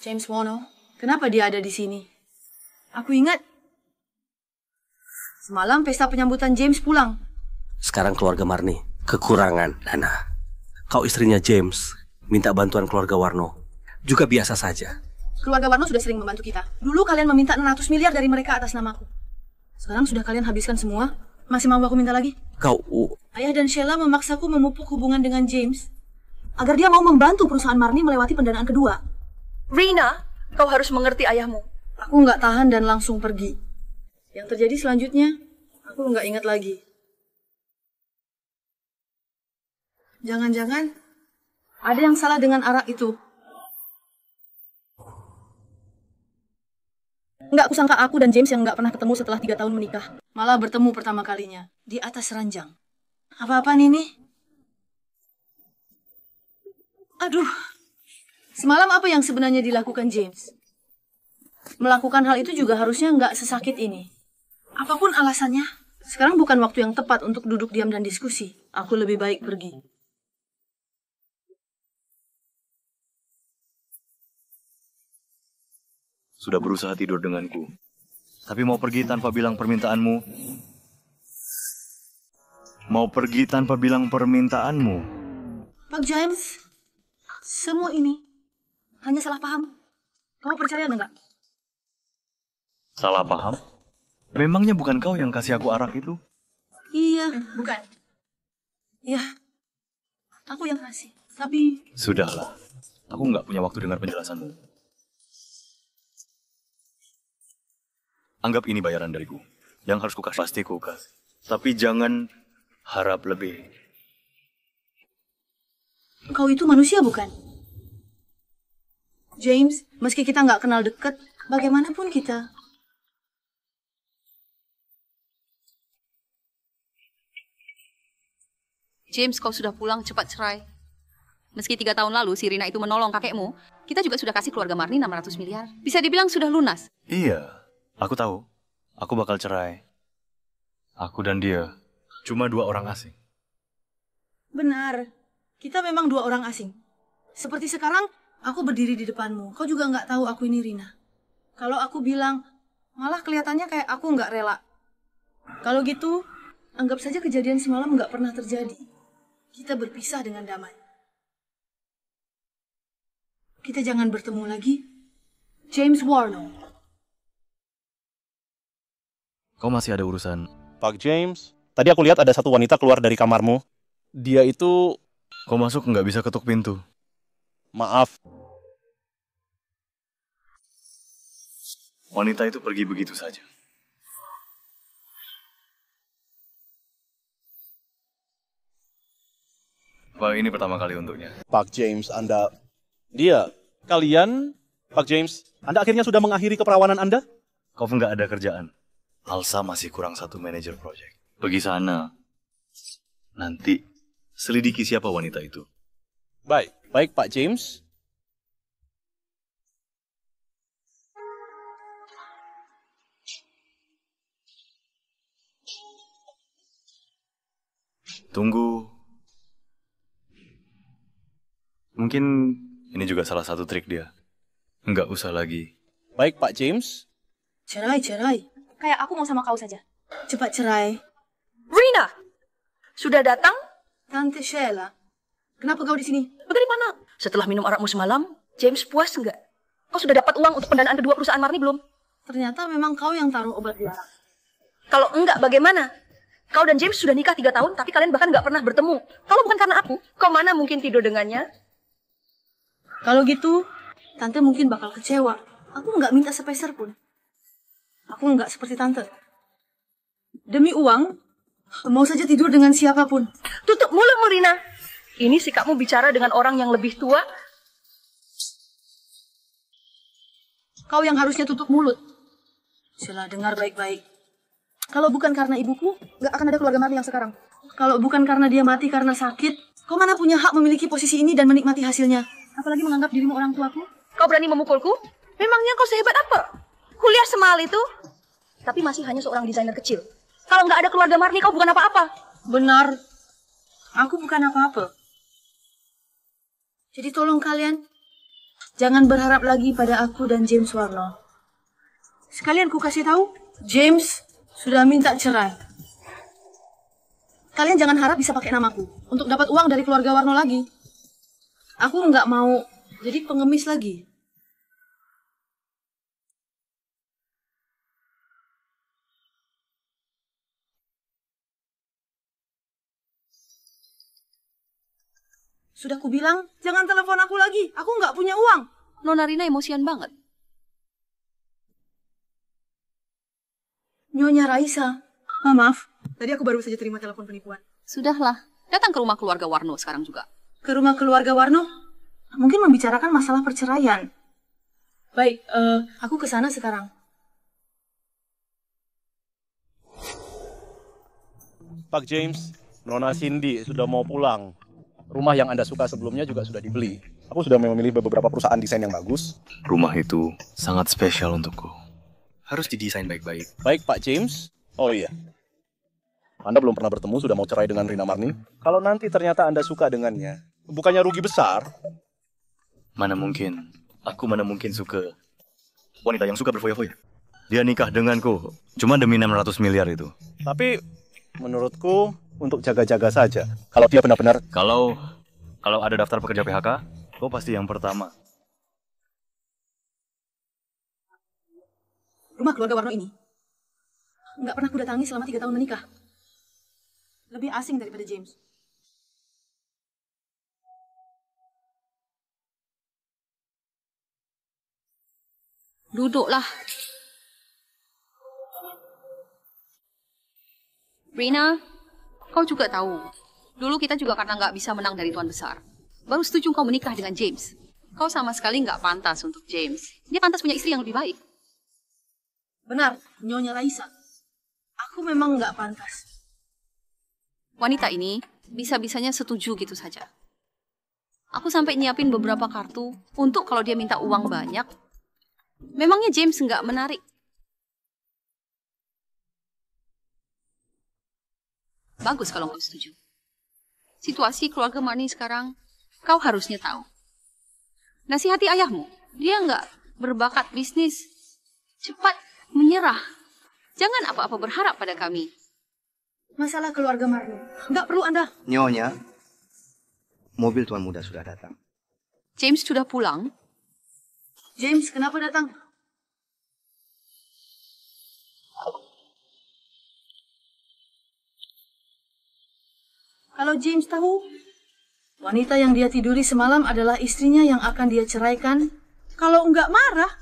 James Wono, kenapa dia ada di sini? Aku ingat. Semalam pesta penyambutan James pulang. Sekarang keluarga Marni kekurangan dana. Kau istrinya James minta bantuan keluarga Warno. Juga biasa saja. Keluarga Warno sudah sering membantu kita. Dulu kalian meminta 600 miliar dari mereka atas namaku. Sekarang sudah kalian habiskan semua. Masih mau aku minta lagi? Kau... Ayah dan Sheila memaksaku memupuk hubungan dengan James agar dia mau membantu perusahaan Marni melewati pendanaan kedua. Rina, kau harus mengerti ayahmu. Aku nggak tahan dan langsung pergi. Yang terjadi selanjutnya, aku nggak ingat lagi. Jangan-jangan ada yang salah dengan arak itu. Nggak kusangka aku dan James yang nggak pernah ketemu setelah tiga tahun menikah. Malah bertemu pertama kalinya, di atas ranjang. Apa-apaan ini? Aduh, Semalam apa yang sebenarnya dilakukan James? Melakukan hal itu juga harusnya nggak sesakit ini. Apapun alasannya, sekarang bukan waktu yang tepat untuk duduk diam dan diskusi. Aku lebih baik pergi. Sudah berusaha tidur denganku. Tapi mau pergi tanpa bilang permintaanmu. Mau pergi tanpa bilang permintaanmu. Pak James, semua ini hanya salah paham. kau percaya enggak Salah paham? Memangnya bukan kau yang kasih aku arak itu? Iya, hmm, bukan. Iya, aku yang kasih. Tapi... Sudahlah, aku nggak punya waktu dengar penjelasanmu. Anggap ini bayaran dariku. Yang harus kukasih, pasti kukasih. Tapi jangan harap lebih. Kau itu manusia bukan? James, meski kita nggak kenal deket, bagaimanapun kita. James, kau sudah pulang, cepat cerai. Meski tiga tahun lalu Sirina itu menolong kakekmu, kita juga sudah kasih keluarga Marni 600 miliar. Bisa dibilang sudah lunas. Iya, aku tahu. Aku bakal cerai. Aku dan dia cuma dua orang asing. Benar, kita memang dua orang asing. Seperti sekarang, Aku berdiri di depanmu. Kau juga nggak tahu aku ini Rina. Kalau aku bilang, malah kelihatannya kayak aku nggak rela. Kalau gitu, anggap saja kejadian semalam nggak pernah terjadi. Kita berpisah dengan damai. Kita jangan bertemu lagi. James Warno. Kau masih ada urusan? Pak James, tadi aku lihat ada satu wanita keluar dari kamarmu. Dia itu... Kau masuk nggak bisa ketuk pintu. Maaf. Wanita itu pergi begitu saja. Pak, ini pertama kali untuknya. Pak James, Anda... Dia, kalian, Pak James, Anda akhirnya sudah mengakhiri keperawanan Anda? Kau nggak ada kerjaan. Alsa masih kurang satu manajer proyek. Pergi sana. Nanti, selidiki siapa wanita itu. Baik. Baik Pak James. Tunggu. Mungkin ini juga salah satu trik dia. Enggak usah lagi. Baik Pak James. Cerai, cerai. Kayak aku mau sama kau saja. Cepat cerai. Rina! Sudah datang? Tante Sheila, Kenapa kau di sini? Dari mana? Setelah minum arakmu semalam, James puas enggak? Kau sudah dapat uang untuk pendanaan kedua perusahaan Marni belum? Ternyata memang kau yang taruh obat di arak. Kalau enggak bagaimana? Kau dan James sudah nikah tiga tahun, tapi kalian bahkan enggak pernah bertemu. Kalau bukan karena aku, kau mana mungkin tidur dengannya? Kalau gitu, Tante mungkin bakal kecewa. Aku nggak minta sepeser pun. Aku nggak seperti Tante. Demi uang, mau saja tidur dengan siapapun. Tutup mulut, Murina. Ini sikapmu bicara dengan orang yang lebih tua? Kau yang harusnya tutup mulut. Sila dengar baik-baik. Kalau bukan karena ibuku, gak akan ada keluarga Marni yang sekarang. Kalau bukan karena dia mati karena sakit, kau mana punya hak memiliki posisi ini dan menikmati hasilnya? Apalagi menganggap dirimu orang tuaku? Kau berani memukulku? Memangnya kau sehebat apa? Kuliah semal itu? Tapi masih hanya seorang desainer kecil. Kalau nggak ada keluarga Marni, kau bukan apa-apa. Benar. Aku bukan apa-apa. Jadi tolong kalian, jangan berharap lagi pada aku dan James Warno. Sekalian ku kasih tahu, James sudah minta cerai. Kalian jangan harap bisa pakai namaku untuk dapat uang dari keluarga Warno lagi. Aku nggak mau jadi pengemis lagi. Sudah kubilang, jangan telepon aku lagi. Aku nggak punya uang. Nona Rina emosian banget. Nyonya Raisa. Oh, maaf. Tadi aku baru saja terima telepon penipuan. Sudahlah. Datang ke rumah keluarga Warno sekarang juga. Ke rumah keluarga Warno? Mungkin membicarakan masalah perceraian. Baik, uh, aku ke sana sekarang. Pak James, Nona Cindy sudah mau pulang rumah yang Anda suka sebelumnya juga sudah dibeli. Aku sudah memilih beberapa perusahaan desain yang bagus. Rumah itu sangat spesial untukku. Harus didesain baik-baik. Baik, Pak James. Oh iya. Anda belum pernah bertemu, sudah mau cerai dengan Rina Marni. Kalau nanti ternyata Anda suka dengannya, bukannya rugi besar. Mana mungkin. Aku mana mungkin suka wanita yang suka berfoya-foya. Dia nikah denganku, cuma demi 600 miliar itu. Tapi menurutku untuk jaga-jaga saja. Kalau dia benar-benar kalau kalau ada daftar pekerja PHK, kau pasti yang pertama. Rumah keluarga Warno ini nggak pernah kudatangi selama tiga tahun menikah. Lebih asing daripada James. Duduklah. Rina, Kau juga tahu, dulu kita juga karena nggak bisa menang dari Tuan Besar. Baru setuju kau menikah dengan James. Kau sama sekali nggak pantas untuk James. Dia pantas punya istri yang lebih baik. Benar, Nyonya Raisa. Aku memang nggak pantas. Wanita ini bisa-bisanya setuju gitu saja. Aku sampai nyiapin beberapa kartu untuk kalau dia minta uang banyak. Memangnya James nggak menarik? Bagus kalau kau setuju. Situasi keluarga Marni sekarang, kau harusnya tahu. Nasihati ayahmu, dia nggak berbakat bisnis. Cepat menyerah. Jangan apa-apa berharap pada kami. Masalah keluarga Marni, nggak perlu Anda. Nyonya, mobil tuan muda sudah datang. James sudah pulang? James, kenapa datang? Kalau James tahu, wanita yang dia tiduri semalam adalah istrinya yang akan dia ceraikan. Kalau enggak marah,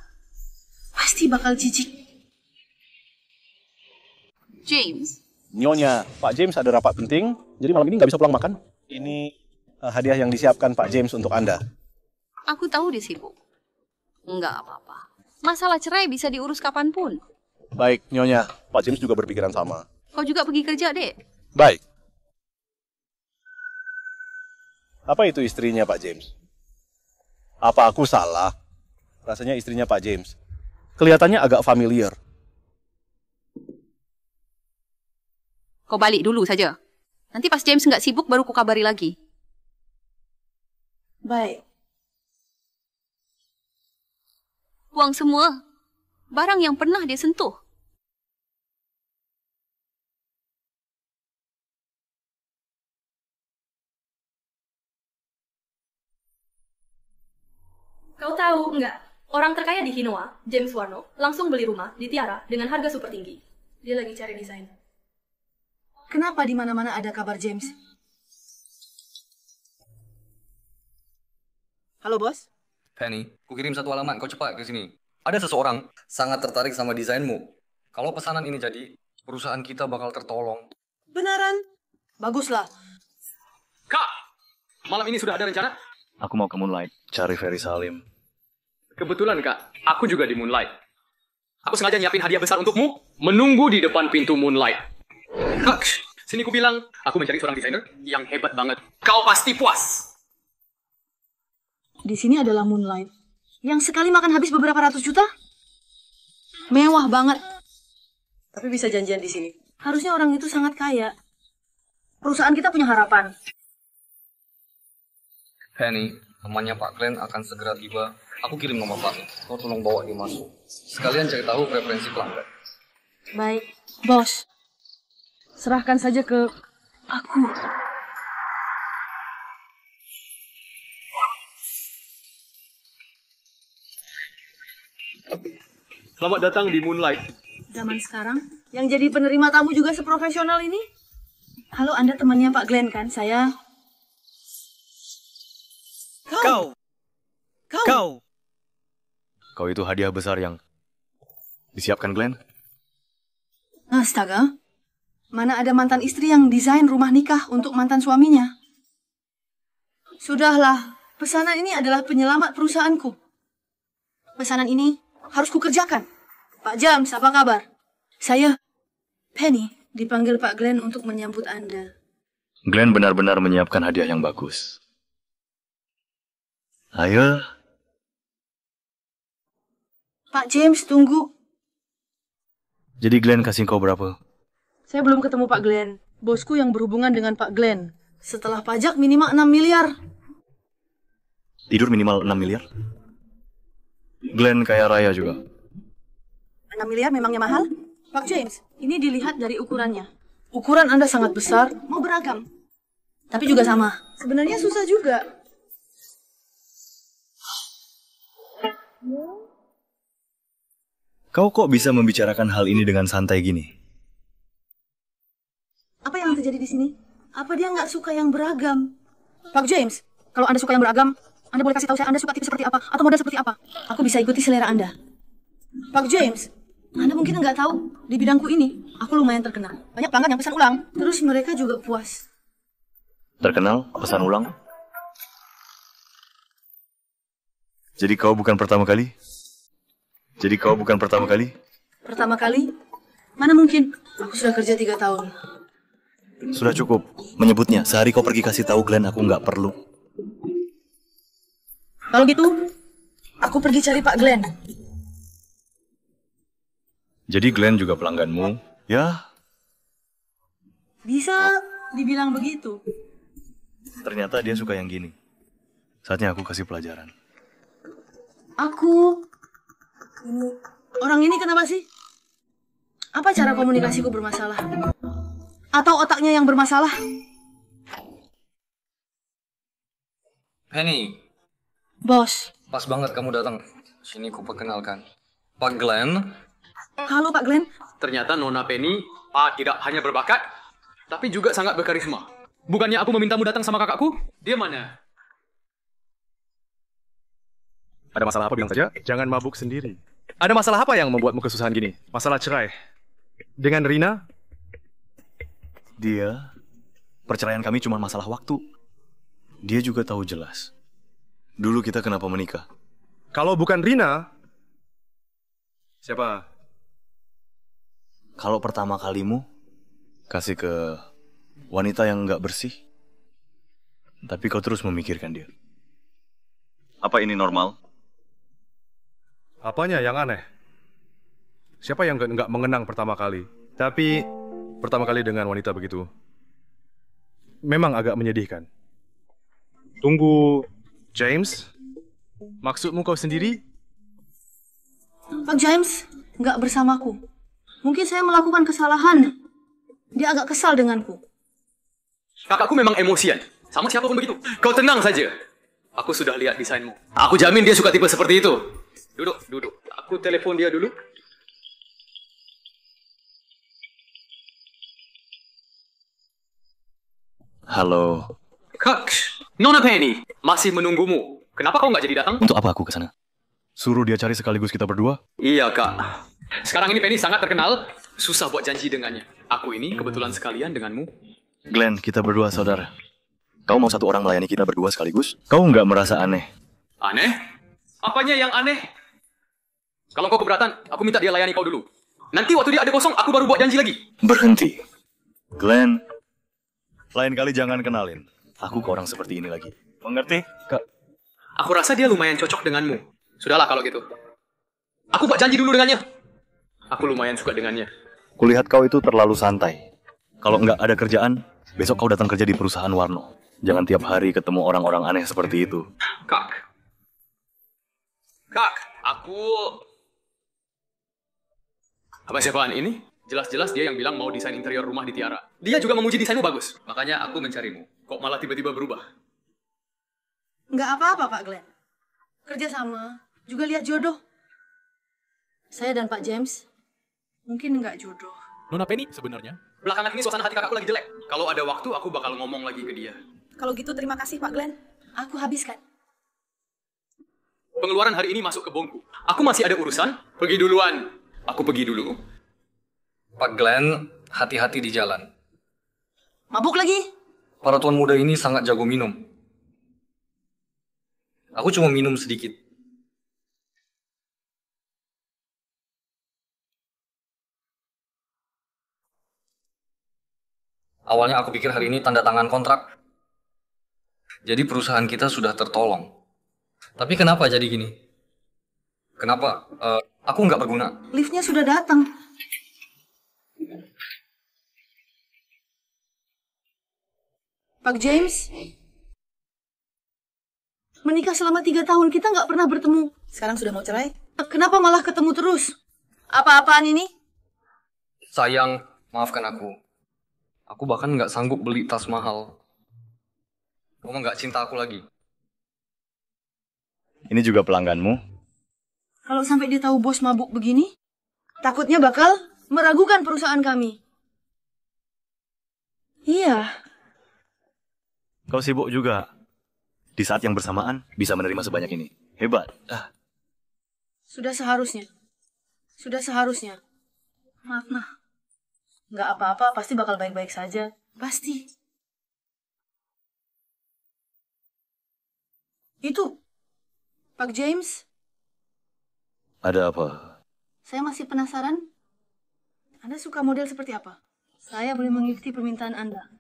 pasti bakal jijik. James. Nyonya, Pak James ada rapat penting, jadi malam ini nggak bisa pulang makan. Ini uh, hadiah yang disiapkan Pak James untuk Anda. Aku tahu dia sibuk. Nggak apa-apa. Masalah cerai bisa diurus kapanpun. Baik, Nyonya. Pak James juga berpikiran sama. Kau juga pergi kerja, Dek? Baik. Apa itu istrinya Pak James? Apa aku salah? Rasanya istrinya Pak James. Kelihatannya agak familiar. Kau balik dulu saja. Nanti pas James nggak sibuk baru kukabari kabari lagi. Baik. Buang semua barang yang pernah dia sentuh. Enggak. Orang terkaya di Hinoa, James Warno, langsung beli rumah di Tiara dengan harga super tinggi. Dia lagi cari desain. Kenapa di mana-mana ada kabar James? Halo, Bos. Penny, ku kirim satu alamat, kau cepat ke sini. Ada seseorang sangat tertarik sama desainmu. Kalau pesanan ini jadi, perusahaan kita bakal tertolong. Benaran? Baguslah. Kak, malam ini sudah ada rencana? Aku mau kamu like cari Ferry Salim. Kebetulan kak, aku juga di Moonlight. Aku sengaja nyiapin hadiah besar untukmu, menunggu di depan pintu Moonlight. Kak, sini ku bilang, aku mencari seorang desainer yang hebat banget. Kau pasti puas. Di sini adalah Moonlight, yang sekali makan habis beberapa ratus juta. Mewah banget. Tapi bisa janjian di sini. Harusnya orang itu sangat kaya. Perusahaan kita punya harapan. Penny, temannya Pak Klen akan segera tiba. Aku kirim nomor Pak. Kau tolong bawa dia masuk. Sekalian cari tahu preferensi pelanggan. Baik, bos. Serahkan saja ke aku. Selamat datang di Moonlight. Zaman sekarang, yang jadi penerima tamu juga seprofesional ini. Halo, Anda temannya Pak Glenn kan? Saya Kau itu hadiah besar yang disiapkan Glenn. Astaga, mana ada mantan istri yang desain rumah nikah untuk mantan suaminya? Sudahlah, pesanan ini adalah penyelamat perusahaanku. Pesanan ini harus kukerjakan. Pak James, apa kabar? Saya, Penny, dipanggil Pak Glenn untuk menyambut Anda. Glenn benar-benar menyiapkan hadiah yang bagus. Ayo, Pak James, tunggu. Jadi Glenn kasih kau berapa? Saya belum ketemu Pak Glenn. Bosku yang berhubungan dengan Pak Glenn. Setelah pajak minimal 6 miliar. Tidur minimal 6 miliar? Glenn kaya raya juga. 6 miliar memangnya mahal? Pak James, ini dilihat dari ukurannya. Ukuran Anda sangat besar. Mau beragam. Tapi juga sama. Sebenarnya susah juga. Kau kok bisa membicarakan hal ini dengan santai gini? Apa yang terjadi di sini? Apa dia nggak suka yang beragam? Pak James, kalau Anda suka yang beragam, Anda boleh kasih tahu saya Anda suka tipe seperti apa atau model seperti apa. Aku bisa ikuti selera Anda. Pak James, Anda mungkin nggak tahu, di bidangku ini, aku lumayan terkenal. Banyak pelanggan yang pesan ulang. Terus mereka juga puas. Terkenal? Pesan ulang? Jadi kau bukan pertama kali? Jadi kau bukan pertama kali? Pertama kali? Mana mungkin? Aku sudah kerja tiga tahun. Sudah cukup menyebutnya. Sehari kau pergi kasih tahu Glenn aku nggak perlu. Kalau gitu, aku pergi cari Pak Glenn. Jadi Glenn juga pelangganmu? Ya. Bisa dibilang begitu. Ternyata dia suka yang gini. Saatnya aku kasih pelajaran. Aku orang ini kenapa sih? Apa cara komunikasiku bermasalah? Atau otaknya yang bermasalah? Penny. Bos. Pas banget kamu datang. Sini ku perkenalkan. Pak Glenn. Halo Pak Glenn. Ternyata Nona Penny pak ah, tidak hanya berbakat, tapi juga sangat berkarisma. Bukannya aku memintamu datang sama kakakku? Dia mana? Ada masalah apa bilang saja? Jangan mabuk sendiri. Ada masalah apa yang membuatmu kesusahan gini? Masalah cerai. Dengan Rina? Dia. Perceraian kami cuma masalah waktu. Dia juga tahu jelas. Dulu kita kenapa menikah? Kalau bukan Rina... Siapa? Kalau pertama kalimu, kasih ke wanita yang nggak bersih. Tapi kau terus memikirkan dia. Apa ini normal? Apanya yang aneh? Siapa yang nggak mengenang pertama kali? Tapi pertama kali dengan wanita begitu, memang agak menyedihkan. Tunggu, James. Maksudmu kau sendiri? Pak James nggak bersamaku. Mungkin saya melakukan kesalahan. Dia agak kesal denganku. Kakakku memang emosian. Sama siapapun begitu. Kau tenang saja. Aku sudah lihat desainmu. Aku jamin dia suka tipe seperti itu. Duduk, duduk. Aku telefon dia dulu. Halo. Kak, Nona Penny, masih menunggumu. Kenapa kau nggak jadi datang? Untuk apa aku ke sana? Suruh dia cari sekaligus kita berdua? Iya, Kak. Sekarang ini Penny sangat terkenal. Susah buat janji dengannya. Aku ini kebetulan sekalian denganmu. Glenn, kita berdua saudara. Kau mau satu orang melayani kita berdua sekaligus? Kau nggak merasa aneh? Aneh? Apanya yang aneh? Kalau kau keberatan, aku minta dia layani kau dulu. Nanti waktu dia ada kosong, aku baru buat janji lagi. Berhenti. Glenn, lain kali jangan kenalin. Aku ke orang seperti ini lagi. Mengerti? Kak. Aku rasa dia lumayan cocok denganmu. Sudahlah kalau gitu. Aku buat janji dulu dengannya. Aku lumayan suka dengannya. Kulihat kau itu terlalu santai. Kalau nggak ada kerjaan, besok kau datang kerja di perusahaan Warno. Jangan tiap hari ketemu orang-orang aneh seperti itu. Kak. Kak, aku apa siapaan ini? Jelas-jelas dia yang bilang mau desain interior rumah di Tiara. Dia juga memuji desainmu bagus. Makanya aku mencarimu. Kok malah tiba-tiba berubah? Nggak apa-apa, Pak Glenn. Kerja sama. Juga lihat jodoh. Saya dan Pak James. Mungkin nggak jodoh. Nona Penny sebenarnya. Belakangan ini suasana hati kakakku lagi jelek. Kalau ada waktu, aku bakal ngomong lagi ke dia. Kalau gitu, terima kasih, Pak Glenn. Aku habiskan. Pengeluaran hari ini masuk ke bongku. Aku masih ada urusan. Pergi duluan. Aku pergi dulu. Pak Glenn, hati-hati di jalan. Mabuk lagi? Para tuan muda ini sangat jago minum. Aku cuma minum sedikit. Awalnya aku pikir hari ini tanda tangan kontrak. Jadi perusahaan kita sudah tertolong. Tapi kenapa jadi gini? Kenapa? Uh, Aku nggak berguna. Liftnya sudah datang. Pak James, menikah selama tiga tahun kita nggak pernah bertemu. Sekarang sudah mau cerai? Kenapa malah ketemu terus? Apa-apaan ini? Sayang, maafkan aku. Aku bahkan nggak sanggup beli tas mahal. Kamu nggak cinta aku lagi. Ini juga pelangganmu? Kalau sampai dia tahu bos mabuk begini, takutnya bakal meragukan perusahaan kami. Iya. Kau sibuk juga. Di saat yang bersamaan bisa menerima sebanyak ini. Hebat. Ah. Sudah seharusnya. Sudah seharusnya. Maaf, nah. Nggak apa-apa, pasti bakal baik-baik saja. Pasti. Itu, Pak James, ada apa? Saya masih penasaran. Anda suka model seperti apa? Saya boleh mengikuti permintaan Anda.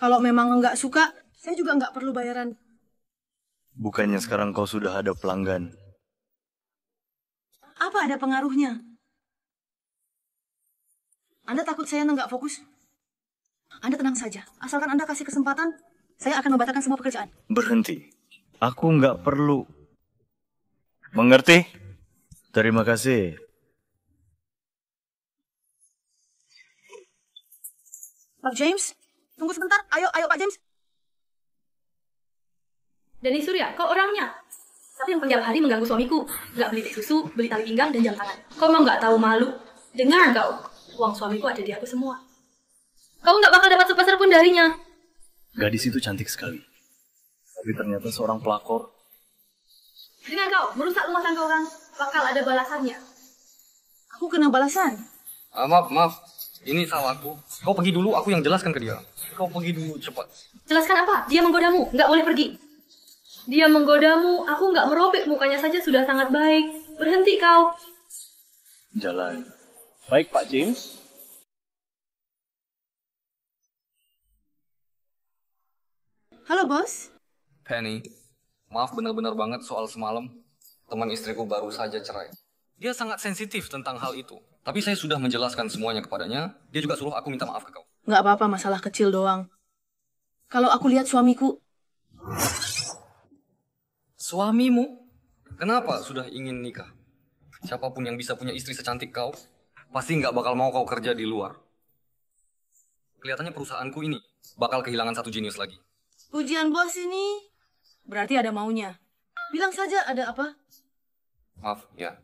Kalau memang enggak suka, saya juga enggak perlu bayaran. Bukannya sekarang kau sudah ada pelanggan? Apa ada pengaruhnya? Anda takut saya enggak fokus? Anda tenang saja. Asalkan Anda kasih kesempatan, saya akan membatalkan semua pekerjaan. Berhenti. Aku enggak perlu. Mengerti? Terima kasih. Pak James, tunggu sebentar. Ayo, ayo Pak James. Dani Surya, kau orangnya. Tapi yang tiap hari mengganggu suamiku. Gak beli teh susu, beli tali pinggang, dan jam tangan. Kau mau gak tahu malu? Dengar kau, uang suamiku ada di aku semua. Kau gak bakal dapat sepeser pun darinya. Gadis itu cantik sekali. Tapi ternyata seorang pelakor. Dengar kau, merusak rumah tangga orang bakal ada balasannya. Aku kena balasan? Uh, maaf, maaf. Ini salahku. Kau pergi dulu, aku yang jelaskan ke dia. Kau pergi dulu, cepat. Jelaskan apa? Dia menggodamu, nggak boleh pergi. Dia menggodamu, aku nggak merobek mukanya saja sudah sangat baik. Berhenti kau. Jalan. Baik, Pak James. Halo, Bos. Penny, maaf benar-benar banget soal semalam. Teman istriku baru saja cerai. Dia sangat sensitif tentang hal itu. Tapi saya sudah menjelaskan semuanya kepadanya. Dia juga suruh aku minta maaf ke kau. Nggak apa-apa, masalah kecil doang. Kalau aku lihat suamiku... Suamimu? Kenapa sudah ingin nikah? Siapapun yang bisa punya istri secantik kau, pasti nggak bakal mau kau kerja di luar. Kelihatannya perusahaanku ini bakal kehilangan satu jenius lagi. Pujian bos ini berarti ada maunya. Bilang saja ada apa? Maaf, ya.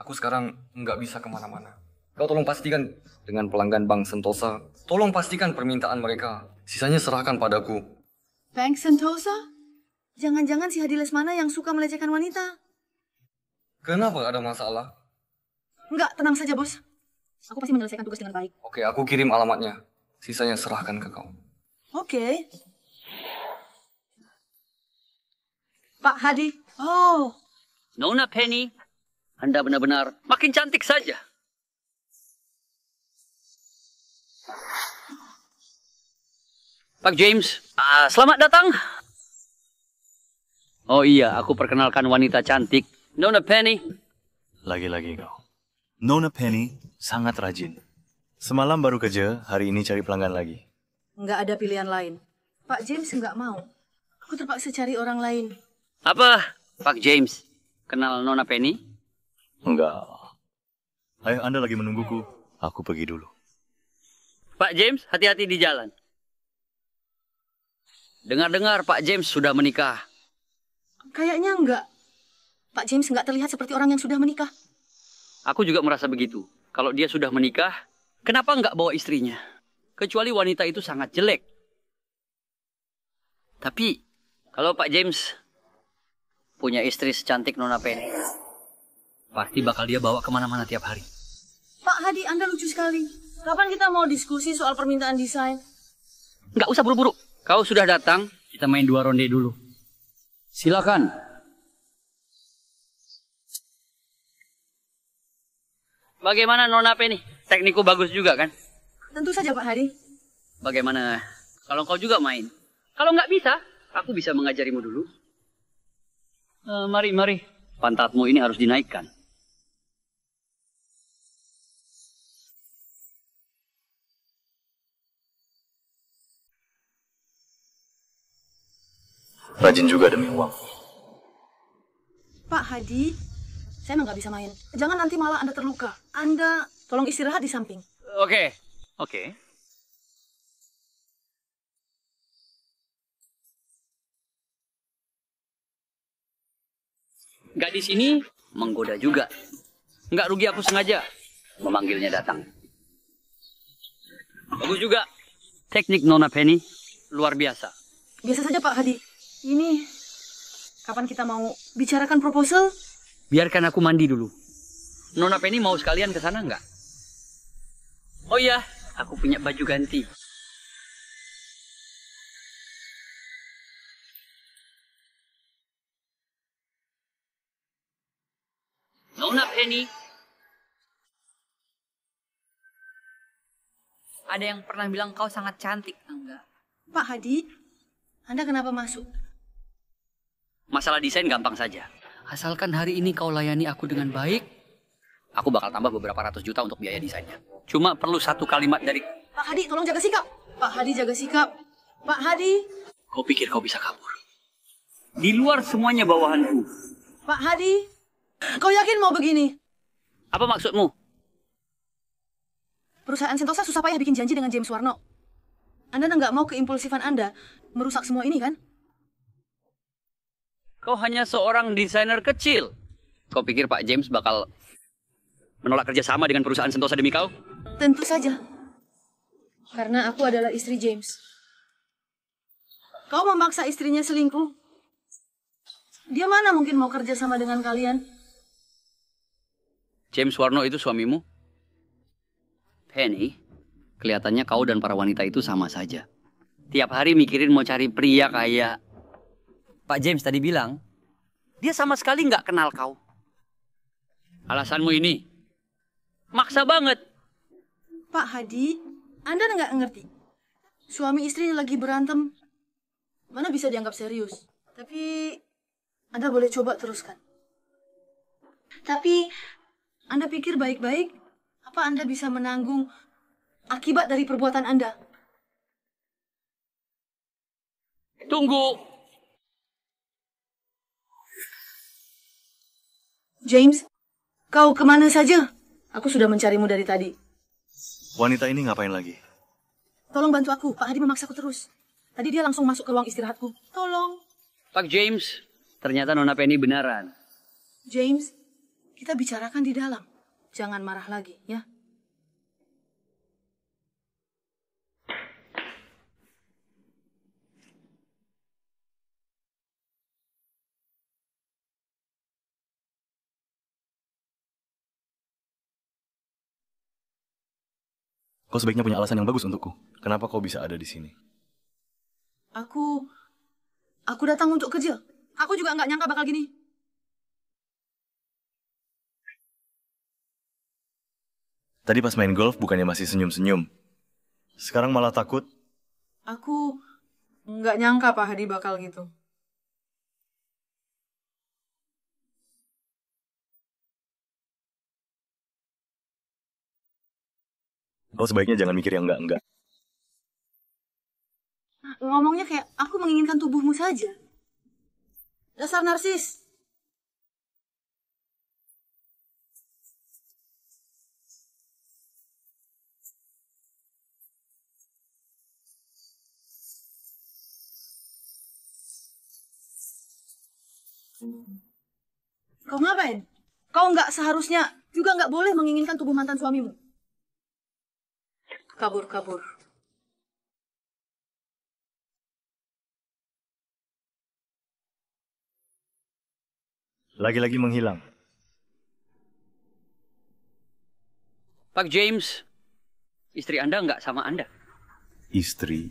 Aku sekarang nggak bisa kemana-mana. Kau tolong pastikan dengan pelanggan Bank Sentosa, tolong pastikan permintaan mereka. Sisanya serahkan padaku. Bank Sentosa? Jangan-jangan si Hadi Lesmana yang suka melecehkan wanita. Kenapa ada masalah? Enggak, tenang saja bos. Aku pasti menyelesaikan tugas dengan baik. Oke, aku kirim alamatnya. Sisanya serahkan ke kau. Oke. Pak Hadi, Oh. Nona Penny, Anda benar-benar makin cantik saja. Pak James, uh, selamat datang. Oh iya, aku perkenalkan wanita cantik, Nona Penny. Lagi-lagi kau. Nona Penny sangat rajin. Semalam baru kerja, hari ini cari pelanggan lagi. Nggak ada pilihan lain. Pak James nggak mau. Aku terpaksa cari orang lain. Apa Pak James, kenal Nona Penny? Enggak. Ayah Anda lagi menungguku. Aku pergi dulu. Pak James, hati-hati di jalan. Dengar-dengar Pak James sudah menikah. Kayaknya enggak. Pak James enggak terlihat seperti orang yang sudah menikah. Aku juga merasa begitu. Kalau dia sudah menikah, kenapa enggak bawa istrinya? Kecuali wanita itu sangat jelek. Tapi, kalau Pak James punya istri secantik Nona Penny. Pasti bakal dia bawa kemana-mana tiap hari. Pak Hadi, Anda lucu sekali. Kapan kita mau diskusi soal permintaan desain? Nggak usah buru-buru. Kau sudah datang, kita main dua ronde dulu. Silakan. Bagaimana Nona Penny? Tekniku bagus juga kan? Tentu saja Pak Hadi. Bagaimana kalau kau juga main? Kalau nggak bisa, aku bisa mengajarimu dulu. Uh, mari, mari. Pantatmu ini harus dinaikkan. Rajin juga demi uang. Pak Hadi, saya nggak bisa main. Jangan nanti malah Anda terluka. Anda tolong istirahat di samping. Oke, okay. oke. Okay. Gadis ini menggoda juga. Nggak rugi aku sengaja memanggilnya datang. Bagus juga. Teknik Nona Penny luar biasa. Biasa saja Pak Hadi. Ini kapan kita mau bicarakan proposal? Biarkan aku mandi dulu. Nona Penny mau sekalian ke sana nggak? Oh iya, aku punya baju ganti. ini ada yang pernah bilang kau sangat cantik, Angga. Ah, Pak Hadi, Anda kenapa masuk? Masalah desain gampang saja. Asalkan hari ini kau layani aku dengan baik, aku bakal tambah beberapa ratus juta untuk biaya desainnya. Cuma perlu satu kalimat dari... Pak Hadi, tolong jaga sikap. Pak Hadi, jaga sikap. Pak Hadi. Kau pikir kau bisa kabur? Di luar semuanya bawahanku. Pak Hadi, kau yakin mau begini? Apa maksudmu? Perusahaan Sentosa susah payah bikin janji dengan James Warno. Anda nggak mau keimpulsifan Anda merusak semua ini, kan? Kau hanya seorang desainer kecil. Kau pikir Pak James bakal menolak kerjasama dengan perusahaan Sentosa demi kau? Tentu saja. Karena aku adalah istri James. Kau memaksa istrinya selingkuh. Dia mana mungkin mau kerja sama dengan kalian? James Warno itu suamimu? Penny, kelihatannya kau dan para wanita itu sama saja. Tiap hari mikirin mau cari pria kayak... Pak James tadi bilang, dia sama sekali nggak kenal kau. Alasanmu ini? Maksa banget. Pak Hadi, Anda nggak ngerti. Suami istri lagi berantem. Mana bisa dianggap serius? Tapi Anda boleh coba teruskan. Tapi anda pikir baik-baik, apa Anda bisa menanggung akibat dari perbuatan Anda? Tunggu. James, kau kemana saja? Aku sudah mencarimu dari tadi. Wanita ini ngapain lagi? Tolong bantu aku, Pak Hadi memaksaku terus. Tadi dia langsung masuk ke ruang istirahatku. Tolong. Pak James, ternyata Nona Penny benaran. James, kita bicarakan di dalam. Jangan marah lagi, ya. Kau sebaiknya punya alasan yang bagus untukku. Kenapa kau bisa ada di sini? Aku... Aku datang untuk kerja. Aku juga nggak nyangka bakal gini. Tadi pas main golf bukannya masih senyum-senyum. Sekarang malah takut. Aku nggak nyangka Pak Hadi bakal gitu. Kau oh, sebaiknya jangan mikir yang enggak-enggak. Ngomongnya kayak, aku menginginkan tubuhmu saja. Dasar narsis. Kau ngapain? Kau nggak seharusnya juga nggak boleh menginginkan tubuh mantan suamimu. Kabur, kabur. Lagi-lagi menghilang. Pak James, istri Anda nggak sama Anda. Istri?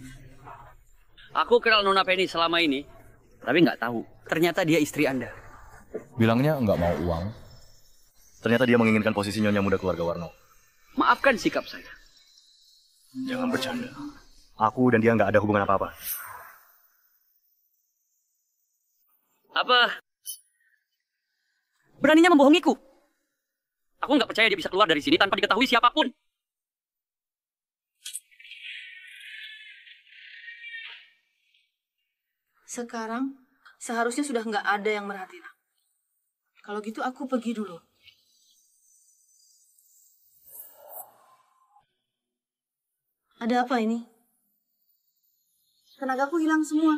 Aku kenal Nona Penny selama ini tapi nggak tahu. Ternyata dia istri Anda. Bilangnya nggak mau uang. Ternyata dia menginginkan posisi nyonya muda keluarga Warno. Maafkan sikap saya. Jangan bercanda. Aku dan dia nggak ada hubungan apa-apa. Apa? Beraninya membohongiku? Aku nggak percaya dia bisa keluar dari sini tanpa diketahui siapapun. Sekarang seharusnya sudah nggak ada yang merhatiin aku. Kalau gitu aku pergi dulu. Ada apa ini? Tenagaku hilang semua.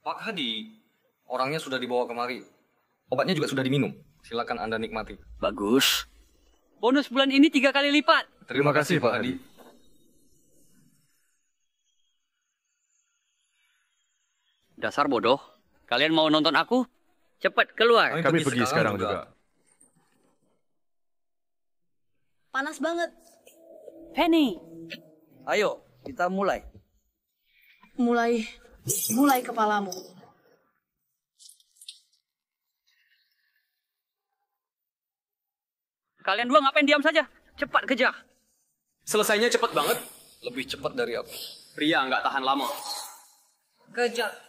Pak Hadi, orangnya sudah dibawa kemari. Obatnya juga sudah diminum. Silakan Anda nikmati. Bagus. Bonus bulan ini tiga kali lipat. Terima, kasih, Pak Hadi. Dasar bodoh. Kalian mau nonton aku? Cepat keluar. Kami, Kami pergi sekarang, sekarang juga. juga. Panas banget. Penny. Ayo, kita mulai. Mulai. Mulai kepalamu. Kalian dua ngapain diam saja? Cepat kejar. Selesainya cepat banget. Lebih cepat dari aku. Pria nggak tahan lama. Kejar.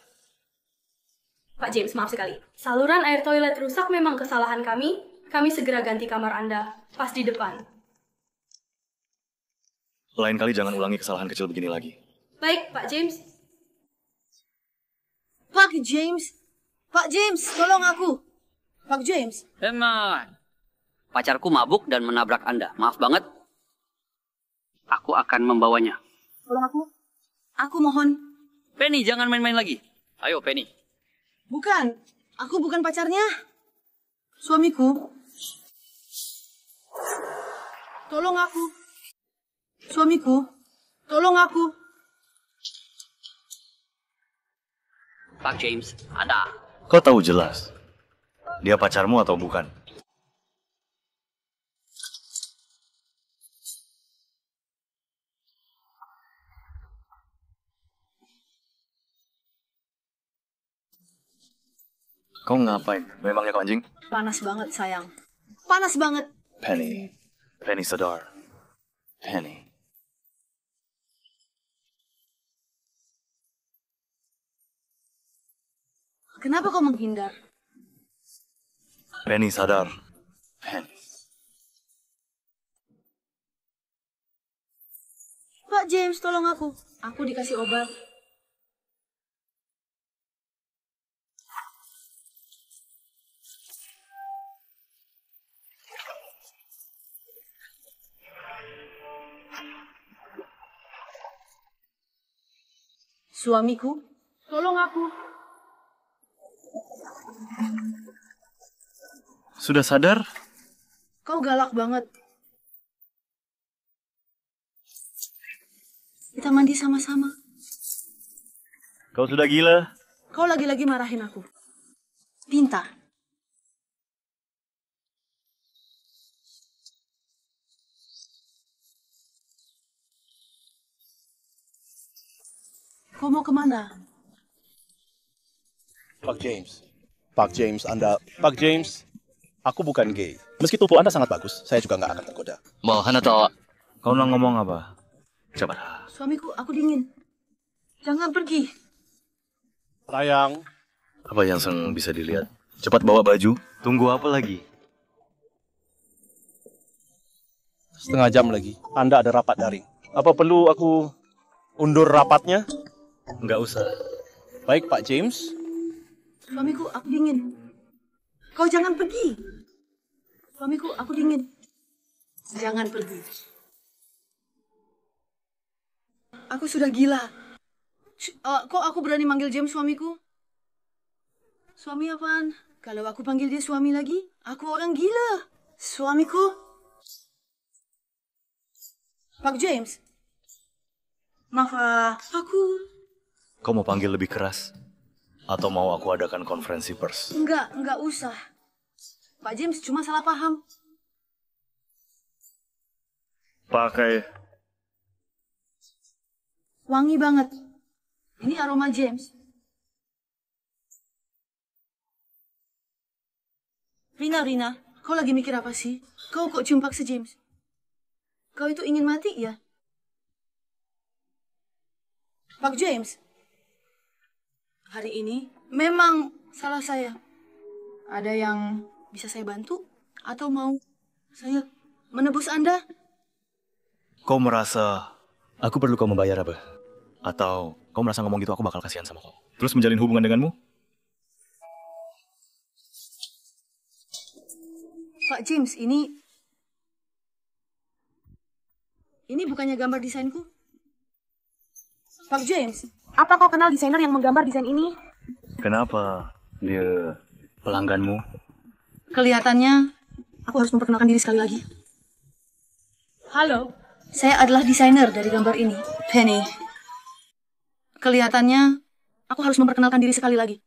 Pak James, maaf sekali. Saluran air toilet rusak memang kesalahan kami. Kami segera ganti kamar Anda, pas di depan. Lain kali jangan ulangi kesalahan kecil begini lagi. Baik, Pak James. Pak James, Pak James, tolong aku. Pak James. Emang. Pacarku mabuk dan menabrak Anda. Maaf banget. Aku akan membawanya. Tolong aku. Aku mohon. Penny, jangan main-main lagi. Ayo, Penny. Bukan, aku bukan pacarnya. Suamiku. Tolong aku. Suamiku, tolong aku. Pak James, ada. Kau tahu jelas, dia pacarmu atau bukan? Kau ngapain? Memangnya kau anjing? Panas banget, sayang. Panas banget. Penny. Penny Sadar. Penny. Kenapa kau menghindar? Penny sadar. Penny. Pak James, tolong aku. Aku dikasih obat. Suamiku, tolong aku. Sudah sadar? Kau galak banget. Kita mandi sama-sama. Kau sudah gila. Kau lagi-lagi marahin aku. Pinta. Kau mau kemana? Pak James. Pak James, Anda... Pak James, aku bukan gay. Meski tubuh Anda sangat bagus, saya juga nggak akan tergoda. Mau, tahu. Kau mau ngomong apa? Coba Suamiku, aku dingin. Jangan pergi. Sayang. Apa yang seng bisa dilihat? Cepat bawa baju. Tunggu apa lagi? Setengah jam lagi. Anda ada rapat daring. Apa perlu aku undur rapatnya? Nggak usah. Baik, Pak James. Suamiku, aku dingin. Kau jangan pergi. Suamiku, aku dingin. Jangan pergi. Aku sudah gila. Uh, kok aku berani manggil James suamiku? Suami apaan? Kalau aku panggil dia suami lagi, aku orang gila. Suamiku. Pak James. Maaf, ah. aku Kau mau panggil lebih keras? Atau mau aku adakan konferensi pers? Enggak, enggak usah. Pak James cuma salah paham. Pakai. Wangi banget. Ini aroma James. Rina, Rina, kau lagi mikir apa sih? Kau kok cium paksa James? Kau itu ingin mati ya? Pak James, hari ini memang salah saya. Ada yang bisa saya bantu? Atau mau saya menebus Anda? Kau merasa aku perlu kau membayar apa? Atau kau merasa ngomong gitu aku bakal kasihan sama kau? Terus menjalin hubungan denganmu? Pak James, ini... Ini bukannya gambar desainku? Pak James, apa kau kenal desainer yang menggambar desain ini? Kenapa dia pelangganmu? Kelihatannya aku harus memperkenalkan diri sekali lagi. Halo, saya adalah desainer dari gambar ini, Penny. Kelihatannya aku harus memperkenalkan diri sekali lagi.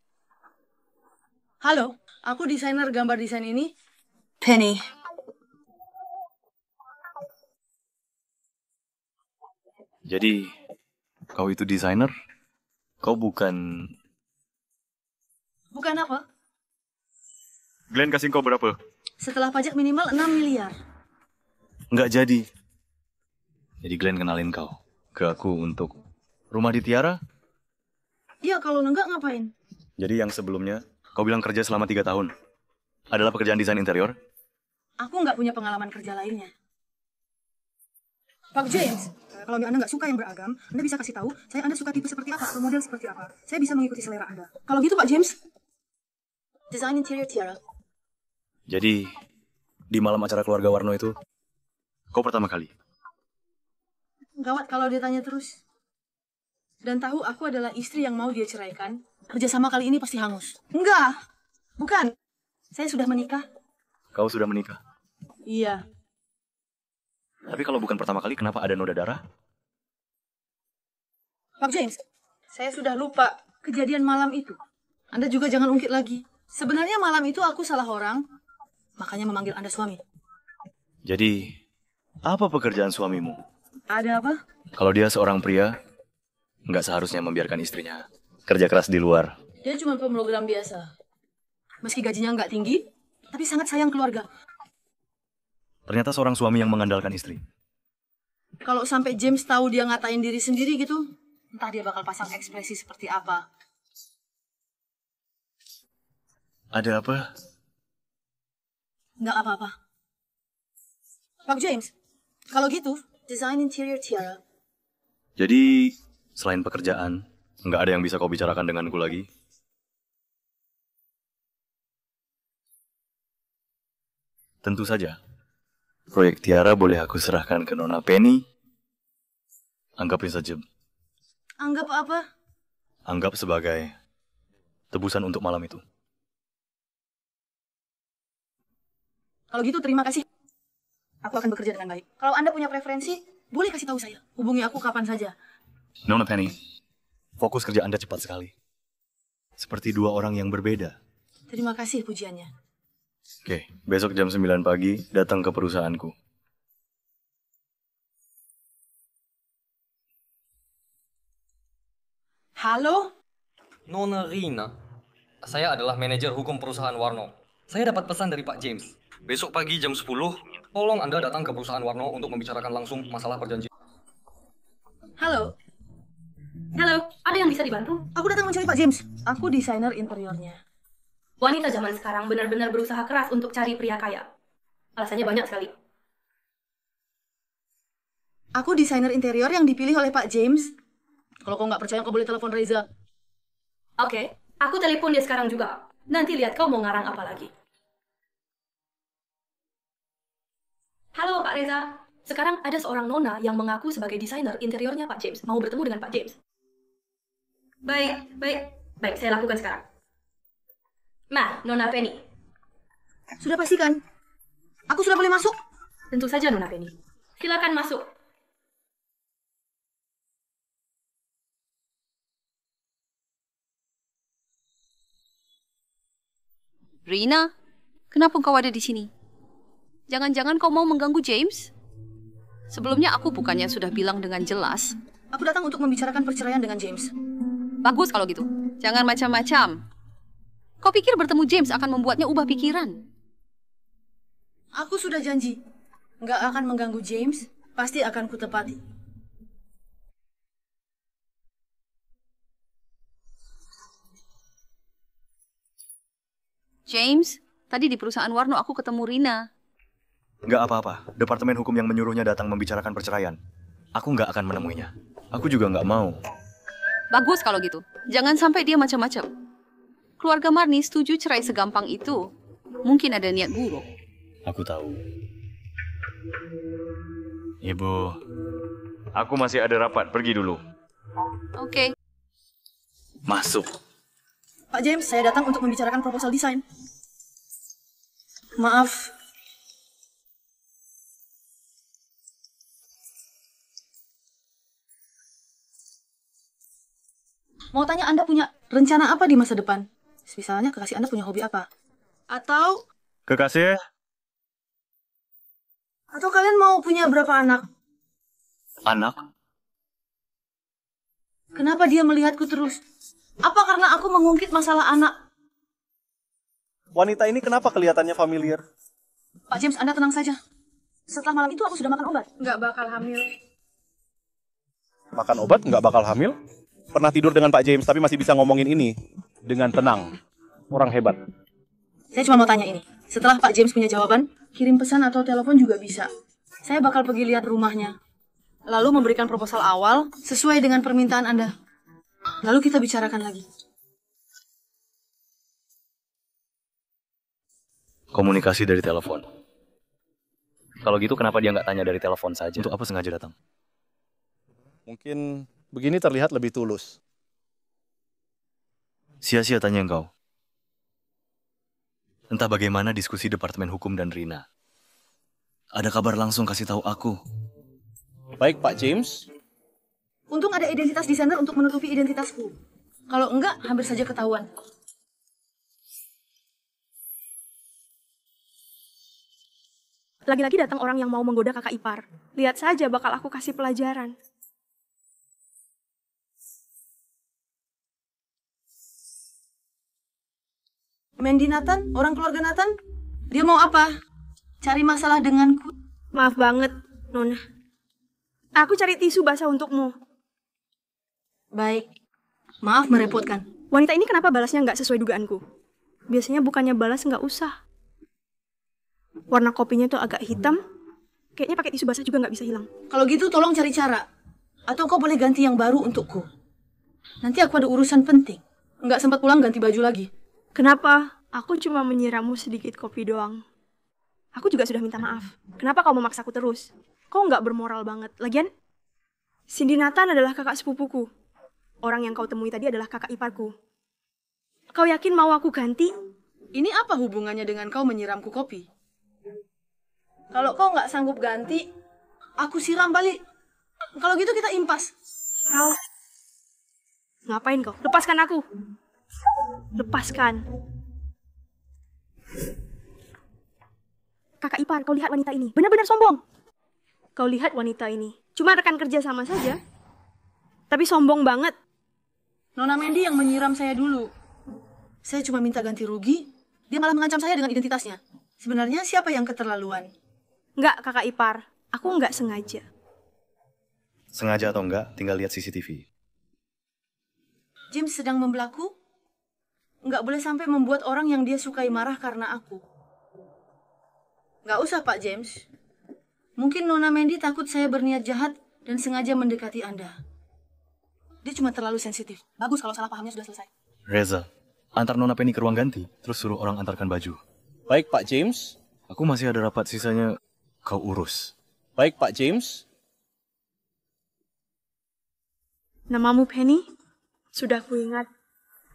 Halo, aku desainer gambar desain ini, Penny. Jadi, kau itu desainer, kau bukan... Bukan apa? Glenn kasih kau berapa? Setelah pajak minimal 6 miliar. Enggak jadi. Jadi Glenn kenalin kau ke aku untuk rumah di Tiara? Iya, kalau enggak ngapain? Jadi yang sebelumnya, kau bilang kerja selama tiga tahun. Adalah pekerjaan desain interior? Aku nggak punya pengalaman kerja lainnya. Pak James, kalau Anda nggak suka yang beragam, Anda bisa kasih tahu, saya Anda suka tipe seperti apa, atau model seperti apa. Saya bisa mengikuti selera Anda. Kalau gitu Pak James, desain interior Tiara. Jadi, di malam acara keluarga Warno itu, kau pertama kali? Gawat kalau dia tanya terus. Dan tahu aku adalah istri yang mau dia ceraikan, kerjasama kali ini pasti hangus. Enggak, bukan. Saya sudah menikah. Kau sudah menikah? Iya. Tapi kalau bukan pertama kali, kenapa ada noda darah? Pak James, saya sudah lupa kejadian malam itu. Anda juga jangan ungkit lagi. Sebenarnya malam itu aku salah orang, makanya memanggil Anda suami. Jadi, apa pekerjaan suamimu? Ada apa? Kalau dia seorang pria, nggak seharusnya membiarkan istrinya kerja keras di luar. Dia cuma pemrogram biasa. Meski gajinya nggak tinggi, tapi sangat sayang keluarga. Ternyata seorang suami yang mengandalkan istri. Kalau sampai James tahu dia ngatain diri sendiri gitu, entah dia bakal pasang ekspresi seperti apa. Ada apa? Enggak apa-apa. Pak James, kalau gitu, desain interior tiara. Jadi, selain pekerjaan, nggak ada yang bisa kau bicarakan denganku lagi? Tentu saja. Proyek Tiara boleh aku serahkan ke Nona Penny? Anggapin saja. Anggap apa? Anggap sebagai tebusan untuk malam itu. Kalau gitu terima kasih. Aku akan bekerja dengan baik. Kalau Anda punya preferensi, boleh kasih tahu saya. Hubungi aku kapan saja. Nona Penny, fokus kerja Anda cepat sekali. Seperti dua orang yang berbeda. Terima kasih pujiannya. Oke, besok jam 9 pagi datang ke perusahaanku. Halo? Nona Rina. Saya adalah manajer hukum perusahaan Warno. Saya dapat pesan dari Pak James. Besok pagi jam 10, tolong Anda datang ke perusahaan Warno untuk membicarakan langsung masalah perjanjian. Halo. Halo, ada yang bisa dibantu? Aku datang mencari Pak James. Aku desainer interiornya. Wanita zaman sekarang benar-benar berusaha keras untuk cari pria kaya. Alasannya banyak sekali. Aku desainer interior yang dipilih oleh Pak James. Kalau kau nggak percaya, kau boleh telepon Reza. Oke, okay, aku telepon dia sekarang juga. Nanti lihat kau mau ngarang apa lagi. Halo Pak Reza, sekarang ada seorang nona yang mengaku sebagai desainer interiornya Pak James. Mau bertemu dengan Pak James. Baik, baik. Baik, saya lakukan sekarang. Ma, nah, Nona Penny. Sudah pastikan. Aku sudah boleh masuk? Tentu saja, Nona Penny. Silakan masuk. Rina, kenapa kau ada di sini? Jangan-jangan kau mau mengganggu James? Sebelumnya aku bukannya sudah bilang dengan jelas. Aku datang untuk membicarakan perceraian dengan James. Bagus kalau gitu. Jangan macam-macam. Kau pikir bertemu James akan membuatnya ubah pikiran? Aku sudah janji, nggak akan mengganggu James. Pasti akan kutepati. James, tadi di perusahaan Warno aku ketemu Rina. Nggak apa-apa. Departemen hukum yang menyuruhnya datang membicarakan perceraian. Aku nggak akan menemuinya. Aku juga nggak mau. Bagus kalau gitu. Jangan sampai dia macam-macam. Keluarga Marni setuju cerai segampang itu. Mungkin ada niat buruk. Aku tahu. Ibu, aku masih ada rapat. Pergi dulu. Oke. Masuk. Pak James, saya datang untuk membicarakan proposal desain. Maaf, Mau tanya Anda punya rencana apa di masa depan? Misalnya kekasih Anda punya hobi apa? Atau... Kekasih? Atau kalian mau punya berapa anak? Anak? Kenapa dia melihatku terus? Apa karena aku mengungkit masalah anak? Wanita ini kenapa kelihatannya familiar? Pak James, Anda tenang saja. Setelah malam itu aku sudah makan obat. Nggak bakal hamil. Makan obat nggak bakal hamil? Pernah tidur dengan Pak James tapi masih bisa ngomongin ini dengan tenang. Orang hebat. Saya cuma mau tanya ini. Setelah Pak James punya jawaban, kirim pesan atau telepon juga bisa. Saya bakal pergi lihat rumahnya. Lalu memberikan proposal awal sesuai dengan permintaan Anda. Lalu kita bicarakan lagi. Komunikasi dari telepon. Kalau gitu kenapa dia nggak tanya dari telepon saja? Untuk apa sengaja datang? Mungkin begini terlihat lebih tulus. Sia-sia tanya engkau. Entah bagaimana diskusi Departemen Hukum dan Rina. Ada kabar langsung kasih tahu aku. Baik, Pak James. Untung ada identitas desainer untuk menutupi identitasku. Kalau enggak, hampir saja ketahuan. Lagi-lagi datang orang yang mau menggoda kakak ipar. Lihat saja bakal aku kasih pelajaran. Mandy Nathan, orang keluarga Nathan, dia mau apa? Cari masalah denganku. Maaf banget, Nona. Aku cari tisu basah untukmu. Baik. Maaf merepotkan. Wanita ini kenapa balasnya nggak sesuai dugaanku? Biasanya bukannya balas nggak usah. Warna kopinya tuh agak hitam. Kayaknya pakai tisu basah juga nggak bisa hilang. Kalau gitu tolong cari cara. Atau kau boleh ganti yang baru untukku. Nanti aku ada urusan penting. Nggak sempat pulang ganti baju lagi. Kenapa? Aku cuma menyirammu sedikit kopi doang. Aku juga sudah minta maaf. Kenapa kau memaksaku terus? Kau nggak bermoral banget. Lagian, Cindy Nathan adalah kakak sepupuku. Orang yang kau temui tadi adalah kakak iparku. Kau yakin mau aku ganti? Ini apa hubungannya dengan kau menyiramku kopi? Kalau kau nggak sanggup ganti, aku siram balik. Kalau gitu kita impas. Kau... Ngapain kau? Lepaskan aku! Lepaskan. Kakak ipar kau lihat wanita ini. Benar-benar sombong. Kau lihat wanita ini. Cuma rekan kerja sama saja. Tapi sombong banget. Nona Mandy yang menyiram saya dulu. Saya cuma minta ganti rugi. Dia malah mengancam saya dengan identitasnya. Sebenarnya siapa yang keterlaluan? Enggak, kakak Ipar. Aku enggak sengaja. Sengaja atau enggak, tinggal lihat CCTV. James sedang membelaku nggak boleh sampai membuat orang yang dia sukai marah karena aku. Nggak usah Pak James. Mungkin Nona Mandy takut saya berniat jahat dan sengaja mendekati Anda. Dia cuma terlalu sensitif. Bagus kalau salah pahamnya sudah selesai. Reza, antar Nona Penny ke ruang ganti, terus suruh orang antarkan baju. Baik Pak James. Aku masih ada rapat sisanya. Kau urus. Baik Pak James. Namamu Penny? Sudah kuingat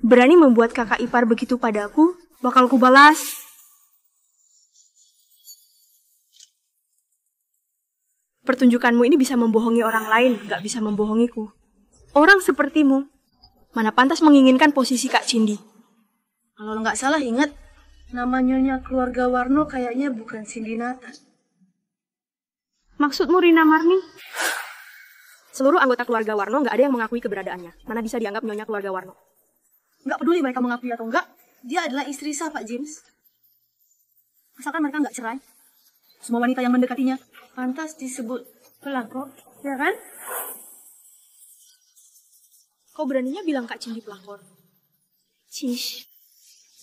berani membuat kakak ipar begitu padaku, bakal kubalas. Pertunjukanmu ini bisa membohongi orang lain, gak bisa membohongiku. Orang sepertimu, mana pantas menginginkan posisi Kak Cindi. Kalau gak salah ingat, nama nyonya keluarga Warno kayaknya bukan Cindy Nathan. Maksudmu Rina Marni? Seluruh anggota keluarga Warno nggak ada yang mengakui keberadaannya. Mana bisa dianggap nyonya keluarga Warno? nggak peduli mereka mengakui atau enggak, dia adalah istri sah Pak James. Asalkan mereka nggak cerai. Semua wanita yang mendekatinya pantas disebut pelakor, ya kan? Kau beraninya bilang Kak Cindy pelakor. Cish,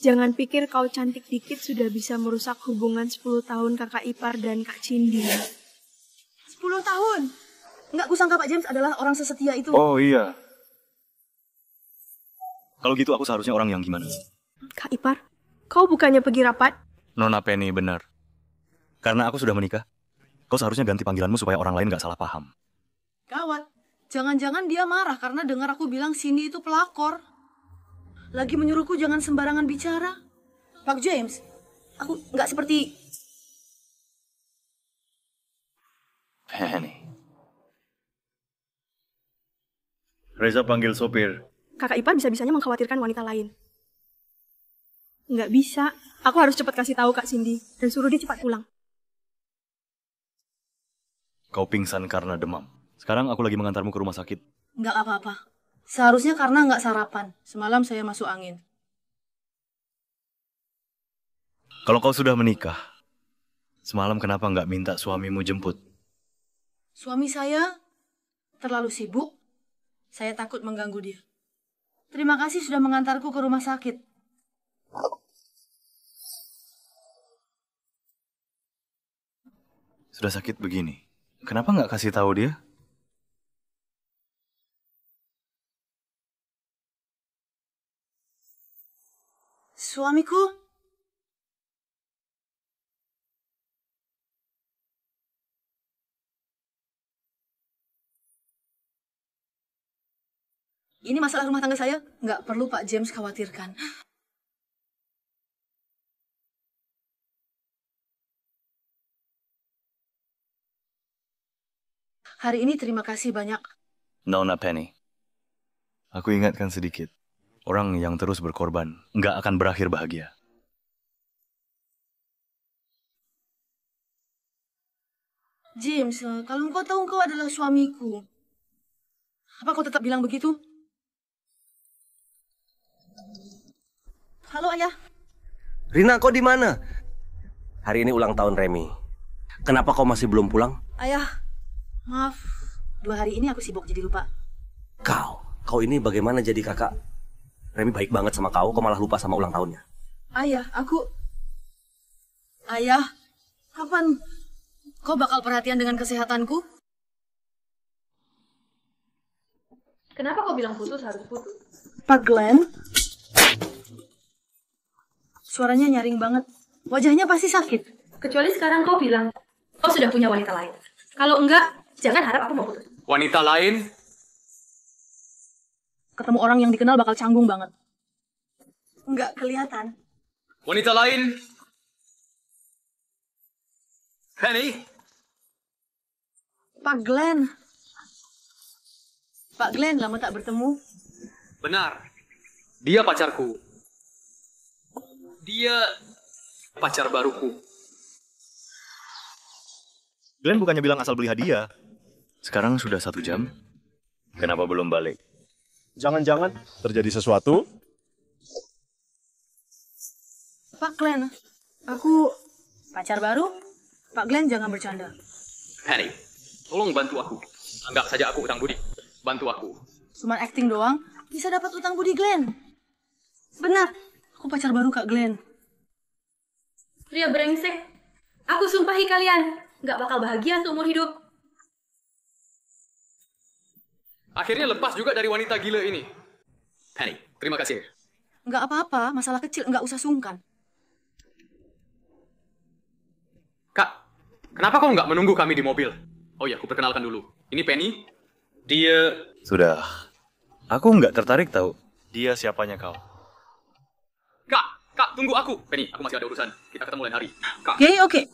jangan pikir kau cantik dikit sudah bisa merusak hubungan 10 tahun kakak ipar dan Kak Cindy. 10 tahun? Nggak kusangka Pak James adalah orang sesetia itu. Oh iya, kalau gitu aku seharusnya orang yang gimana? Kak Ipar, kau bukannya pergi rapat? Nona Penny, benar. Karena aku sudah menikah, kau seharusnya ganti panggilanmu supaya orang lain gak salah paham. Gawat, jangan-jangan dia marah karena dengar aku bilang sini itu pelakor. Lagi menyuruhku jangan sembarangan bicara. Pak James, aku gak seperti... Penny. Eh, Reza panggil sopir kakak ipar bisa-bisanya mengkhawatirkan wanita lain. Nggak bisa. Aku harus cepat kasih tahu Kak Cindy dan suruh dia cepat pulang. Kau pingsan karena demam. Sekarang aku lagi mengantarmu ke rumah sakit. Nggak apa-apa. Seharusnya karena nggak sarapan. Semalam saya masuk angin. Kalau kau sudah menikah, semalam kenapa nggak minta suamimu jemput? Suami saya terlalu sibuk. Saya takut mengganggu dia. Terima kasih sudah mengantarku ke rumah sakit. Sudah sakit begini. Kenapa nggak kasih tahu dia? Suamiku? Ini masalah rumah tangga saya nggak perlu Pak James khawatirkan. Hari ini terima kasih banyak. Nona Penny. Aku ingatkan sedikit. Orang yang terus berkorban nggak akan berakhir bahagia. James, kalau engkau tahu engkau adalah suamiku, apa kau tetap bilang begitu? Halo ayah. Rina, kau di mana? Hari ini ulang tahun Remy. Kenapa kau masih belum pulang? Ayah, maaf. Dua hari ini aku sibuk jadi lupa. Kau, kau ini bagaimana jadi kakak? Remy baik banget sama kau, kau malah lupa sama ulang tahunnya. Ayah, aku... Ayah, kapan kau bakal perhatian dengan kesehatanku? Kenapa kau bilang putus harus putus? Pak Glenn, Suaranya nyaring banget. Wajahnya pasti sakit. Kecuali sekarang kau bilang, kau sudah punya wanita lain. Kalau enggak, jangan harap aku mau putus. Wanita lain? Ketemu orang yang dikenal bakal canggung banget. Enggak kelihatan. Wanita lain? Penny? Pak Glenn. Pak Glenn, lama tak bertemu. Benar. Dia pacarku. Dia pacar baruku. Glenn bukannya bilang asal beli hadiah. Sekarang sudah satu jam. Kenapa belum balik? Jangan-jangan terjadi sesuatu. Pak Glenn, aku pacar baru. Pak Glenn jangan bercanda. Harry, tolong bantu aku. Anggap saja aku utang budi. Bantu aku. Cuman acting doang, bisa dapat utang budi Glenn. Benar, aku pacar baru Kak Glenn. Ria brengsek. Aku sumpahi kalian, nggak bakal bahagia seumur hidup. Akhirnya lepas juga dari wanita gila ini. Penny, terima kasih. Nggak apa-apa, masalah kecil, nggak usah sungkan. Kak, kenapa kau nggak menunggu kami di mobil? Oh ya, aku perkenalkan dulu. Ini Penny. Dia... Sudah. Aku nggak tertarik tahu. Dia siapanya kau? Kak, kak, tunggu aku. Penny, aku masih ada urusan. Kita ketemu lain hari. Kak. Oke, okay, oke. Okay.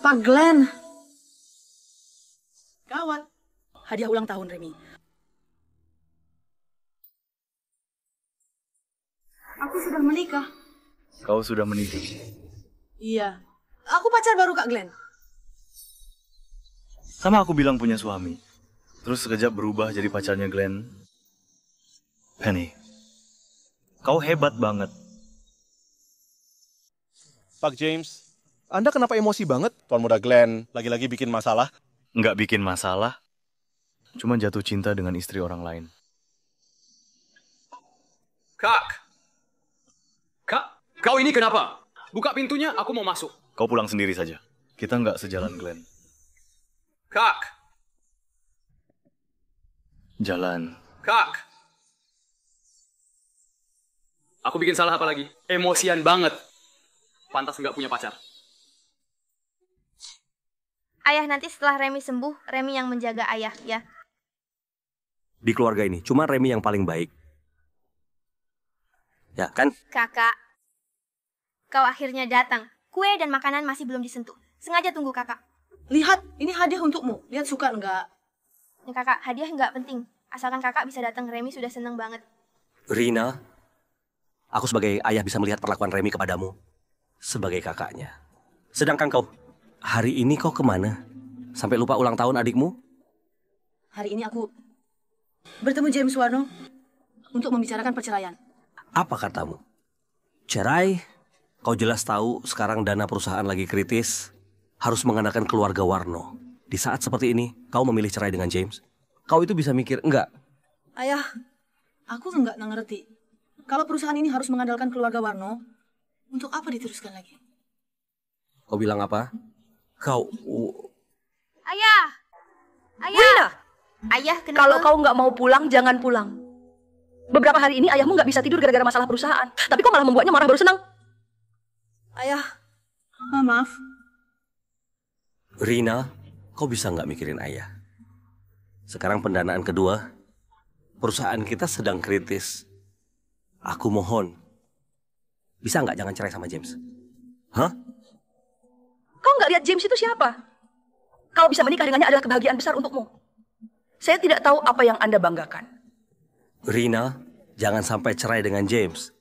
Pak Glenn. Kawan. Hadiah ulang tahun, Remy. Aku sudah menikah. Kau sudah menikah? Iya. Aku pacar baru, Kak Glenn. Sama aku bilang punya suami. Terus sekejap berubah jadi pacarnya Glenn. Penny, kau hebat banget. Pak James, Anda kenapa emosi banget? Tuan Muda Glenn lagi-lagi bikin masalah. Nggak bikin masalah. Cuma jatuh cinta dengan istri orang lain. Kak! Kak, kau ini kenapa? Buka pintunya, aku mau masuk. Kau pulang sendiri saja. Kita nggak sejalan, Glenn. Kak! Jalan. Kak! Aku bikin salah apa lagi? Emosian banget pantas nggak punya pacar. Ayah nanti setelah Remi sembuh, Remi yang menjaga ayah ya. Di keluarga ini cuma Remi yang paling baik. Ya kan? Kakak, kau akhirnya datang. Kue dan makanan masih belum disentuh. Sengaja tunggu kakak. Lihat, ini hadiah untukmu. Lihat suka nggak? Ini kakak, hadiah nggak penting. Asalkan kakak bisa datang, Remi sudah seneng banget. Rina, aku sebagai ayah bisa melihat perlakuan Remi kepadamu sebagai kakaknya. Sedangkan kau, hari ini kau kemana? Sampai lupa ulang tahun adikmu? Hari ini aku bertemu James Warno untuk membicarakan perceraian. Apa katamu? Cerai? Kau jelas tahu sekarang dana perusahaan lagi kritis. Harus mengandalkan keluarga Warno. Di saat seperti ini, kau memilih cerai dengan James? Kau itu bisa mikir, enggak? Ayah, aku enggak ngerti. Kalau perusahaan ini harus mengandalkan keluarga Warno, untuk apa diteruskan lagi? Kau bilang apa? Kau... Ayah! Ayah! Wina! Ayah, kenapa? Kalau kau nggak mau pulang, jangan pulang. Beberapa hari ini ayahmu nggak bisa tidur gara-gara masalah perusahaan. Tapi kau malah membuatnya marah baru senang. Ayah, oh, maaf. Rina, kau bisa nggak mikirin ayah? Sekarang pendanaan kedua, perusahaan kita sedang kritis. Aku mohon, bisa nggak jangan cerai sama James? Hah? Kau nggak lihat James itu siapa? Kau bisa menikah dengannya adalah kebahagiaan besar untukmu. Saya tidak tahu apa yang Anda banggakan. Rina, jangan sampai cerai dengan James.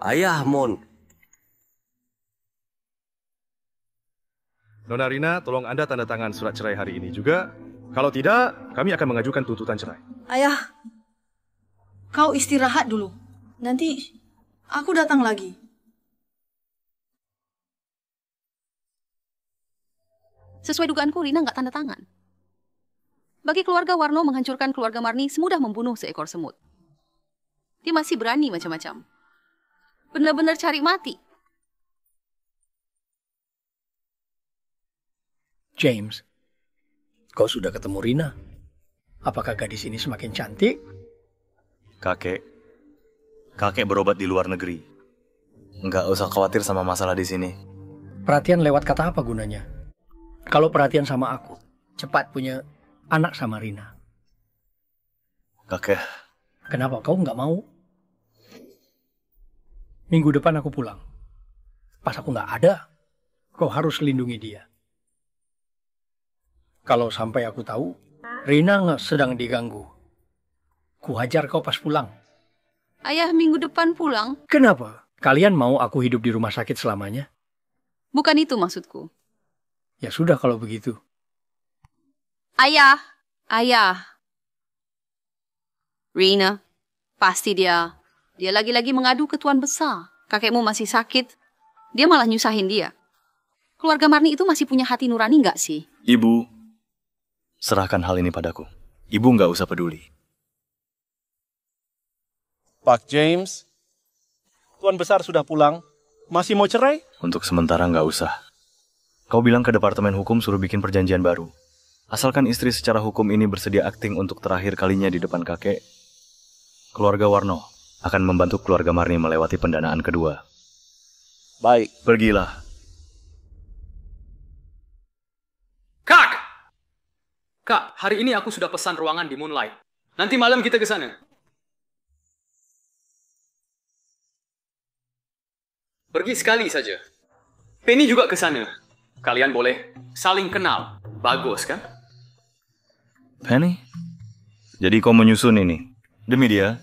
Ayah, Mon. Nona Rina, tolong Anda tanda tangan surat cerai hari ini juga. Kalau tidak, kami akan mengajukan tuntutan cerai. Ayah, kau istirahat dulu. Nanti aku datang lagi. Sesuai dugaanku, Rina nggak tanda tangan. Bagi keluarga Warno menghancurkan keluarga Marni semudah membunuh seekor semut. Dia masih berani macam-macam. Benar-benar cari mati. James, kau sudah ketemu Rina? Apakah gadis ini semakin cantik? Kakek, kakek berobat di luar negeri. Nggak usah khawatir sama masalah di sini. Perhatian lewat kata apa gunanya? Kalau perhatian sama aku, cepat punya anak sama Rina. Kakek. Kenapa kau nggak mau? Minggu depan aku pulang. Pas aku nggak ada, kau harus lindungi dia. Kalau sampai aku tahu, Rina nggak sedang diganggu. Ku hajar kau pas pulang. Ayah minggu depan pulang. Kenapa? Kalian mau aku hidup di rumah sakit selamanya? Bukan itu maksudku. Ya sudah kalau begitu. Ayah, ayah. Rina, pasti dia. Dia lagi-lagi mengadu ke Tuan Besar. Kakekmu masih sakit. Dia malah nyusahin dia. Keluarga Marni itu masih punya hati nurani nggak sih? Ibu, serahkan hal ini padaku. Ibu nggak usah peduli. Pak James, Tuan Besar sudah pulang. Masih mau cerai? Untuk sementara nggak usah. Kau bilang ke Departemen Hukum suruh bikin perjanjian baru. Asalkan istri secara hukum ini bersedia akting untuk terakhir kalinya di depan kakek, keluarga Warno akan membantu keluarga Marni melewati pendanaan kedua. Baik. Pergilah. Kak! Kak, hari ini aku sudah pesan ruangan di Moonlight. Nanti malam kita ke sana. Pergi sekali saja. Penny juga ke sana. Kalian boleh saling kenal. Bagus, kan? Penny? Jadi kau menyusun ini? Demi dia?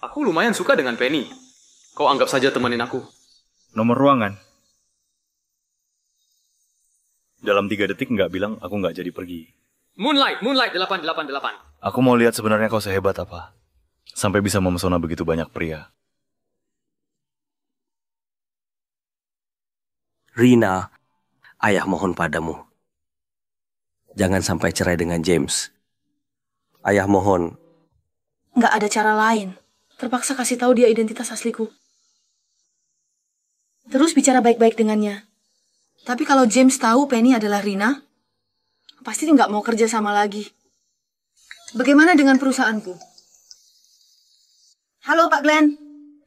Aku lumayan suka dengan Penny. Kau anggap saja temenin aku. Nomor ruangan? Dalam tiga detik nggak bilang aku nggak jadi pergi. Moonlight, Moonlight 888. Aku mau lihat sebenarnya kau sehebat apa. Sampai bisa memesona begitu banyak pria. Rina, ayah mohon padamu. Jangan sampai cerai dengan James. Ayah mohon. Nggak ada cara lain. Terpaksa kasih tahu dia identitas asliku. Terus bicara baik-baik dengannya. Tapi kalau James tahu Penny adalah Rina, pasti nggak mau kerja sama lagi. Bagaimana dengan perusahaanku? Halo Pak Glenn.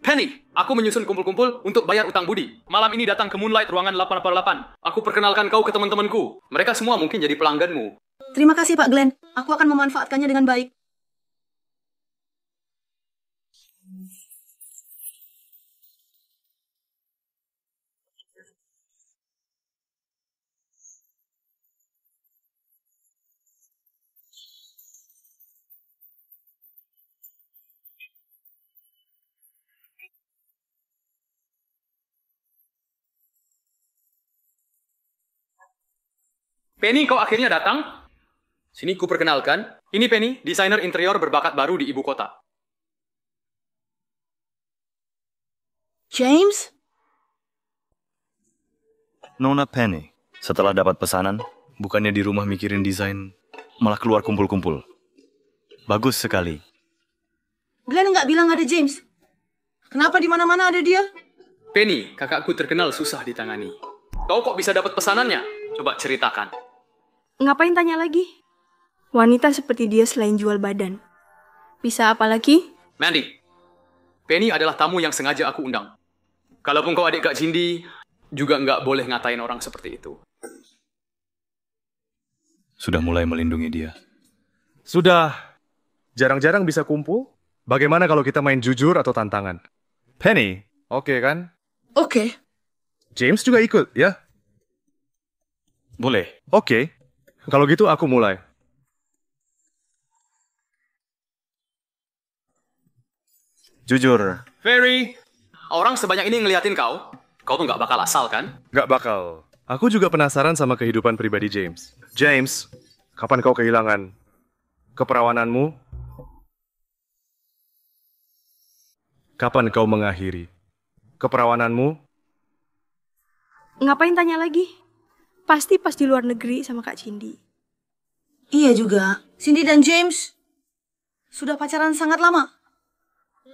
Penny, Aku menyusun kumpul-kumpul untuk bayar utang budi. Malam ini datang ke Moonlight ruangan 888. Aku perkenalkan kau ke teman-temanku. Mereka semua mungkin jadi pelangganmu. Terima kasih Pak Glenn. Aku akan memanfaatkannya dengan baik. Penny, kau akhirnya datang. Sini ku perkenalkan. Ini Penny, desainer interior berbakat baru di ibu kota. James? Nona Penny, setelah dapat pesanan, bukannya di rumah mikirin desain, malah keluar kumpul-kumpul. Bagus sekali. Glenn nggak bilang ada James. Kenapa di mana-mana ada dia? Penny, kakakku terkenal susah ditangani. Kau kok bisa dapat pesanannya? Coba ceritakan. Ngapain tanya lagi? Wanita seperti dia selain jual badan. Bisa apa lagi? Mandy, Penny adalah tamu yang sengaja aku undang. Kalaupun kau adik Kak Cindy, juga nggak boleh ngatain orang seperti itu. Sudah mulai melindungi dia. Sudah. Jarang-jarang bisa kumpul. Bagaimana kalau kita main jujur atau tantangan? Penny, oke okay, kan? Oke. Okay. James juga ikut, ya? Boleh. Oke. Okay. Kalau gitu aku mulai. Jujur. Ferry, orang sebanyak ini ngeliatin kau. Kau tuh nggak bakal asal kan? Nggak bakal. Aku juga penasaran sama kehidupan pribadi James. James, kapan kau kehilangan keperawananmu? Kapan kau mengakhiri keperawananmu? Ngapain tanya lagi? pasti pas di luar negeri sama Kak Cindy. Iya juga, Cindy dan James sudah pacaran sangat lama.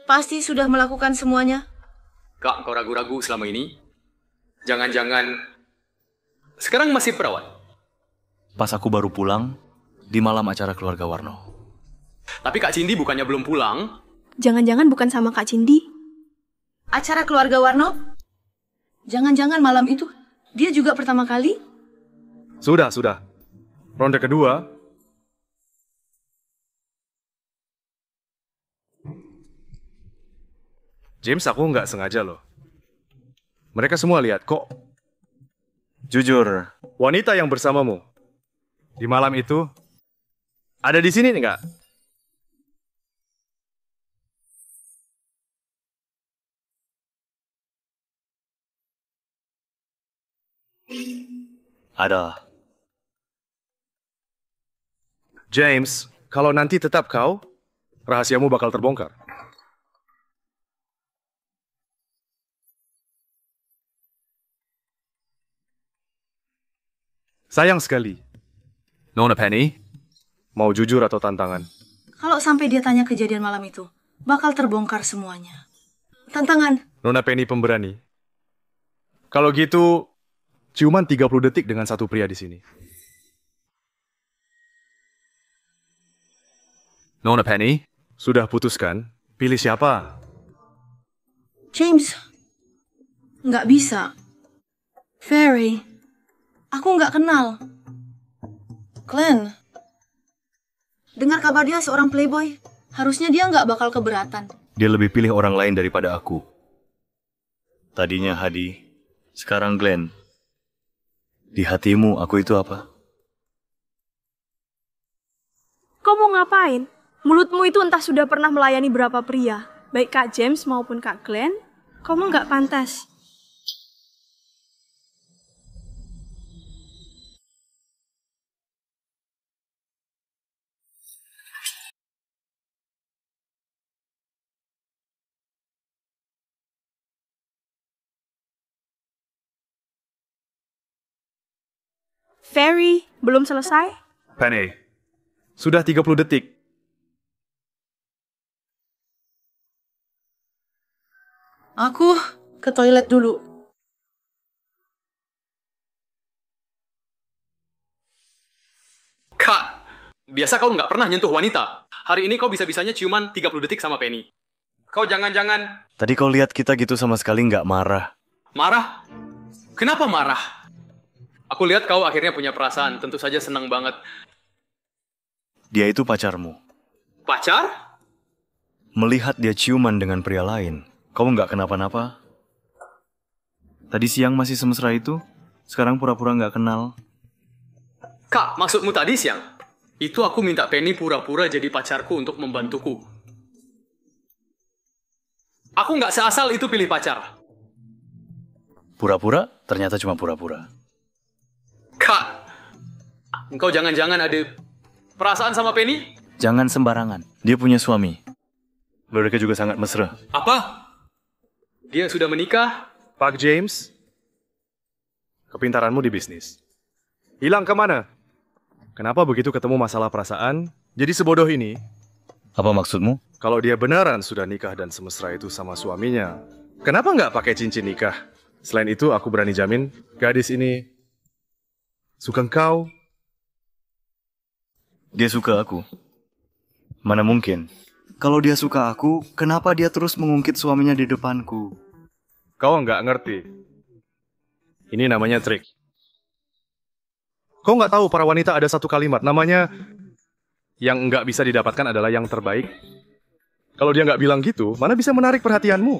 Pasti sudah melakukan semuanya. Kak, kau ragu-ragu selama ini? Jangan-jangan sekarang masih perawat? Pas aku baru pulang di malam acara keluarga Warno. Tapi Kak Cindy bukannya belum pulang? Jangan-jangan bukan sama Kak Cindy? Acara keluarga Warno? Jangan-jangan malam itu dia juga pertama kali sudah, sudah. Ronde kedua. James, aku nggak sengaja loh. Mereka semua lihat kok. Jujur, wanita yang bersamamu di malam itu ada di sini nggak? Ada. James, kalau nanti tetap kau, rahasiamu bakal terbongkar. Sayang sekali. Nona Penny, mau jujur atau tantangan? Kalau sampai dia tanya kejadian malam itu, bakal terbongkar semuanya. Tantangan. Nona Penny pemberani. Kalau gitu, ciuman 30 detik dengan satu pria di sini. Nona Penny, sudah putuskan? Pilih siapa? James, nggak bisa. Ferry, aku nggak kenal. Glenn, dengar kabar dia seorang playboy. Harusnya dia nggak bakal keberatan. Dia lebih pilih orang lain daripada aku. Tadinya Hadi, sekarang Glenn. Di hatimu aku itu apa? Kau mau ngapain? Mulutmu itu entah sudah pernah melayani berapa pria, baik Kak James maupun Kak Glenn. Kamu nggak pantas. Ferry, belum selesai? Penny, sudah 30 detik. Aku ke toilet dulu. Kak, biasa kau nggak pernah nyentuh wanita. Hari ini kau bisa-bisanya ciuman 30 detik sama Penny. Kau jangan-jangan... Tadi kau lihat kita gitu sama sekali nggak marah. Marah? Kenapa marah? Aku lihat kau akhirnya punya perasaan. Tentu saja senang banget. Dia itu pacarmu. Pacar? Melihat dia ciuman dengan pria lain, kamu nggak kenapa-napa? Tadi siang masih semesra itu, sekarang pura-pura nggak kenal. Kak, maksudmu tadi siang? Itu aku minta Penny pura-pura jadi pacarku untuk membantuku. Aku nggak seasal itu pilih pacar. Pura-pura? Ternyata cuma pura-pura. Kak, engkau jangan-jangan ada perasaan sama Penny? Jangan sembarangan. Dia punya suami. Mereka juga sangat mesra. Apa? Dia sudah menikah. Pak James, kepintaranmu di bisnis. Hilang kemana? Kenapa begitu ketemu masalah perasaan, jadi sebodoh ini? Apa maksudmu? Kalau dia beneran sudah nikah dan semesra itu sama suaminya, kenapa nggak pakai cincin nikah? Selain itu, aku berani jamin, gadis ini suka engkau. Dia suka aku. Mana mungkin? Kalau dia suka aku, kenapa dia terus mengungkit suaminya di depanku? Kau nggak ngerti. Ini namanya trik. Kau nggak tahu para wanita ada satu kalimat namanya yang nggak bisa didapatkan adalah yang terbaik. Kalau dia nggak bilang gitu, mana bisa menarik perhatianmu?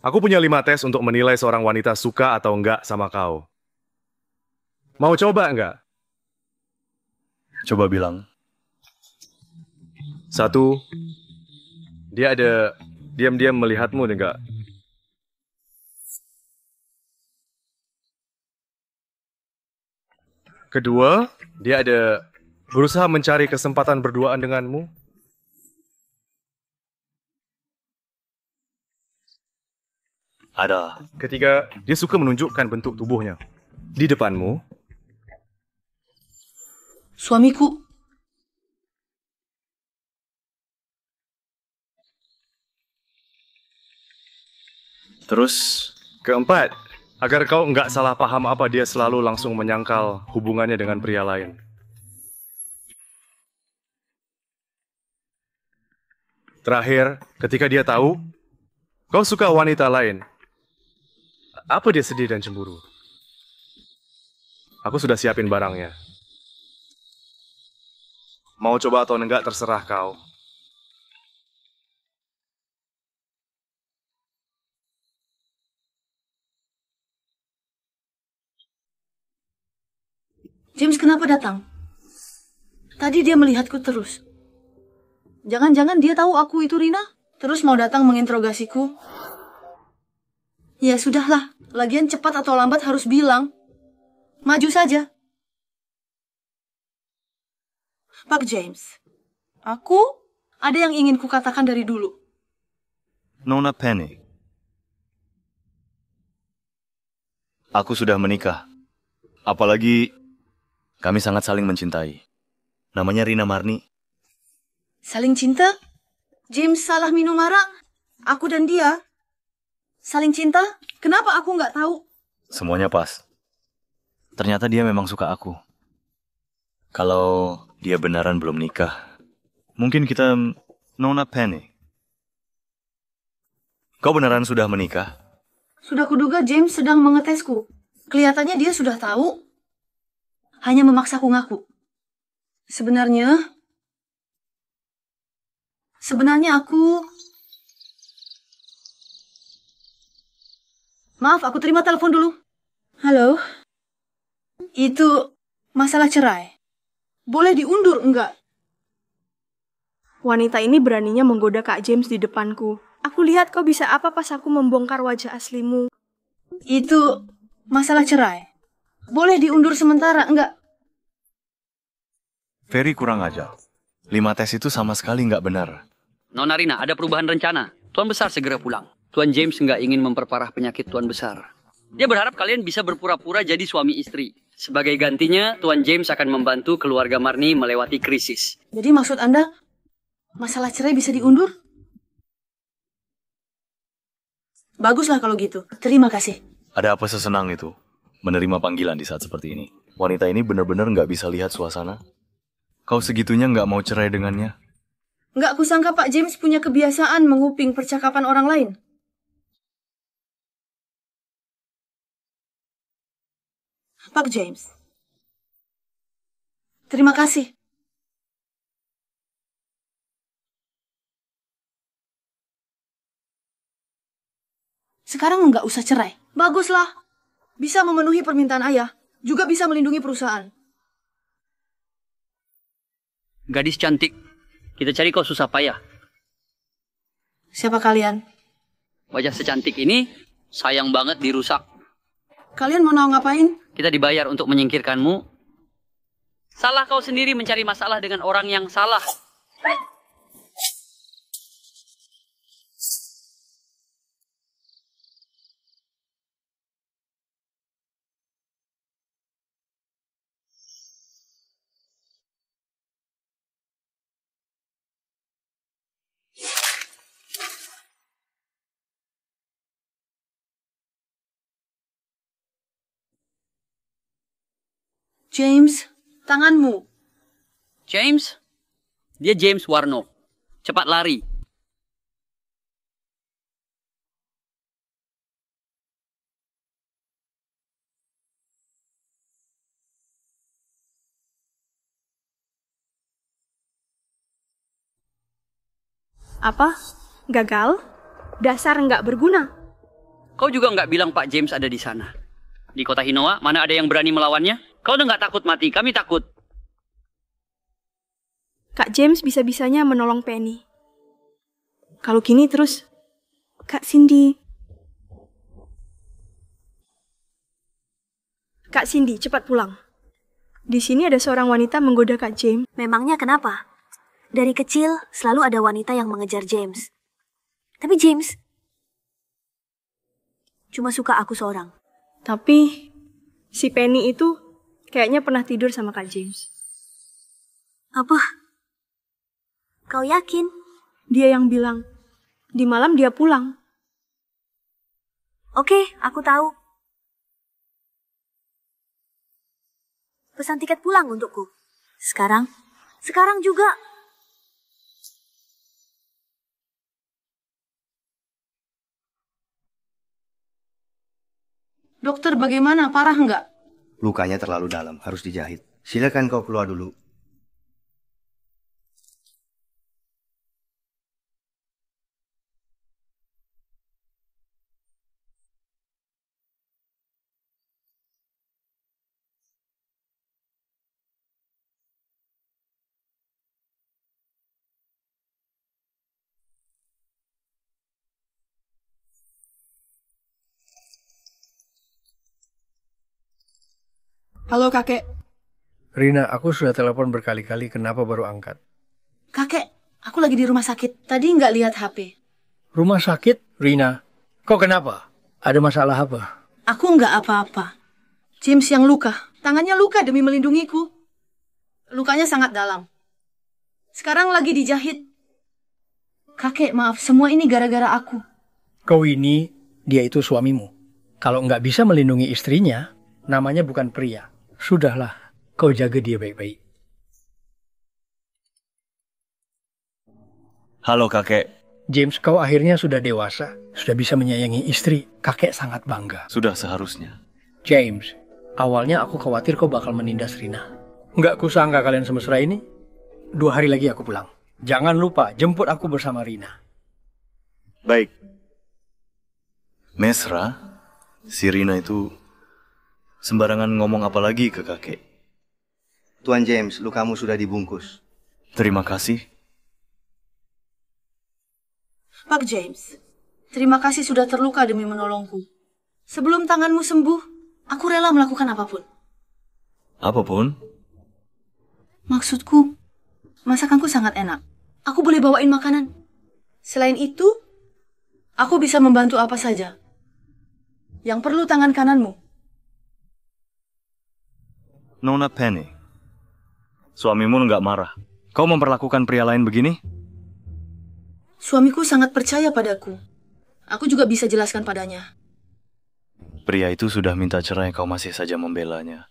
Aku punya lima tes untuk menilai seorang wanita suka atau enggak sama kau. Mau coba enggak? Coba bilang. Satu, dia ada diam-diam melihatmu enggak? Kedua, dia ada berusaha mencari kesempatan berduaan denganmu. Ada. Ketiga, dia suka menunjukkan bentuk tubuhnya. Di depanmu. Suamiku Terus keempat, agar kau nggak salah paham apa dia selalu langsung menyangkal hubungannya dengan pria lain. Terakhir, ketika dia tahu kau suka wanita lain, apa dia sedih dan cemburu? Aku sudah siapin barangnya. Mau coba atau enggak terserah kau. James kenapa datang? Tadi dia melihatku terus. Jangan-jangan dia tahu aku itu Rina? Terus mau datang menginterogasiku? Ya sudahlah, lagian cepat atau lambat harus bilang. Maju saja. Pak James, aku ada yang ingin kukatakan dari dulu. Nona Penny, aku sudah menikah. Apalagi kami sangat saling mencintai. Namanya Rina Marni. Saling cinta? James salah minum marah. Aku dan dia. Saling cinta? Kenapa aku nggak tahu? Semuanya pas. Ternyata dia memang suka aku. Kalau dia benaran belum nikah, mungkin kita Nona Penny. Kau benaran sudah menikah? Sudah kuduga James sedang mengetesku. Kelihatannya dia sudah tahu hanya memaksaku ngaku. Sebenarnya, sebenarnya aku... Maaf, aku terima telepon dulu. Halo? Itu masalah cerai. Boleh diundur, enggak? Wanita ini beraninya menggoda Kak James di depanku. Aku lihat kau bisa apa pas aku membongkar wajah aslimu. Itu masalah cerai. Boleh diundur sementara, enggak? Ferry kurang ajar. Lima tes itu sama sekali enggak benar. Nona Rina, ada perubahan rencana. Tuan Besar segera pulang. Tuan James enggak ingin memperparah penyakit Tuan Besar. Dia berharap kalian bisa berpura-pura jadi suami istri. Sebagai gantinya, Tuan James akan membantu keluarga Marni melewati krisis. Jadi maksud Anda, masalah cerai bisa diundur? Baguslah kalau gitu. Terima kasih. Ada apa sesenang itu? menerima panggilan di saat seperti ini. Wanita ini benar-benar nggak bisa lihat suasana. Kau segitunya nggak mau cerai dengannya? Nggak kusangka Pak James punya kebiasaan menguping percakapan orang lain. Pak James, terima kasih. Sekarang nggak usah cerai. Baguslah bisa memenuhi permintaan ayah, juga bisa melindungi perusahaan. Gadis cantik, kita cari kau susah payah. Siapa kalian? Wajah secantik ini sayang banget dirusak. Kalian mau ngapain? Kita dibayar untuk menyingkirkanmu. Salah kau sendiri mencari masalah dengan orang yang salah. James, tanganmu. James? Dia James Warno. Cepat lari. Apa? Gagal? Dasar nggak berguna. Kau juga nggak bilang Pak James ada di sana. Di kota Hinoa, mana ada yang berani melawannya? Kau udah gak takut mati, kami takut. Kak James bisa-bisanya menolong Penny. Kalau gini terus, Kak Cindy. Kak Cindy, cepat pulang. Di sini ada seorang wanita menggoda Kak James. Memangnya kenapa? Dari kecil selalu ada wanita yang mengejar James. Tapi James cuma suka aku seorang. Tapi si Penny itu Kayaknya pernah tidur sama Kak James. Apa? Kau yakin? Dia yang bilang. Di malam dia pulang. Oke, aku tahu. Pesan tiket pulang untukku. Sekarang? Sekarang juga. Dokter, bagaimana? Parah nggak? Lukanya terlalu dalam, harus dijahit. Silakan kau keluar dulu. Halo kakek. Rina, aku sudah telepon berkali-kali. Kenapa baru angkat? Kakek, aku lagi di rumah sakit. Tadi nggak lihat HP. Rumah sakit, Rina? Kok kenapa? Ada masalah apa? Aku nggak apa-apa. James yang luka. Tangannya luka demi melindungiku. Lukanya sangat dalam. Sekarang lagi dijahit. Kakek, maaf. Semua ini gara-gara aku. Kau ini, dia itu suamimu. Kalau nggak bisa melindungi istrinya, namanya bukan pria Sudahlah, kau jaga dia baik-baik. Halo kakek. James, kau akhirnya sudah dewasa, sudah bisa menyayangi istri. Kakek sangat bangga. Sudah seharusnya. James, awalnya aku khawatir kau bakal menindas Rina. Enggak kusangka kalian semesra ini. Dua hari lagi aku pulang. Jangan lupa jemput aku bersama Rina. Baik. Mesra, si Rina itu sembarangan ngomong apa lagi ke kakek. Tuan James, lukamu sudah dibungkus. Terima kasih. Pak James, terima kasih sudah terluka demi menolongku. Sebelum tanganmu sembuh, aku rela melakukan apapun. Apapun? Maksudku, masakanku sangat enak. Aku boleh bawain makanan. Selain itu, aku bisa membantu apa saja. Yang perlu tangan kananmu, Nona Penny. Suamimu nggak marah. Kau memperlakukan pria lain begini? Suamiku sangat percaya padaku. Aku juga bisa jelaskan padanya. Pria itu sudah minta cerai, kau masih saja membelanya.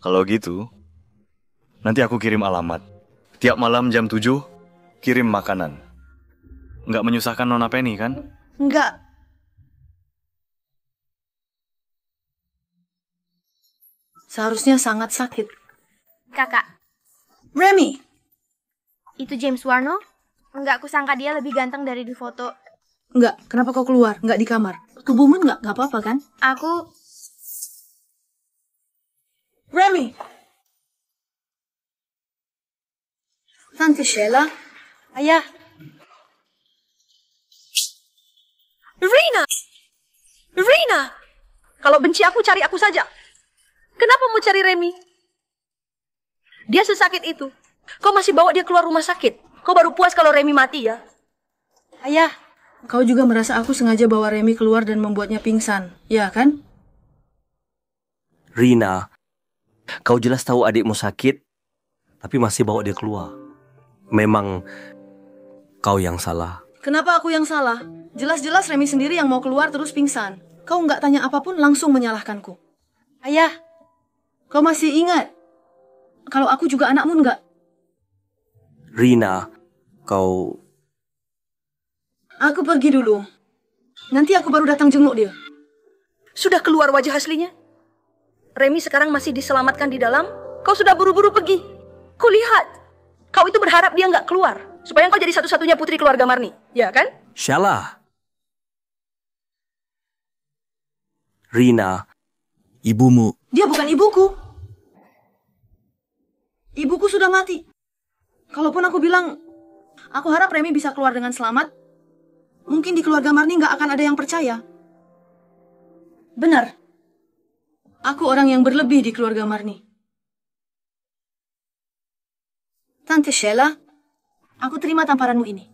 Kalau gitu, nanti aku kirim alamat. Tiap malam jam 7, kirim makanan. Nggak menyusahkan Nona Penny, kan? Nggak, Seharusnya sangat sakit. Kakak. Remy! Itu James Warno? Enggak, aku sangka dia lebih ganteng dari di foto. Enggak, kenapa kau keluar? Enggak di kamar. Tubuhmu enggak, enggak apa-apa kan? Aku... Remy! Tante Sheila. Ayah. Rina! Rina! Kalau benci aku, cari aku saja. Kenapa mau cari Remi? Dia sesakit itu. Kau masih bawa dia keluar rumah sakit. Kau baru puas kalau Remi mati ya? Ayah, kau juga merasa aku sengaja bawa Remi keluar dan membuatnya pingsan, ya kan? Rina, kau jelas tahu adikmu sakit, tapi masih bawa dia keluar. Memang kau yang salah. Kenapa aku yang salah? Jelas-jelas Remi sendiri yang mau keluar terus pingsan. Kau nggak tanya apapun langsung menyalahkanku. Ayah, Kau masih ingat kalau aku juga anakmu enggak? Rina, kau... Aku pergi dulu. Nanti aku baru datang jenguk dia. Sudah keluar wajah aslinya? Remy sekarang masih diselamatkan di dalam? Kau sudah buru-buru pergi. Kulihat. Kau itu berharap dia nggak keluar. Supaya kau jadi satu-satunya putri keluarga Marni. Ya kan? Syalah. Rina, Ibumu. Dia bukan ibuku. Ibuku sudah mati. Kalaupun aku bilang, aku harap Remy bisa keluar dengan selamat, mungkin di keluarga Marni nggak akan ada yang percaya. Benar. Aku orang yang berlebih di keluarga Marni. Tante Sheila, aku terima tamparanmu ini.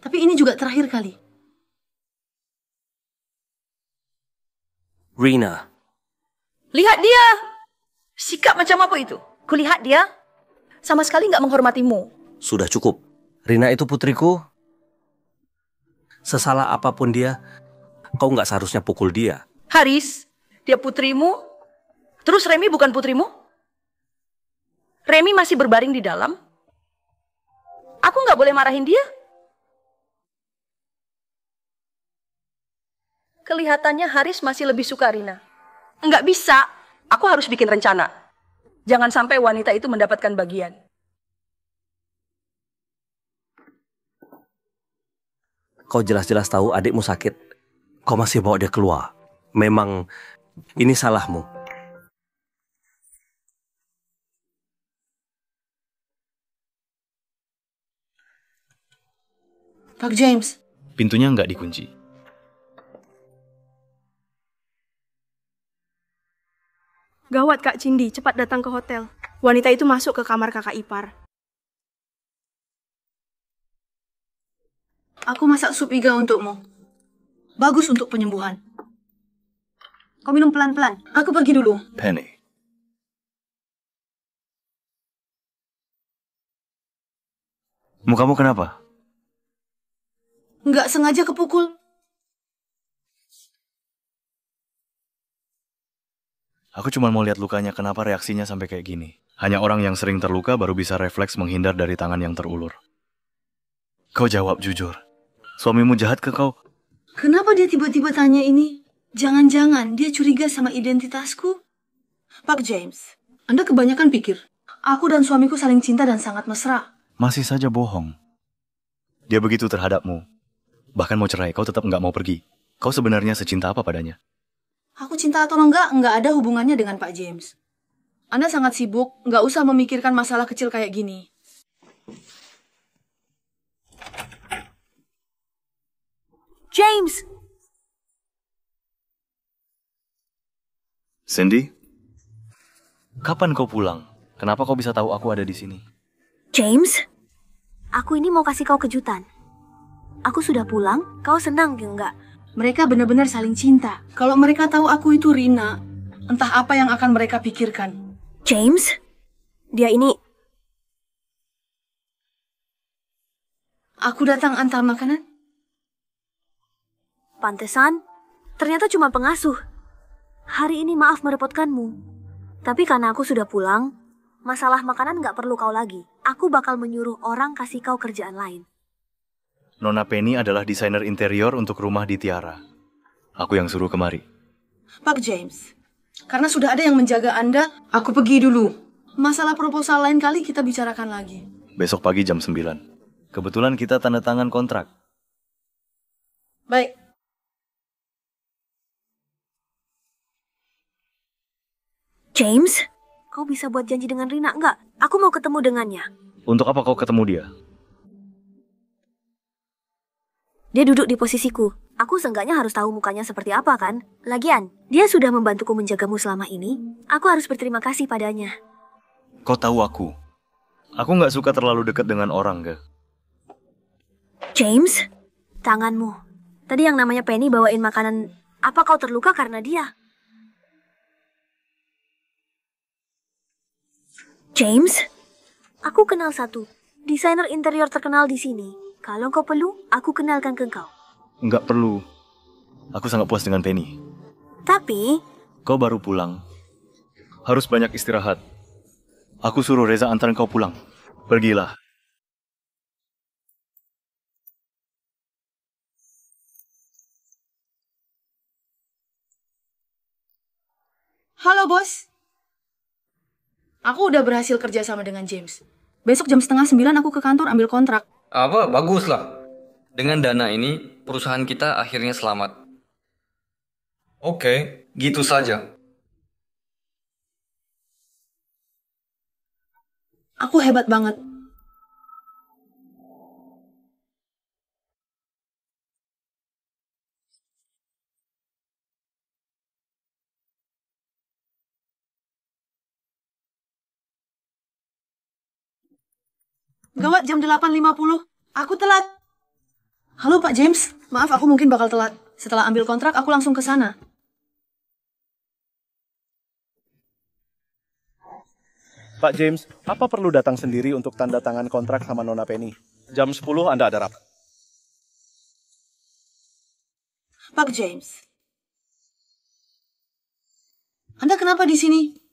Tapi ini juga terakhir kali. Rina, Lihat dia. Sikap macam apa itu? Kulihat dia sama sekali nggak menghormatimu. Sudah cukup. Rina itu putriku. Sesalah apapun dia, kau nggak seharusnya pukul dia. Haris, dia putrimu. Terus Remy bukan putrimu? Remy masih berbaring di dalam. Aku nggak boleh marahin dia. Kelihatannya Haris masih lebih suka Rina. Nggak bisa. Aku harus bikin rencana. Jangan sampai wanita itu mendapatkan bagian. Kau jelas-jelas tahu adikmu sakit. Kau masih bawa dia keluar. Memang ini salahmu. Pak James. Pintunya nggak dikunci. Gawat Kak Cindi, cepat datang ke hotel. Wanita itu masuk ke kamar kakak ipar. Aku masak sup iga untukmu. Bagus untuk penyembuhan. Kau minum pelan-pelan. Aku pergi dulu. Penny, Mukamu kenapa? Nggak sengaja kepukul. Aku cuma mau lihat lukanya kenapa reaksinya sampai kayak gini. Hanya orang yang sering terluka baru bisa refleks menghindar dari tangan yang terulur. Kau jawab jujur. Suamimu jahat ke kau? Kenapa dia tiba-tiba tanya ini? Jangan-jangan dia curiga sama identitasku? Pak James, Anda kebanyakan pikir. Aku dan suamiku saling cinta dan sangat mesra. Masih saja bohong. Dia begitu terhadapmu. Bahkan mau cerai, kau tetap nggak mau pergi. Kau sebenarnya secinta apa padanya? Aku cinta atau enggak, enggak ada hubungannya dengan Pak James. Anda sangat sibuk, enggak usah memikirkan masalah kecil kayak gini. James! Cindy? Kapan kau pulang? Kenapa kau bisa tahu aku ada di sini? James, aku ini mau kasih kau kejutan. Aku sudah pulang, kau senang enggak? Mereka benar-benar saling cinta. Kalau mereka tahu aku itu Rina, entah apa yang akan mereka pikirkan. James? Dia ini... Aku datang antar makanan. Pantesan, ternyata cuma pengasuh. Hari ini maaf merepotkanmu. Tapi karena aku sudah pulang, masalah makanan nggak perlu kau lagi. Aku bakal menyuruh orang kasih kau kerjaan lain. Nona Penny adalah desainer interior untuk rumah di Tiara. Aku yang suruh kemari. Pak James, karena sudah ada yang menjaga Anda, aku pergi dulu. Masalah proposal lain kali kita bicarakan lagi. Besok pagi jam 9. Kebetulan kita tanda tangan kontrak. Baik. James, kau bisa buat janji dengan Rina enggak? Aku mau ketemu dengannya. Untuk apa kau ketemu dia? Dia duduk di posisiku. Aku seenggaknya harus tahu mukanya seperti apa kan? Lagian, dia sudah membantuku menjagamu selama ini. Aku harus berterima kasih padanya. Kau tahu aku. Aku nggak suka terlalu dekat dengan orang, gak? James, tanganmu. Tadi yang namanya Penny bawain makanan. Apa kau terluka karena dia? James, aku kenal satu desainer interior terkenal di sini. Kalau kau perlu, aku kenalkan ke kau. Enggak perlu. Aku sangat puas dengan Penny. Tapi... Kau baru pulang. Harus banyak istirahat. Aku suruh Reza antar kau pulang. Pergilah. Halo, bos. Aku udah berhasil kerja sama dengan James. Besok jam setengah sembilan aku ke kantor ambil kontrak apa bagus lah dengan dana ini perusahaan kita akhirnya selamat oke okay, gitu saja aku hebat banget Gawat, jam 8.50. Aku telat. Halo Pak James, maaf aku mungkin bakal telat. Setelah ambil kontrak, aku langsung ke sana. Pak James, apa perlu datang sendiri untuk tanda tangan kontrak sama Nona Penny? Jam 10 Anda ada rapat. Pak James, Anda kenapa di sini?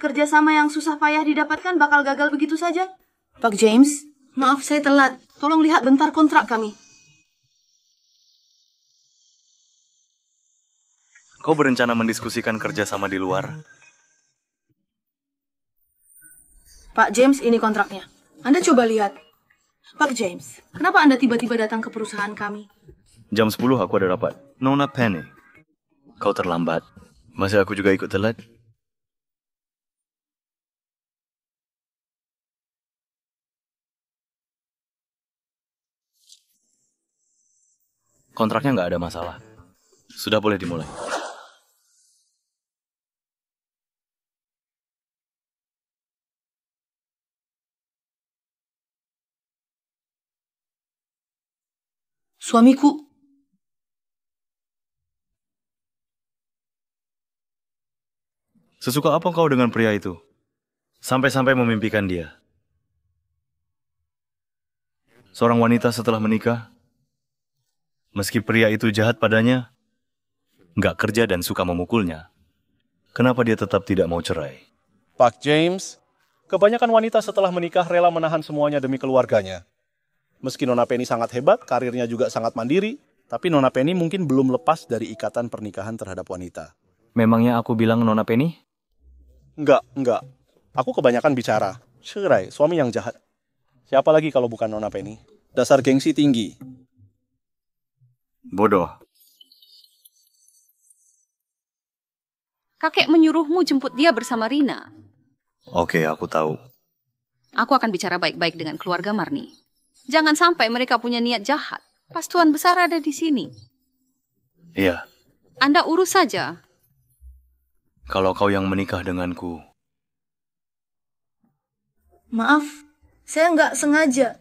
Kerjasama yang susah payah didapatkan bakal gagal begitu saja. Pak James, maaf saya telat. Tolong lihat bentar kontrak kami. Kau berencana mendiskusikan kerjasama di luar? Pak James, ini kontraknya. Anda coba lihat. Pak James, kenapa Anda tiba-tiba datang ke perusahaan kami? Jam 10 aku ada rapat. Nona Penny. Kau terlambat. Masih aku juga ikut telat? Kontraknya nggak ada masalah. Sudah boleh dimulai. Suamiku Sesuka apa kau dengan pria itu? Sampai-sampai memimpikan dia. Seorang wanita setelah menikah Meski pria itu jahat padanya, nggak kerja dan suka memukulnya, kenapa dia tetap tidak mau cerai? Pak James, kebanyakan wanita setelah menikah rela menahan semuanya demi keluarganya. Meski Nona Penny sangat hebat, karirnya juga sangat mandiri, tapi Nona Penny mungkin belum lepas dari ikatan pernikahan terhadap wanita. Memangnya aku bilang Nona Penny? Enggak, enggak. Aku kebanyakan bicara. Cerai, suami yang jahat. Siapa lagi kalau bukan Nona Penny? Dasar gengsi tinggi. Bodoh. Kakek menyuruhmu jemput dia bersama Rina. Oke, aku tahu. Aku akan bicara baik-baik dengan keluarga Marni. Jangan sampai mereka punya niat jahat. Pas tuan besar ada di sini. Iya. Anda urus saja. Kalau kau yang menikah denganku. Maaf, saya nggak sengaja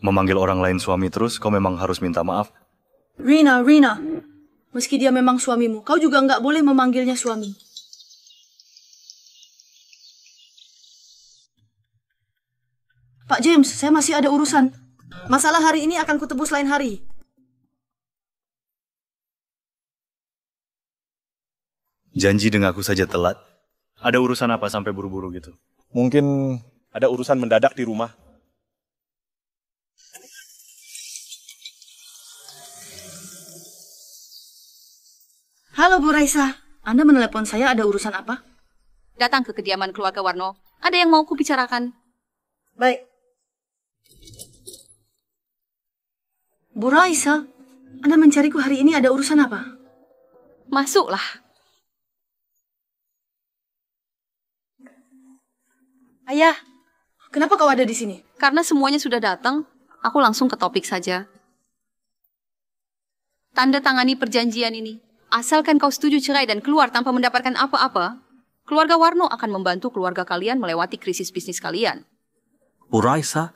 memanggil orang lain suami terus, kau memang harus minta maaf. Rina, Rina, meski dia memang suamimu, kau juga nggak boleh memanggilnya suami. Pak James, saya masih ada urusan. Masalah hari ini akan kutebus lain hari. Janji dengan aku saja telat. Ada urusan apa sampai buru-buru gitu? Mungkin ada urusan mendadak di rumah. Halo Bu Raisa, Anda menelepon saya ada urusan apa? Datang ke kediaman keluarga Warno. Ada yang mau kubicarakan. Baik. Bu Raisa, Anda mencariku hari ini ada urusan apa? Masuklah. Ayah, kenapa kau ada di sini? Karena semuanya sudah datang, aku langsung ke topik saja. Tanda tangani perjanjian ini. Asalkan kau setuju cerai dan keluar tanpa mendapatkan apa-apa, keluarga Warno akan membantu keluarga kalian melewati krisis bisnis kalian. Puraisa,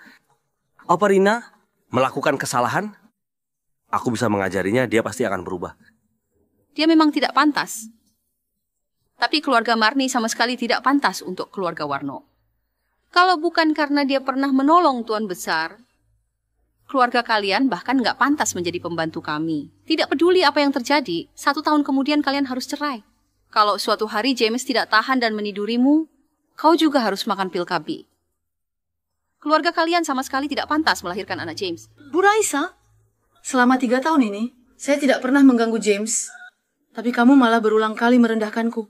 apa Rina melakukan kesalahan? Aku bisa mengajarinya, dia pasti akan berubah. Dia memang tidak pantas. Tapi keluarga Marni sama sekali tidak pantas untuk keluarga Warno. Kalau bukan karena dia pernah menolong Tuan Besar, Keluarga kalian bahkan nggak pantas menjadi pembantu kami. Tidak peduli apa yang terjadi, satu tahun kemudian kalian harus cerai. Kalau suatu hari James tidak tahan dan menidurimu, kau juga harus makan pil kabi. Keluarga kalian sama sekali tidak pantas melahirkan anak James. Bu Raisa, selama tiga tahun ini, saya tidak pernah mengganggu James. Tapi kamu malah berulang kali merendahkanku.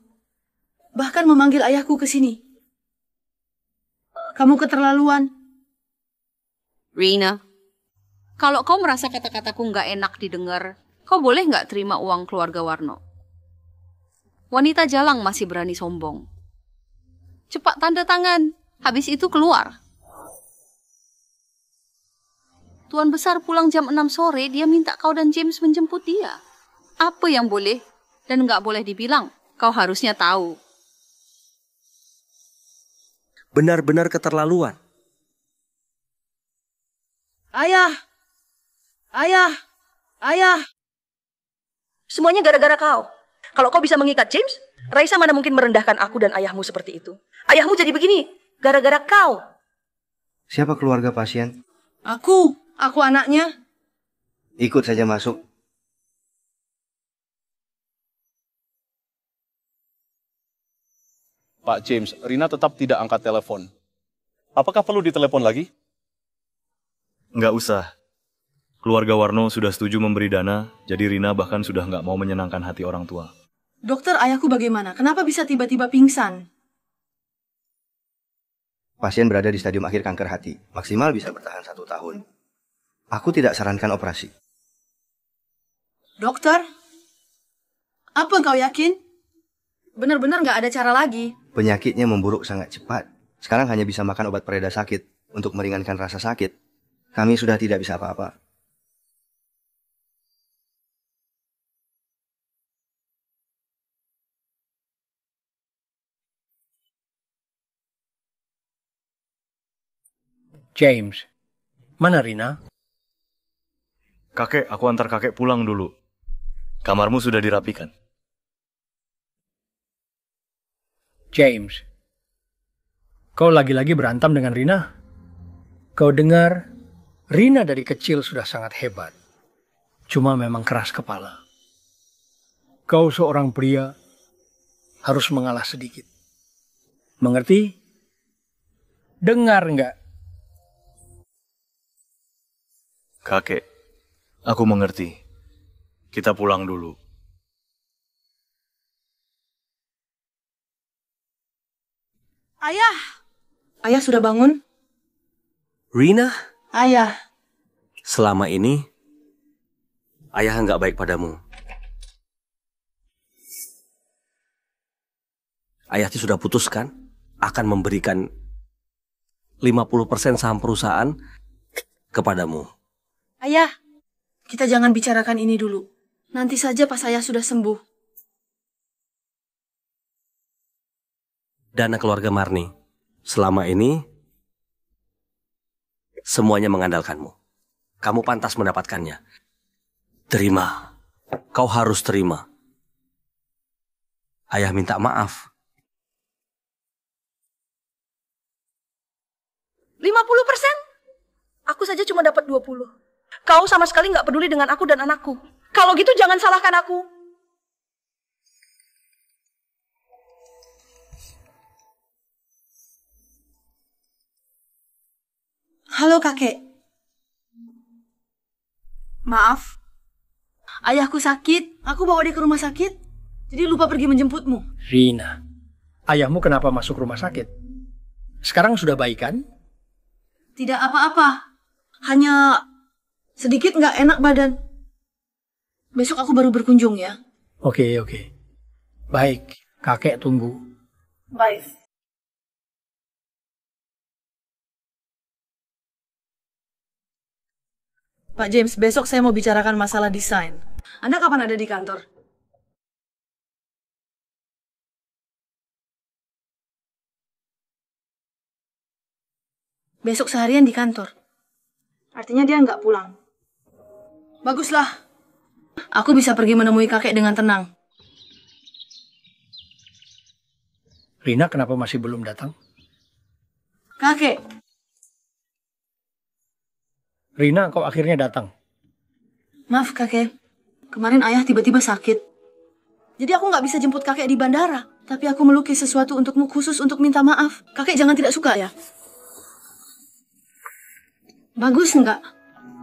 Bahkan memanggil ayahku ke sini. Kamu keterlaluan. Rina, kalau kau merasa kata-kataku nggak enak didengar, kau boleh nggak terima uang keluarga Warno? Wanita jalang masih berani sombong. Cepat tanda tangan, habis itu keluar. Tuan Besar pulang jam 6 sore, dia minta kau dan James menjemput dia. Apa yang boleh dan nggak boleh dibilang, kau harusnya tahu. Benar-benar keterlaluan. Ayah, Ayah! Ayah! Semuanya gara-gara kau. Kalau kau bisa mengikat James, Raisa mana mungkin merendahkan aku dan ayahmu seperti itu. Ayahmu jadi begini, gara-gara kau. Siapa keluarga pasien? Aku, aku anaknya. Ikut saja masuk. Pak James, Rina tetap tidak angkat telepon. Apakah perlu ditelepon lagi? Nggak usah. Keluarga Warno sudah setuju memberi dana, jadi Rina bahkan sudah nggak mau menyenangkan hati orang tua. Dokter, ayahku bagaimana? Kenapa bisa tiba-tiba pingsan? Pasien berada di stadium akhir kanker hati, maksimal bisa bertahan satu tahun. Aku tidak sarankan operasi. Dokter, apa kau yakin? Benar-benar nggak ada cara lagi. Penyakitnya memburuk sangat cepat. Sekarang hanya bisa makan obat pereda sakit untuk meringankan rasa sakit. Kami sudah tidak bisa apa-apa. James. Mana Rina? Kakek, aku antar kakek pulang dulu. Kamarmu sudah dirapikan. James. Kau lagi-lagi berantem dengan Rina? Kau dengar, Rina dari kecil sudah sangat hebat. Cuma memang keras kepala. Kau seorang pria harus mengalah sedikit. Mengerti? Dengar enggak? Kakek, aku mengerti. Kita pulang dulu. Ayah. Ayah sudah bangun? Rina? Ayah. Selama ini, ayah nggak baik padamu. Ayah sudah putuskan akan memberikan 50% saham perusahaan kepadamu. Ayah, kita jangan bicarakan ini dulu. Nanti saja pas ayah sudah sembuh. Dana keluarga Marni, selama ini semuanya mengandalkanmu. Kamu pantas mendapatkannya. Terima. Kau harus terima. Ayah minta maaf. 50 persen? Aku saja cuma dapat 20. Kau sama sekali nggak peduli dengan aku dan anakku. Kalau gitu jangan salahkan aku. Halo kakek. Maaf. Ayahku sakit. Aku bawa dia ke rumah sakit. Jadi lupa pergi menjemputmu. Rina, ayahmu kenapa masuk rumah sakit? Sekarang sudah baik kan? Tidak apa-apa. Hanya Sedikit nggak enak badan. Besok aku baru berkunjung ya. Oke, okay, oke. Okay. Baik, kakek tunggu. Baik. Pak James, besok saya mau bicarakan masalah desain. Anda kapan ada di kantor? Besok seharian di kantor. Artinya dia nggak pulang. Baguslah. Aku bisa pergi menemui kakek dengan tenang. Rina kenapa masih belum datang? Kakek. Rina, kau akhirnya datang. Maaf, kakek. Kemarin ayah tiba-tiba sakit. Jadi aku nggak bisa jemput kakek di bandara. Tapi aku melukis sesuatu untukmu khusus untuk minta maaf. Kakek jangan tidak suka ya. Bagus nggak?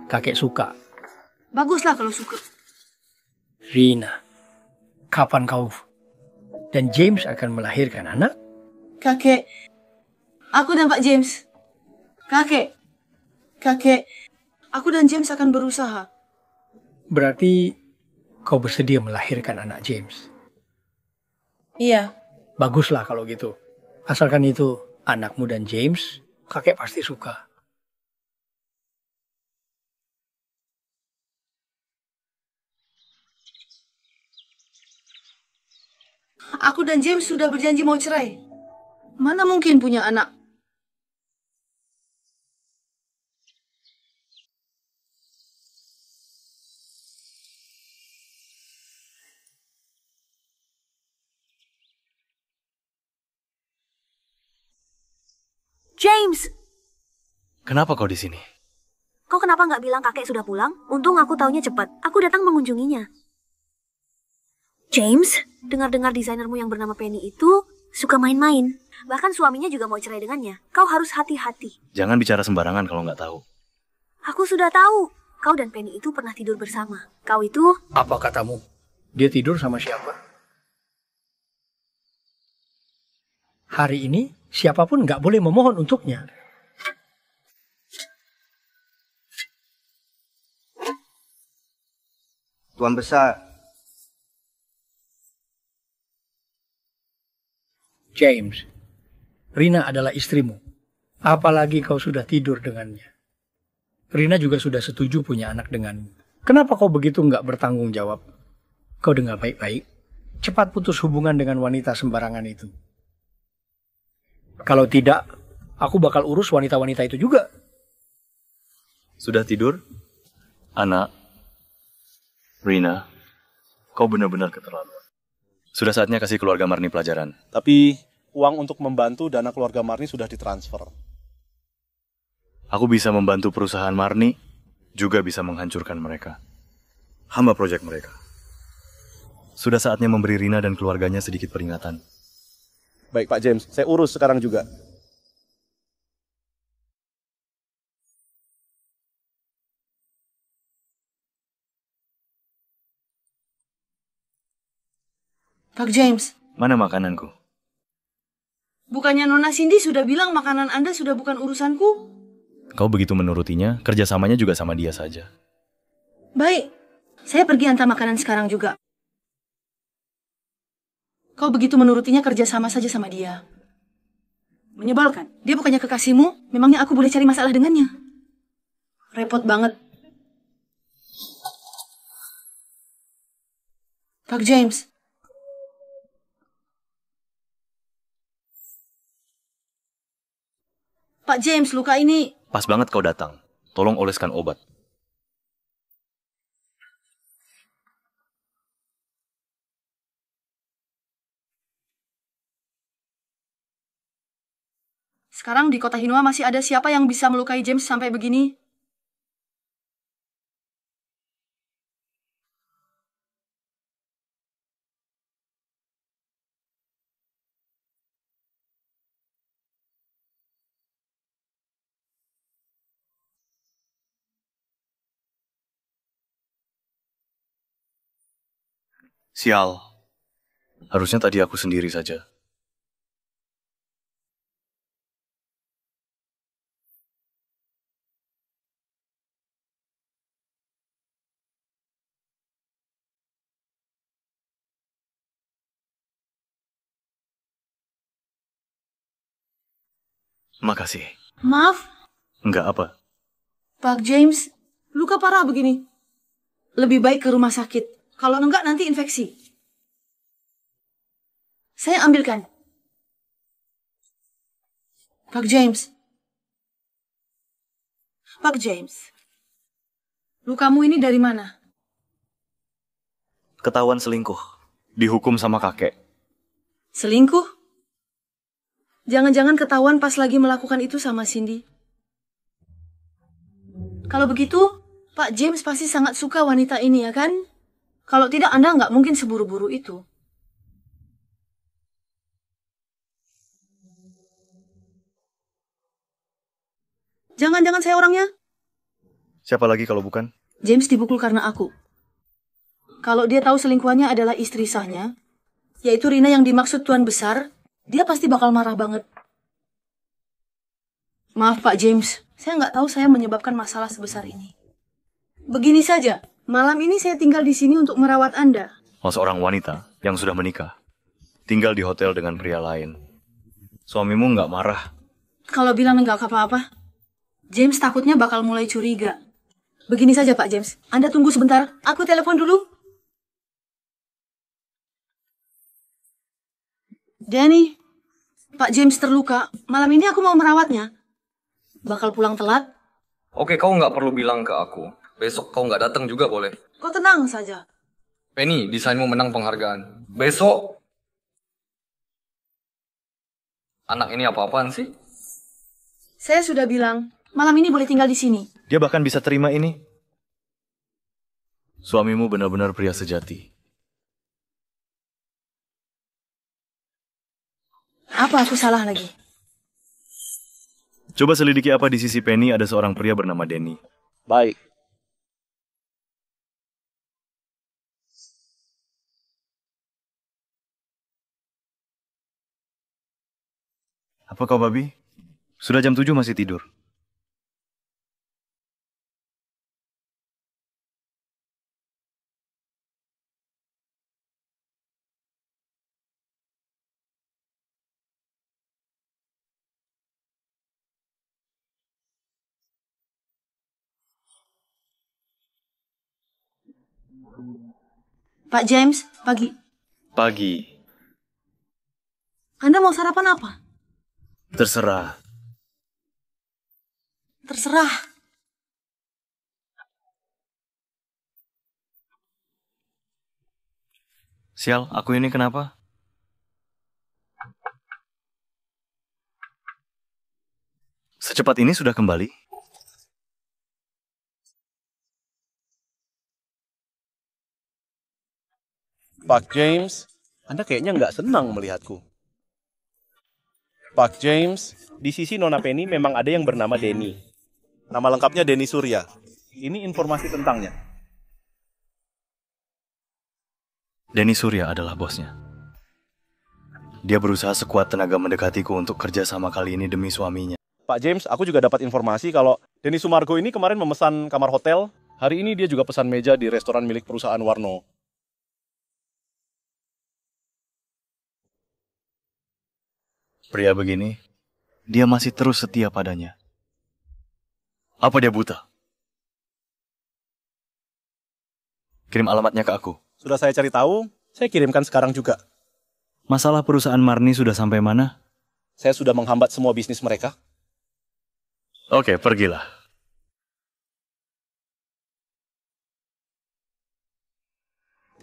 Kakek suka. Baguslah kalau suka. Rina, kapan kau dan James akan melahirkan anak? Kakek, aku dan Pak James. Kakek, kakek, aku dan James akan berusaha. Berarti kau bersedia melahirkan anak James? Iya. Baguslah kalau gitu. Asalkan itu anakmu dan James, kakek pasti suka. Aku dan James sudah berjanji mau cerai. Mana mungkin punya anak? James! Kenapa kau di sini? Kau kenapa nggak bilang kakek sudah pulang? Untung aku taunya cepat. Aku datang mengunjunginya. James, dengar-dengar desainermu yang bernama Penny itu suka main-main. Bahkan suaminya juga mau cerai dengannya. Kau harus hati-hati. Jangan bicara sembarangan kalau nggak tahu. Aku sudah tahu. Kau dan Penny itu pernah tidur bersama. Kau itu... Apa katamu? Dia tidur sama siapa? Hari ini, siapapun nggak boleh memohon untuknya. Tuan Besar, James, Rina adalah istrimu. Apalagi kau sudah tidur dengannya. Rina juga sudah setuju punya anak denganmu. Kenapa kau begitu nggak bertanggung jawab? Kau dengar baik-baik. Cepat putus hubungan dengan wanita sembarangan itu. Kalau tidak, aku bakal urus wanita-wanita itu juga. Sudah tidur? Anak, Rina, kau benar-benar keterlaluan. Sudah saatnya kasih keluarga Marni pelajaran. Tapi uang untuk membantu dana keluarga Marni sudah ditransfer. Aku bisa membantu perusahaan Marni, juga bisa menghancurkan mereka. Hamba proyek mereka. Sudah saatnya memberi Rina dan keluarganya sedikit peringatan. Baik Pak James, saya urus sekarang juga. Pak James. Mana makananku? Bukannya Nona Cindy sudah bilang makanan Anda sudah bukan urusanku? Kau begitu menurutinya, kerjasamanya juga sama dia saja. Baik, saya pergi antar makanan sekarang juga. Kau begitu menurutinya kerjasama saja sama dia. Menyebalkan. Dia bukannya kekasihmu, memangnya aku boleh cari masalah dengannya. Repot banget. Pak James, Pak James, luka ini... Pas banget kau datang. Tolong oleskan obat. Sekarang di kota Hinua masih ada siapa yang bisa melukai James sampai begini? Sial. Harusnya tadi aku sendiri saja. Makasih. Maaf? Enggak apa. Pak James, luka parah begini. Lebih baik ke rumah sakit. Kalau enggak nanti infeksi. Saya ambilkan. Pak James. Pak James. Lukamu ini dari mana? Ketahuan selingkuh. Dihukum sama kakek. Selingkuh? Jangan-jangan ketahuan pas lagi melakukan itu sama Cindy. Kalau begitu, Pak James pasti sangat suka wanita ini ya kan? Kalau tidak, Anda nggak mungkin seburu-buru itu. Jangan-jangan saya orangnya? Siapa lagi kalau bukan? James dibukul karena aku. Kalau dia tahu selingkuhannya adalah istri sahnya, yaitu Rina yang dimaksud Tuan Besar, dia pasti bakal marah banget. Maaf Pak James, saya nggak tahu saya menyebabkan masalah sebesar ini. Begini saja, Malam ini saya tinggal di sini untuk merawat Anda. Oh, seorang wanita yang sudah menikah. Tinggal di hotel dengan pria lain. Suamimu nggak marah? Kalau bilang nggak apa-apa, James takutnya bakal mulai curiga. Begini saja Pak James, Anda tunggu sebentar. Aku telepon dulu. Danny, Pak James terluka. Malam ini aku mau merawatnya. Bakal pulang telat. Oke, kau nggak perlu bilang ke aku. Besok kau nggak datang juga boleh. Kau tenang saja. Penny, desainmu menang penghargaan. Besok... Anak ini apa-apaan sih? Saya sudah bilang, malam ini boleh tinggal di sini. Dia bahkan bisa terima ini. Suamimu benar-benar pria sejati. Apa aku salah lagi? Coba selidiki apa di sisi Penny ada seorang pria bernama Denny. Baik, Apa kau, Babi? Sudah jam tujuh masih tidur. Pak James, pagi. Pagi. Anda mau sarapan apa? Terserah. Terserah. Sial, aku ini kenapa? Secepat ini sudah kembali? Pak James, Anda kayaknya nggak senang melihatku. Pak James. Di sisi Nona Penny memang ada yang bernama Denny. Nama lengkapnya Denny Surya. Ini informasi tentangnya. Denny Surya adalah bosnya. Dia berusaha sekuat tenaga mendekatiku untuk kerja sama kali ini demi suaminya. Pak James, aku juga dapat informasi kalau Denny Sumargo ini kemarin memesan kamar hotel. Hari ini dia juga pesan meja di restoran milik perusahaan Warno. Pria begini, dia masih terus setia padanya. Apa dia buta? Kirim alamatnya ke aku. Sudah saya cari tahu, saya kirimkan sekarang juga. Masalah perusahaan Marni sudah sampai mana? Saya sudah menghambat semua bisnis mereka. Oke, pergilah.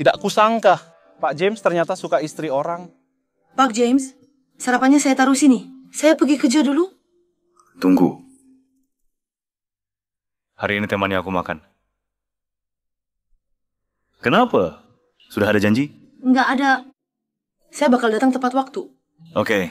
Tidak kusangka, Pak James ternyata suka istri orang. Pak James, Sarapannya saya taruh sini. Saya pergi kerja dulu. Tunggu. Hari ini temannya aku makan. Kenapa? Sudah ada janji? Enggak ada. Saya bakal datang tepat waktu. Oke. Okay.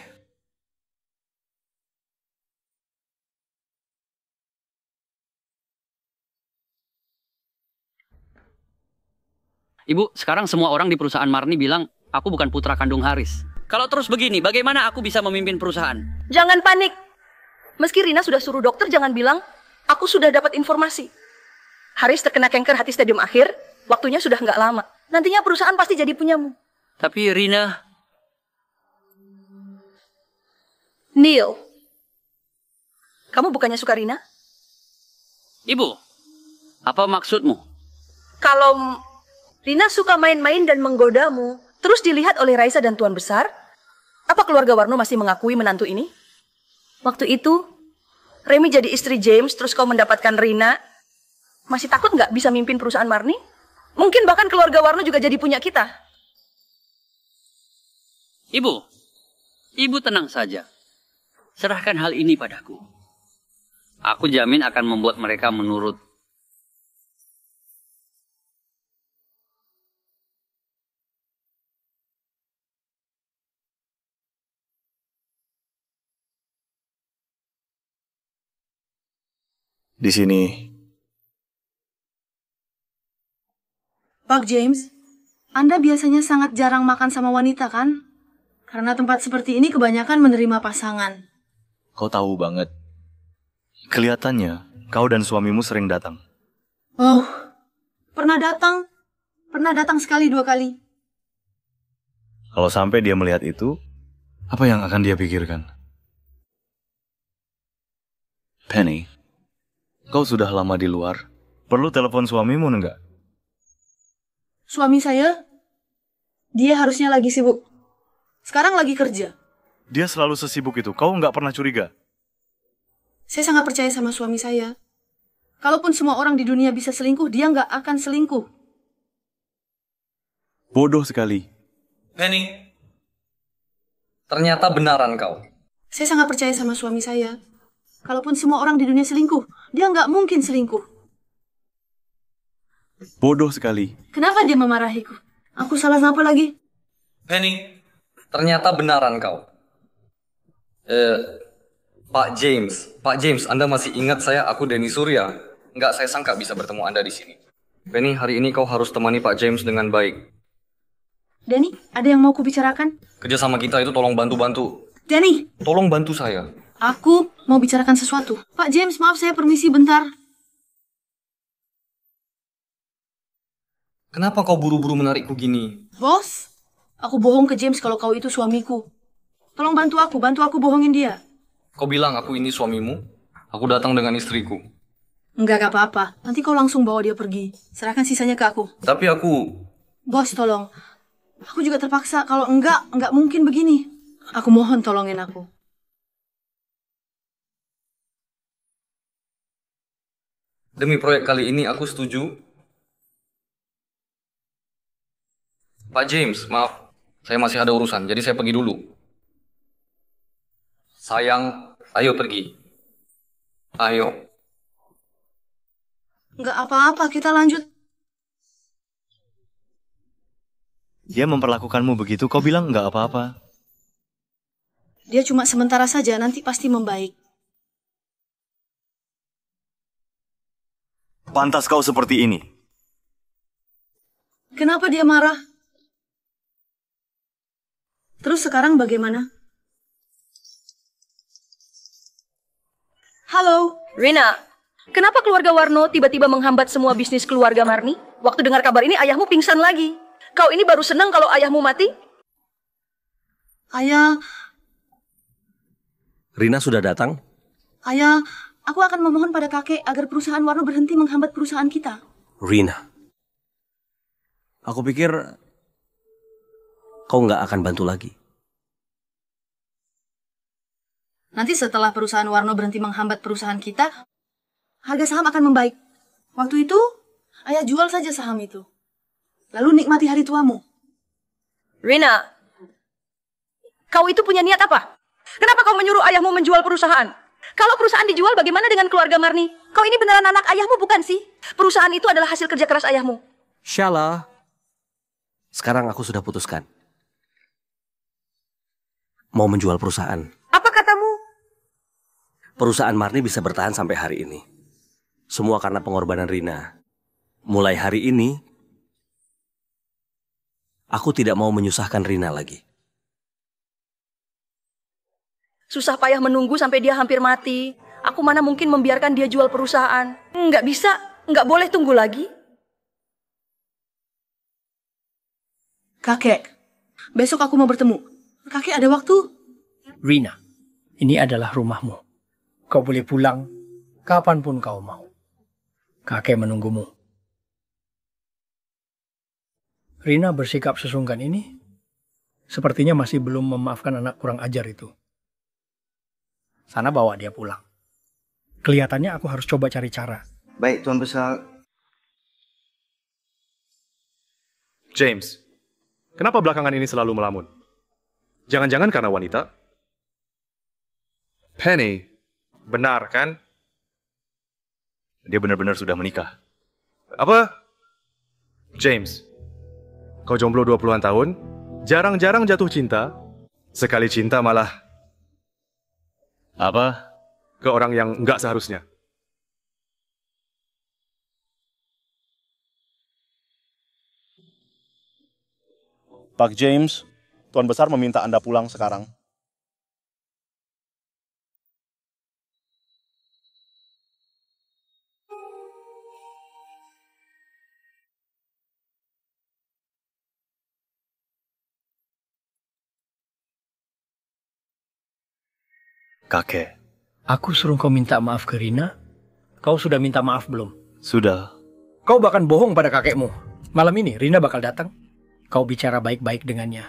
Ibu, sekarang semua orang di perusahaan Marni bilang aku bukan putra kandung Haris. Kalau terus begini, bagaimana aku bisa memimpin perusahaan? Jangan panik. Meski Rina sudah suruh dokter jangan bilang, aku sudah dapat informasi. Haris terkena kanker hati stadium akhir, waktunya sudah nggak lama. Nantinya perusahaan pasti jadi punyamu. Tapi Rina... Neil, kamu bukannya suka Rina? Ibu, apa maksudmu? Kalau Rina suka main-main dan menggodamu, terus dilihat oleh Raisa dan Tuan Besar? Apa keluarga Warno masih mengakui menantu ini? Waktu itu, Remy jadi istri James, terus kau mendapatkan Rina. Masih takut nggak bisa mimpin perusahaan Marni? Mungkin bahkan keluarga Warno juga jadi punya kita. Ibu, ibu tenang saja. Serahkan hal ini padaku. Aku jamin akan membuat mereka menurut di sini. Pak James, Anda biasanya sangat jarang makan sama wanita kan? Karena tempat seperti ini kebanyakan menerima pasangan. Kau tahu banget. Kelihatannya kau dan suamimu sering datang. Oh, pernah datang. Pernah datang sekali dua kali. Kalau sampai dia melihat itu, apa yang akan dia pikirkan? Penny, Kau sudah lama di luar. Perlu telepon suamimu enggak? Suami saya? Dia harusnya lagi sibuk. Sekarang lagi kerja. Dia selalu sesibuk itu. Kau nggak pernah curiga? Saya sangat percaya sama suami saya. Kalaupun semua orang di dunia bisa selingkuh, dia nggak akan selingkuh. Bodoh sekali. Penny, ternyata benaran kau. Saya sangat percaya sama suami saya. Kalaupun semua orang di dunia selingkuh, dia nggak mungkin selingkuh. Bodoh sekali. Kenapa dia memarahiku? Aku salah apa lagi? Penny, ternyata benaran kau. Eh, Pak James, Pak James, Anda masih ingat saya? Aku Denny Surya. Nggak saya sangka bisa bertemu Anda di sini. Penny, hari ini kau harus temani Pak James dengan baik. Denny, ada yang mau kubicarakan? Kerjasama kita itu tolong bantu-bantu. Denny! Tolong bantu saya. Aku mau bicarakan sesuatu. Pak James, maaf saya permisi bentar. Kenapa kau buru-buru menarikku gini? Bos, aku bohong ke James kalau kau itu suamiku. Tolong bantu aku, bantu aku bohongin dia. Kau bilang aku ini suamimu? Aku datang dengan istriku. Enggak, gak apa-apa. Nanti kau langsung bawa dia pergi. Serahkan sisanya ke aku. Tapi aku... Bos, tolong. Aku juga terpaksa. Kalau enggak, enggak mungkin begini. Aku mohon tolongin aku. Demi proyek kali ini aku setuju. Pak James, maaf. Saya masih ada urusan, jadi saya pergi dulu. Sayang, ayo pergi. Ayo. Nggak apa-apa, kita lanjut. Dia memperlakukanmu begitu, kau bilang nggak apa-apa. Dia cuma sementara saja, nanti pasti membaik. Pantas kau seperti ini. Kenapa dia marah? Terus sekarang bagaimana? Halo, Rina. Kenapa keluarga Warno tiba-tiba menghambat semua bisnis keluarga Marni? Waktu dengar kabar ini ayahmu pingsan lagi. Kau ini baru senang kalau ayahmu mati? Ayah... Rina sudah datang? Ayah, Aku akan memohon pada kakek agar perusahaan Warno berhenti menghambat perusahaan kita. Rina, aku pikir kau nggak akan bantu lagi. Nanti setelah perusahaan Warno berhenti menghambat perusahaan kita, harga saham akan membaik. Waktu itu, ayah jual saja saham itu. Lalu nikmati hari tuamu. Rina, kau itu punya niat apa? Kenapa kau menyuruh ayahmu menjual perusahaan? Kalau perusahaan dijual bagaimana dengan keluarga Marni? Kau ini beneran anak ayahmu bukan sih? Perusahaan itu adalah hasil kerja keras ayahmu. Shala. Sekarang aku sudah putuskan. Mau menjual perusahaan. Apa katamu? Perusahaan Marni bisa bertahan sampai hari ini. Semua karena pengorbanan Rina. Mulai hari ini, aku tidak mau menyusahkan Rina lagi. Susah payah menunggu sampai dia hampir mati. Aku mana mungkin membiarkan dia jual perusahaan. Nggak bisa, nggak boleh tunggu lagi. Kakek, besok aku mau bertemu. Kakek ada waktu? Rina, ini adalah rumahmu. Kau boleh pulang kapanpun kau mau. Kakek menunggumu. Rina bersikap sesungkan ini sepertinya masih belum memaafkan anak kurang ajar itu sana bawa dia pulang. Kelihatannya aku harus coba cari cara. Baik, Tuan Besar. James, kenapa belakangan ini selalu melamun? Jangan-jangan karena wanita? Penny, benar kan? Dia benar-benar sudah menikah. Apa? James, kau jomblo 20-an tahun, jarang-jarang jatuh cinta, sekali cinta malah apa? Ke orang yang nggak seharusnya. Pak James, Tuan Besar meminta Anda pulang sekarang. Kakek, aku suruh kau minta maaf ke Rina. Kau sudah minta maaf belum? Sudah. Kau bahkan bohong pada kakekmu. Malam ini Rina bakal datang. Kau bicara baik-baik dengannya.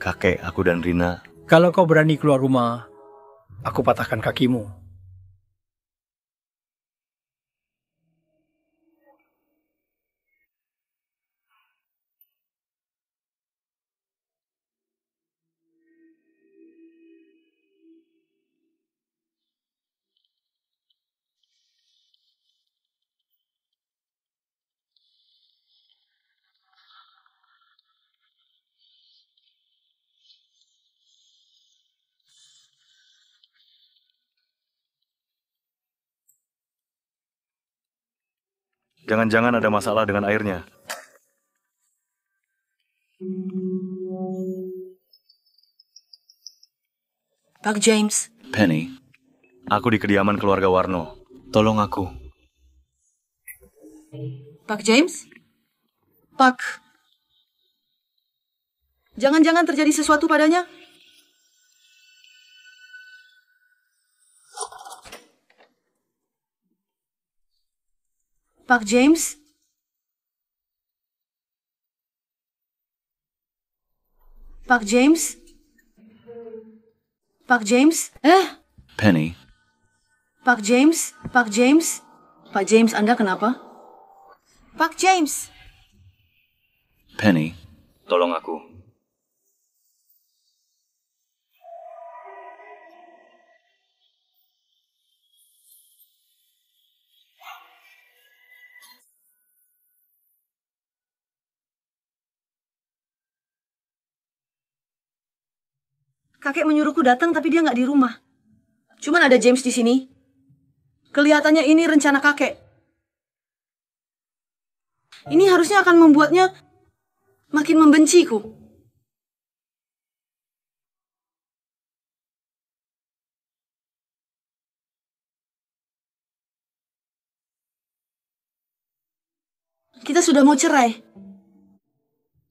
Kakek, aku dan Rina. Kalau kau berani keluar rumah, aku patahkan kakimu. Jangan-jangan ada masalah dengan airnya. Pak James. Penny, aku di kediaman keluarga Warno. Tolong aku. Pak James? Pak. Jangan-jangan terjadi sesuatu padanya? Pak James? Pak James? Pak James? Eh? Penny. Pak James? Pak James? Pak James, Anda kenapa? Pak James. Penny, tolong aku. Kakek menyuruhku datang tapi dia nggak di rumah. Cuman ada James di sini. Kelihatannya ini rencana kakek. Ini harusnya akan membuatnya makin membenciku. Kita sudah mau cerai.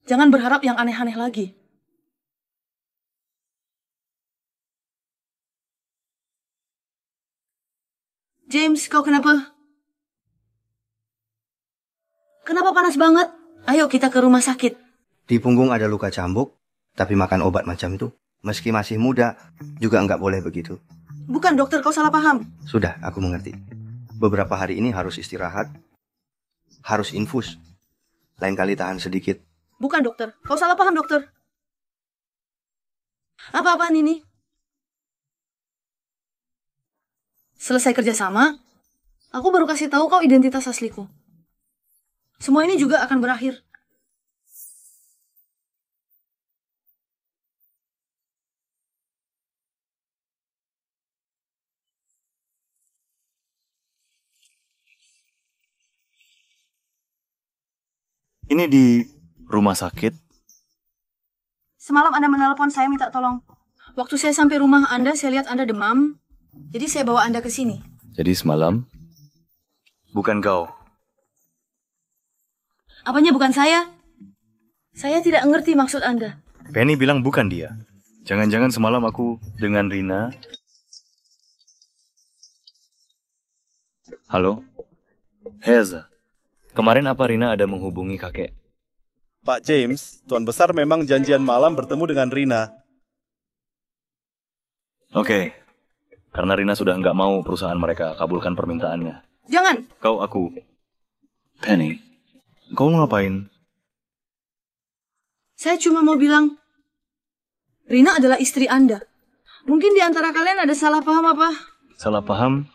Jangan berharap yang aneh-aneh lagi. James, kau kenapa? Kenapa panas banget? Ayo kita ke rumah sakit. Di punggung ada luka cambuk, tapi makan obat macam itu. Meski masih muda, juga nggak boleh begitu. Bukan dokter, kau salah paham. Sudah, aku mengerti. Beberapa hari ini harus istirahat, harus infus. Lain kali tahan sedikit. Bukan dokter, kau salah paham dokter. Apa-apaan ini? Selesai kerjasama, Aku baru kasih tahu kau identitas asliku. Semua ini juga akan berakhir. Ini di rumah sakit. Semalam Anda menelpon saya minta tolong. Waktu saya sampai rumah Anda, saya lihat Anda demam. Jadi saya bawa Anda ke sini. Jadi semalam Bukan kau. Apanya bukan saya? Saya tidak ngerti maksud Anda. Penny bilang bukan dia. Jangan-jangan semalam aku dengan Rina. Halo? Heza. Kemarin apa Rina ada menghubungi kakek? Pak James, Tuan Besar memang janjian malam bertemu dengan Rina. Oke, okay. karena Rina sudah nggak mau perusahaan mereka kabulkan permintaannya. Jangan. Kau aku. Penny, kau ngapain? Saya cuma mau bilang, Rina adalah istri Anda. Mungkin di antara kalian ada salah paham apa? Salah paham?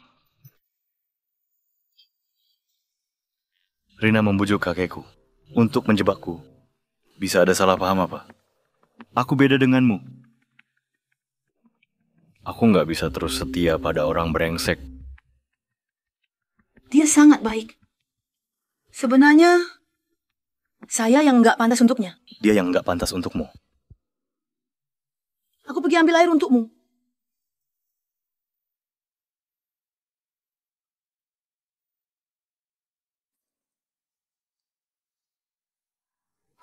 Rina membujuk kakekku untuk menjebakku. Bisa ada salah paham apa? Aku beda denganmu. Aku nggak bisa terus setia pada orang brengsek dia sangat baik. Sebenarnya, saya yang nggak pantas untuknya. Dia yang nggak pantas untukmu. Aku pergi ambil air untukmu.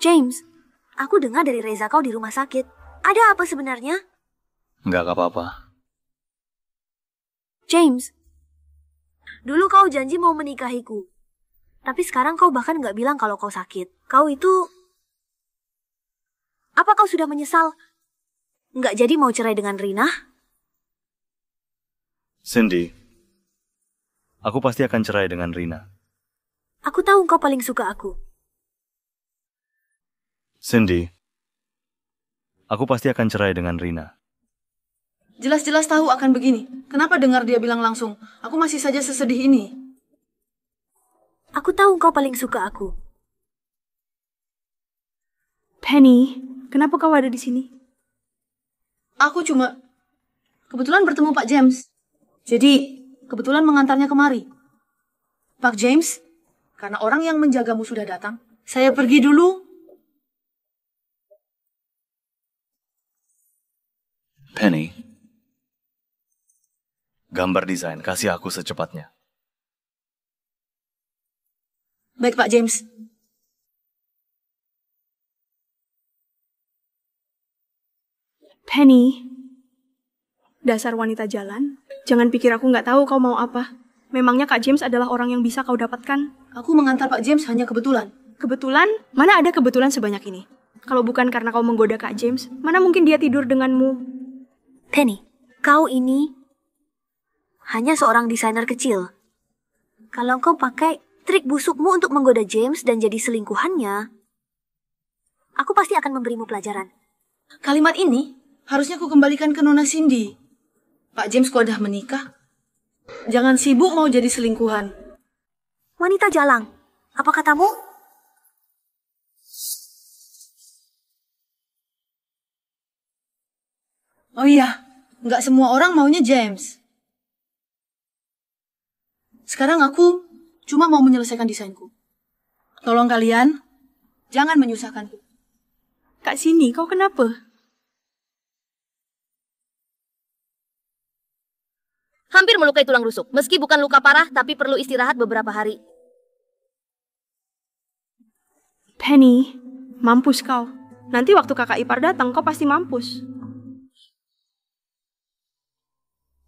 James, aku dengar dari Reza kau di rumah sakit. Ada apa sebenarnya? Nggak apa-apa. James, Dulu kau janji mau menikahiku. Tapi sekarang kau bahkan gak bilang kalau kau sakit. Kau itu... Apa kau sudah menyesal? Gak jadi mau cerai dengan Rina? Cindy, aku pasti akan cerai dengan Rina. Aku tahu kau paling suka aku. Cindy, aku pasti akan cerai dengan Rina. Jelas-jelas tahu akan begini. Kenapa dengar dia bilang langsung, aku masih saja sesedih ini? Aku tahu kau paling suka aku. Penny, kenapa kau ada di sini? Aku cuma... Kebetulan bertemu Pak James. Jadi, kebetulan mengantarnya kemari. Pak James, karena orang yang menjagamu sudah datang, saya pergi dulu. Penny, Gambar desain, kasih aku secepatnya. Baik Pak James. Penny, dasar wanita jalan, jangan pikir aku nggak tahu kau mau apa. Memangnya Kak James adalah orang yang bisa kau dapatkan? Aku mengantar Pak James hanya kebetulan. Kebetulan? Mana ada kebetulan sebanyak ini? Kalau bukan karena kau menggoda Kak James, mana mungkin dia tidur denganmu? Penny, kau ini hanya seorang desainer kecil. Kalau kau pakai trik busukmu untuk menggoda James dan jadi selingkuhannya, aku pasti akan memberimu pelajaran. Kalimat ini harusnya aku kembalikan ke Nona Cindy. Pak James kau dah menikah. Jangan sibuk mau jadi selingkuhan. Wanita jalang, apa katamu? Oh iya, nggak semua orang maunya James. Sekarang aku cuma mau menyelesaikan desainku. Tolong kalian, jangan menyusahkanku. Kak sini, kau kenapa? Hampir melukai tulang rusuk. Meski bukan luka parah, tapi perlu istirahat beberapa hari. Penny, mampus kau. Nanti waktu kakak ipar datang, kau pasti mampus.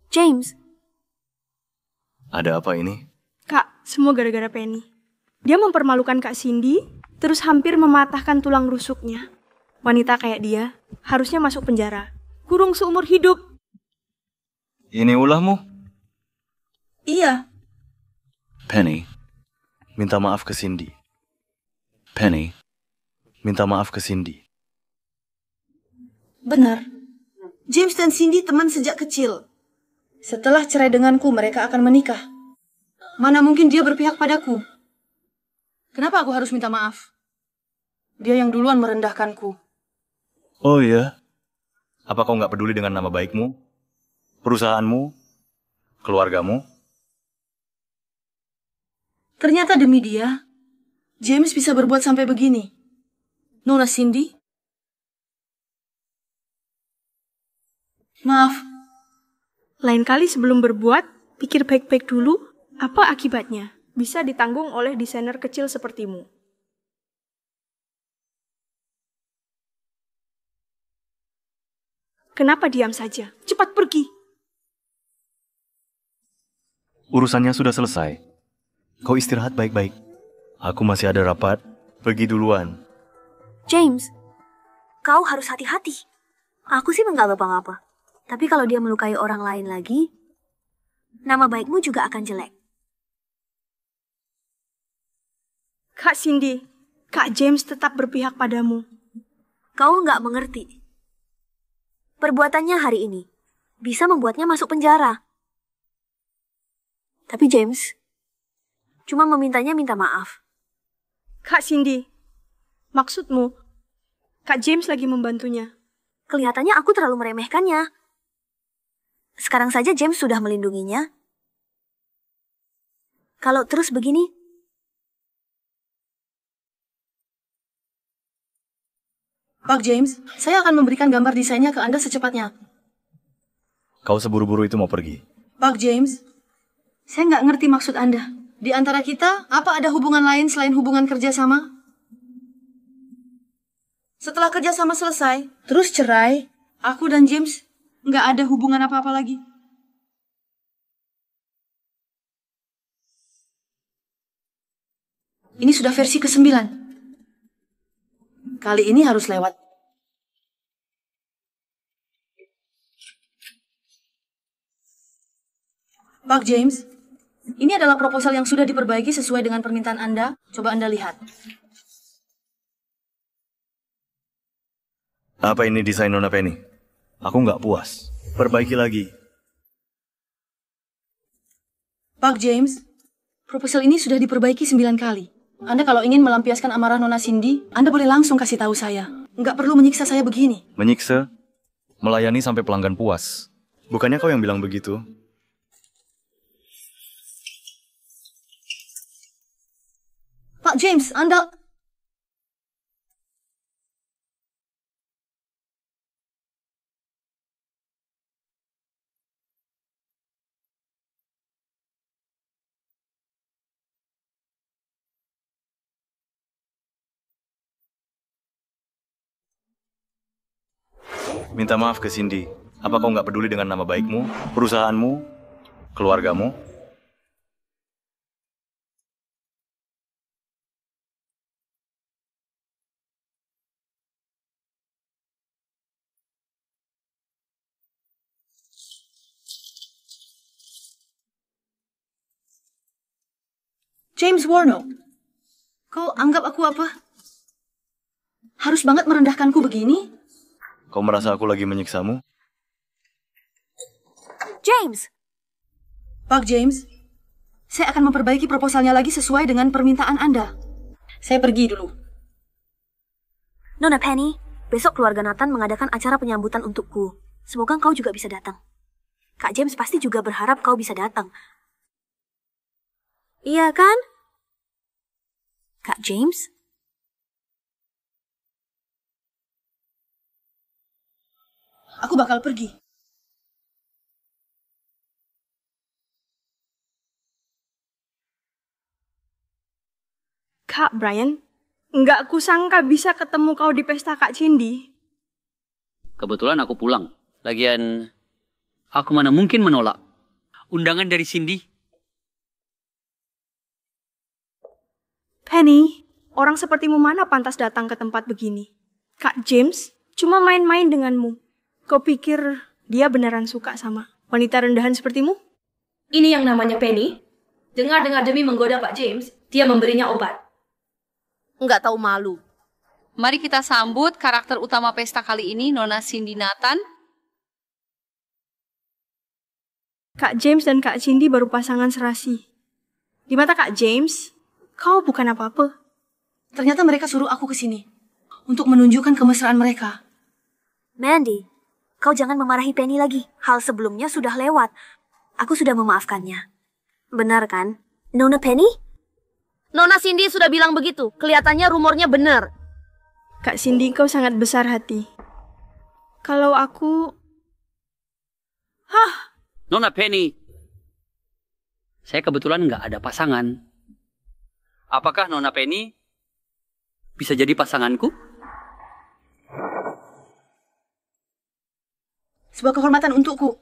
James, ada apa ini? Kak, semua gara-gara Penny. Dia mempermalukan Kak Cindy, terus hampir mematahkan tulang rusuknya. Wanita kayak dia harusnya masuk penjara. Kurung seumur hidup. Ini ulahmu? Iya. Penny, minta maaf ke Cindy. Penny, minta maaf ke Cindy. Benar. James dan Cindy teman sejak kecil. Setelah cerai denganku, mereka akan menikah. Mana mungkin dia berpihak padaku? Kenapa aku harus minta maaf? Dia yang duluan merendahkanku. Oh iya? Apa kau nggak peduli dengan nama baikmu, perusahaanmu, keluargamu? Ternyata demi dia, James bisa berbuat sampai begini. Nona Cindy? Maaf, lain kali sebelum berbuat, pikir baik-baik dulu apa akibatnya bisa ditanggung oleh desainer kecil sepertimu. Kenapa diam saja? Cepat pergi. Urusannya sudah selesai. Kau istirahat baik-baik. Aku masih ada rapat. Pergi duluan. James, kau harus hati-hati. Aku sih nggak apa-apa. Tapi kalau dia melukai orang lain lagi, nama baikmu juga akan jelek. Kak Cindy, Kak James tetap berpihak padamu. Kau nggak mengerti. Perbuatannya hari ini bisa membuatnya masuk penjara. Tapi James cuma memintanya minta maaf. Kak Cindy, maksudmu Kak James lagi membantunya? Kelihatannya aku terlalu meremehkannya. Sekarang saja James sudah melindunginya. Kalau terus begini, Pak James, saya akan memberikan gambar desainnya ke Anda secepatnya. Kau seburu-buru itu mau pergi? Pak James, saya nggak ngerti maksud Anda. Di antara kita, apa ada hubungan lain selain hubungan kerjasama? Setelah kerjasama selesai, terus cerai, aku dan James nggak ada hubungan apa-apa lagi. Ini sudah versi ke-9. Kali ini harus lewat. Pak James, ini adalah proposal yang sudah diperbaiki sesuai dengan permintaan Anda. Coba Anda lihat. Apa ini desain Nona Penny? Aku nggak puas. Perbaiki lagi. Pak James, proposal ini sudah diperbaiki sembilan kali. Anda kalau ingin melampiaskan amarah Nona Cindy, Anda boleh langsung kasih tahu saya. Nggak perlu menyiksa saya begini. Menyiksa? Melayani sampai pelanggan puas. Bukannya kau yang bilang begitu? Pak James, Anda... Minta maaf ke Cindy. Apa kau nggak peduli dengan nama baikmu, perusahaanmu, keluargamu? James Warnock, kau anggap aku apa? Harus banget merendahkanku begini? Kau merasa aku lagi menyiksamu? James! Pak James, saya akan memperbaiki proposalnya lagi sesuai dengan permintaan Anda. Saya pergi dulu. Nona Penny, besok keluarga Nathan mengadakan acara penyambutan untukku. Semoga kau juga bisa datang. Kak James pasti juga berharap kau bisa datang. Iya kan? Kak James? aku bakal pergi. Kak Brian, nggak kusangka bisa ketemu kau di pesta Kak Cindy. Kebetulan aku pulang. Lagian, aku mana mungkin menolak. Undangan dari Cindy. Penny, orang sepertimu mana pantas datang ke tempat begini? Kak James, cuma main-main denganmu. Kau pikir dia beneran suka sama wanita rendahan sepertimu? Ini yang namanya Penny. Dengar-dengar demi menggoda Pak James, dia memberinya obat. Enggak tahu malu. Mari kita sambut karakter utama pesta kali ini, Nona Cindy Nathan. Kak James dan Kak Cindy baru pasangan serasi. Di mata Kak James, kau bukan apa-apa. Ternyata mereka suruh aku ke sini untuk menunjukkan kemesraan mereka. Mandy, Kau jangan memarahi Penny lagi. Hal sebelumnya sudah lewat. Aku sudah memaafkannya. Benar kan? Nona Penny? Nona Cindy sudah bilang begitu. Kelihatannya rumornya benar. Kak Cindy, kau sangat besar hati. Kalau aku... Hah? Nona Penny, saya kebetulan nggak ada pasangan. Apakah Nona Penny bisa jadi pasanganku? sebuah kehormatan untukku.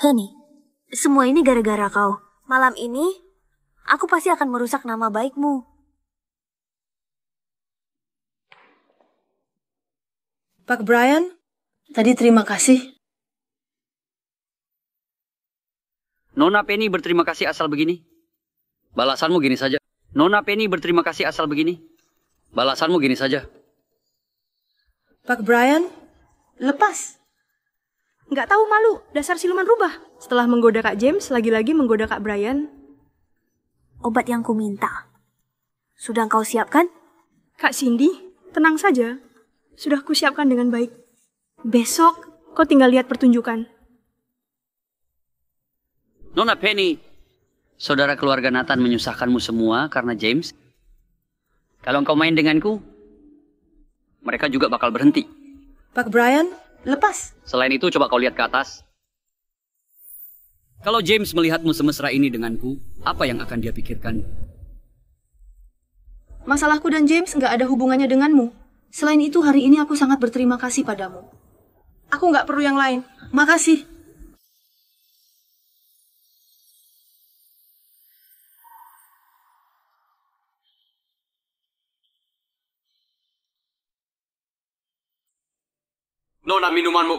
Tony, semua ini gara-gara kau. Malam ini, aku pasti akan merusak nama baikmu. Pak Brian, tadi terima kasih Nona Penny berterima kasih asal begini. Balasanmu gini saja. Nona Penny berterima kasih asal begini. Balasanmu gini saja. Pak Brian, lepas. Nggak tahu malu, dasar siluman rubah. Setelah menggoda Kak James, lagi-lagi menggoda Kak Brian. Obat yang ku minta. Sudah kau siapkan? Kak Cindy, tenang saja. Sudah ku siapkan dengan baik. Besok kau tinggal lihat pertunjukan. Nona Penny, saudara keluarga Nathan menyusahkanmu semua karena James. Kalau engkau main denganku, mereka juga bakal berhenti. Pak Brian, lepas. Selain itu, coba kau lihat ke atas. Kalau James melihatmu semesra ini denganku, apa yang akan dia pikirkan? Masalahku dan James nggak ada hubungannya denganmu. Selain itu, hari ini aku sangat berterima kasih padamu. Aku nggak perlu yang lain. Makasih. Nona minumanmu.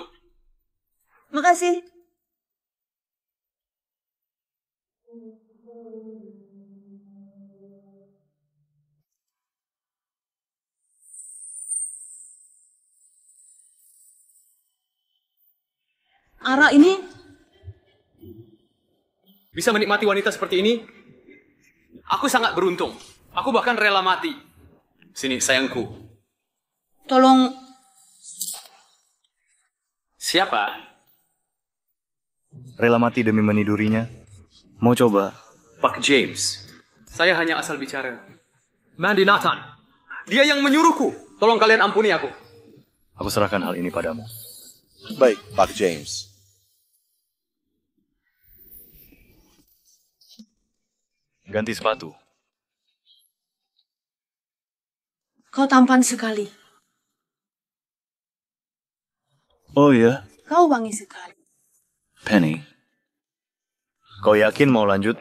Makasih. Ara ini bisa menikmati wanita seperti ini. Aku sangat beruntung. Aku bahkan rela mati. Sini, sayangku. Tolong Siapa? Rela mati demi menidurinya. Mau coba? Pak James. Saya hanya asal bicara. Mandy Nathan. Dia yang menyuruhku. Tolong kalian ampuni aku. Aku serahkan hal ini padamu. Baik, Pak James. Ganti sepatu. Kau tampan sekali. Oh ya. Kau wangi sekali. Penny, kau yakin mau lanjut?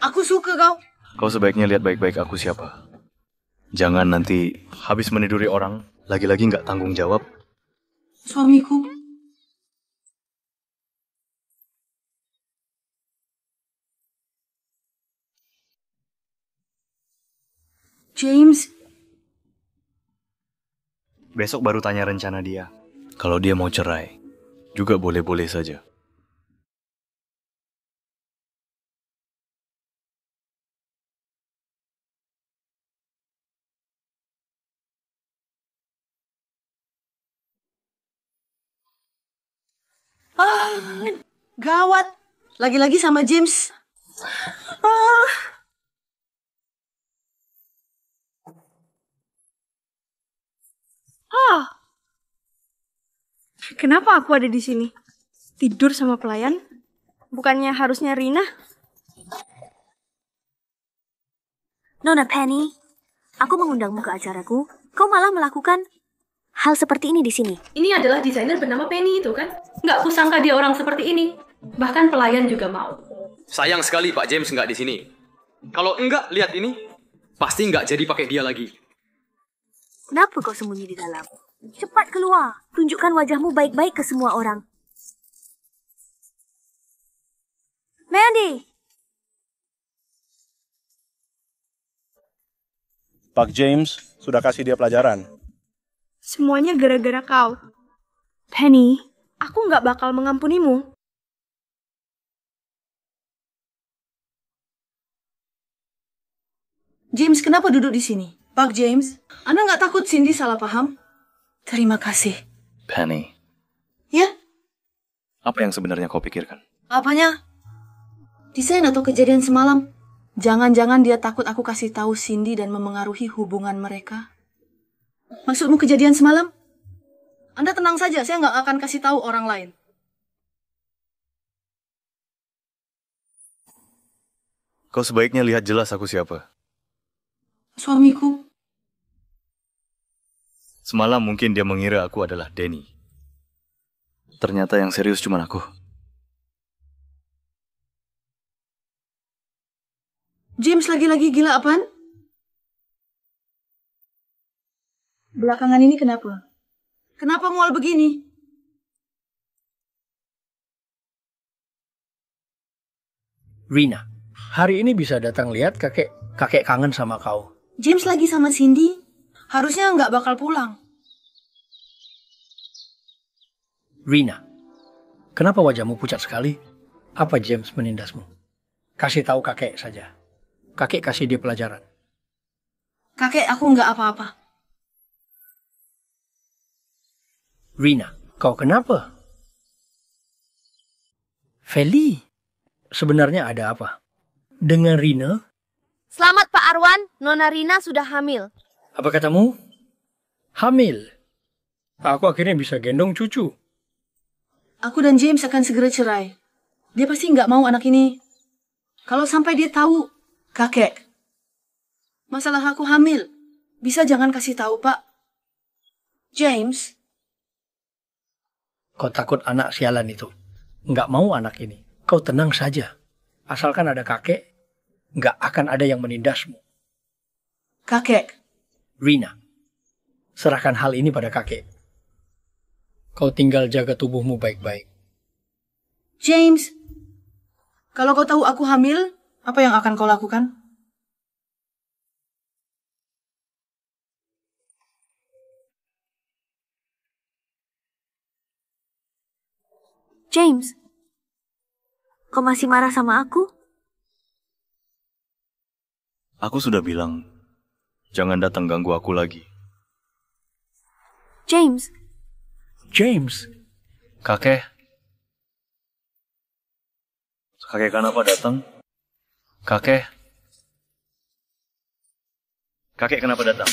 Aku suka kau. Kau sebaiknya lihat baik-baik aku siapa. Jangan nanti habis meniduri orang, lagi-lagi nggak tanggung jawab. Suamiku. James Besok baru tanya rencana dia. Kalau dia mau cerai, juga boleh-boleh saja. Ah, gawat. Lagi-lagi sama James. Ah. Oh, kenapa aku ada di sini? Tidur sama pelayan? Bukannya harusnya Rina? Nona Penny, aku mengundangmu ke acaraku. Kau malah melakukan hal seperti ini di sini. Ini adalah desainer bernama Penny itu kan? Nggak kusangka dia orang seperti ini. Bahkan pelayan juga mau. Sayang sekali Pak James nggak di sini. Kalau enggak, lihat ini. Pasti nggak jadi pakai dia lagi. Kenapa kau sembunyi di dalam? Cepat keluar. Tunjukkan wajahmu baik-baik ke semua orang. Mandy! Pak James sudah kasih dia pelajaran. Semuanya gara-gara kau. Penny, aku nggak bakal mengampunimu. James, kenapa duduk di sini? Pak James, Anda nggak takut Cindy salah paham? Terima kasih. Penny. Ya? Apa yang sebenarnya kau pikirkan? Apanya? Desain atau kejadian semalam? Jangan-jangan dia takut aku kasih tahu Cindy dan memengaruhi hubungan mereka? Maksudmu kejadian semalam? Anda tenang saja, saya nggak akan kasih tahu orang lain. Kau sebaiknya lihat jelas aku siapa suamiku. Semalam mungkin dia mengira aku adalah Denny. Ternyata yang serius cuma aku. James lagi-lagi gila apaan? Belakangan ini kenapa? Kenapa mual begini? Rina, hari ini bisa datang lihat kakek kakek kangen sama kau. James lagi sama Cindy, harusnya nggak bakal pulang. Rina, kenapa wajahmu pucat sekali? Apa James menindasmu? Kasih tahu kakek saja. Kakek kasih dia pelajaran. Kakek, aku nggak apa-apa. Rina, kau kenapa? Feli, sebenarnya ada apa? Dengan Rina, Selamat Pak Arwan, Nona Rina sudah hamil. Apa katamu? Hamil. Aku akhirnya bisa gendong cucu. Aku dan James akan segera cerai. Dia pasti nggak mau anak ini. Kalau sampai dia tahu, kakek. Masalah aku hamil. Bisa jangan kasih tahu, Pak. James. Kau takut anak sialan itu. Nggak mau anak ini. Kau tenang saja. Asalkan ada kakek, nggak akan ada yang menindasmu. Kakek. Rina, serahkan hal ini pada kakek. Kau tinggal jaga tubuhmu baik-baik. James, kalau kau tahu aku hamil, apa yang akan kau lakukan? James, kau masih marah sama aku? Aku sudah bilang, jangan datang ganggu aku lagi. James. James. Kakek. Kakek kenapa datang? Kakek. Kakek kenapa datang?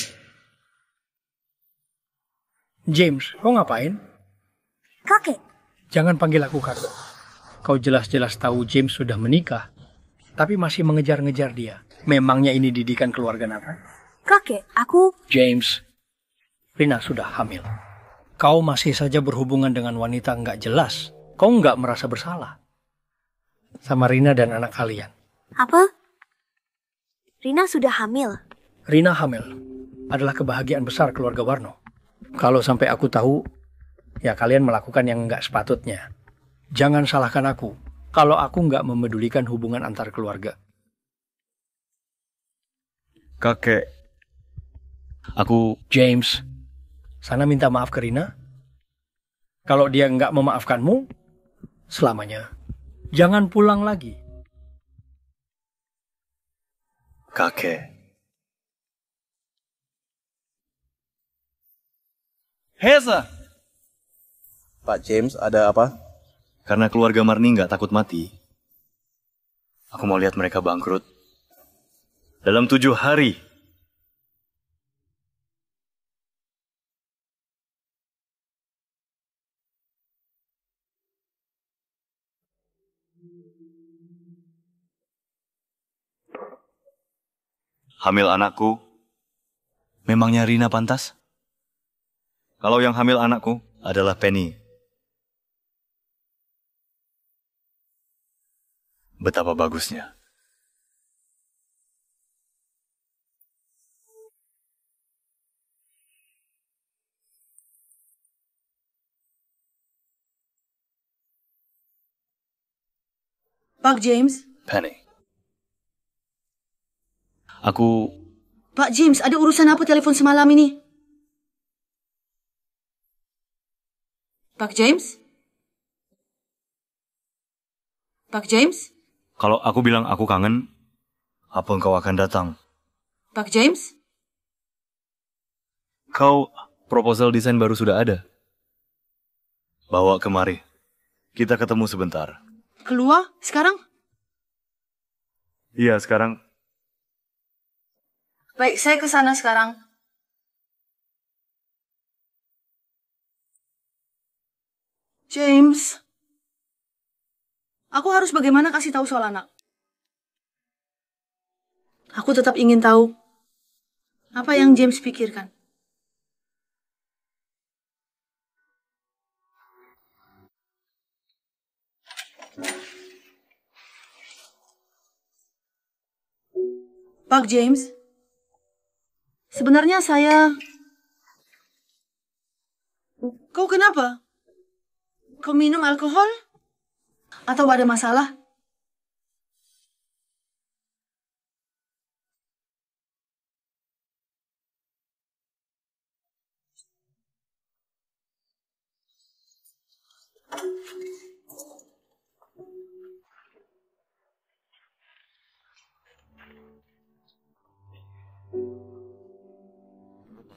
James, kau ngapain? Kakek. Jangan panggil aku kakek. Kau jelas-jelas tahu James sudah menikah, tapi masih mengejar-ngejar dia. Memangnya ini didikan keluarga Nathan? Kakek, aku... James, Rina sudah hamil. Kau masih saja berhubungan dengan wanita nggak jelas. Kau nggak merasa bersalah. Sama Rina dan anak kalian. Apa? Rina sudah hamil? Rina hamil adalah kebahagiaan besar keluarga Warno. Kalau sampai aku tahu, ya kalian melakukan yang nggak sepatutnya. Jangan salahkan aku kalau aku nggak memedulikan hubungan antar keluarga kakek. Aku James. Sana minta maaf ke Rina. Kalau dia nggak memaafkanmu, selamanya. Jangan pulang lagi. Kakek. Hesa. Pak James, ada apa? Karena keluarga Marni nggak takut mati. Aku mau lihat mereka bangkrut dalam tujuh hari. Hamil anakku, memangnya Rina pantas? Kalau yang hamil anakku adalah Penny. Betapa bagusnya. Pak James? Penny. Aku... Pak James, ada urusan apa telepon semalam ini? Pak James? Pak James? Kalau aku bilang aku kangen, apa engkau akan datang? Pak James? Kau proposal desain baru sudah ada? Bawa kemari. Kita ketemu sebentar keluar sekarang? Iya, sekarang. Baik, saya ke sana sekarang. James, aku harus bagaimana kasih tahu soal anak? Aku tetap ingin tahu apa yang James pikirkan. Pak James, sebenarnya saya... Kau kenapa? Kau minum alkohol? Atau ada masalah?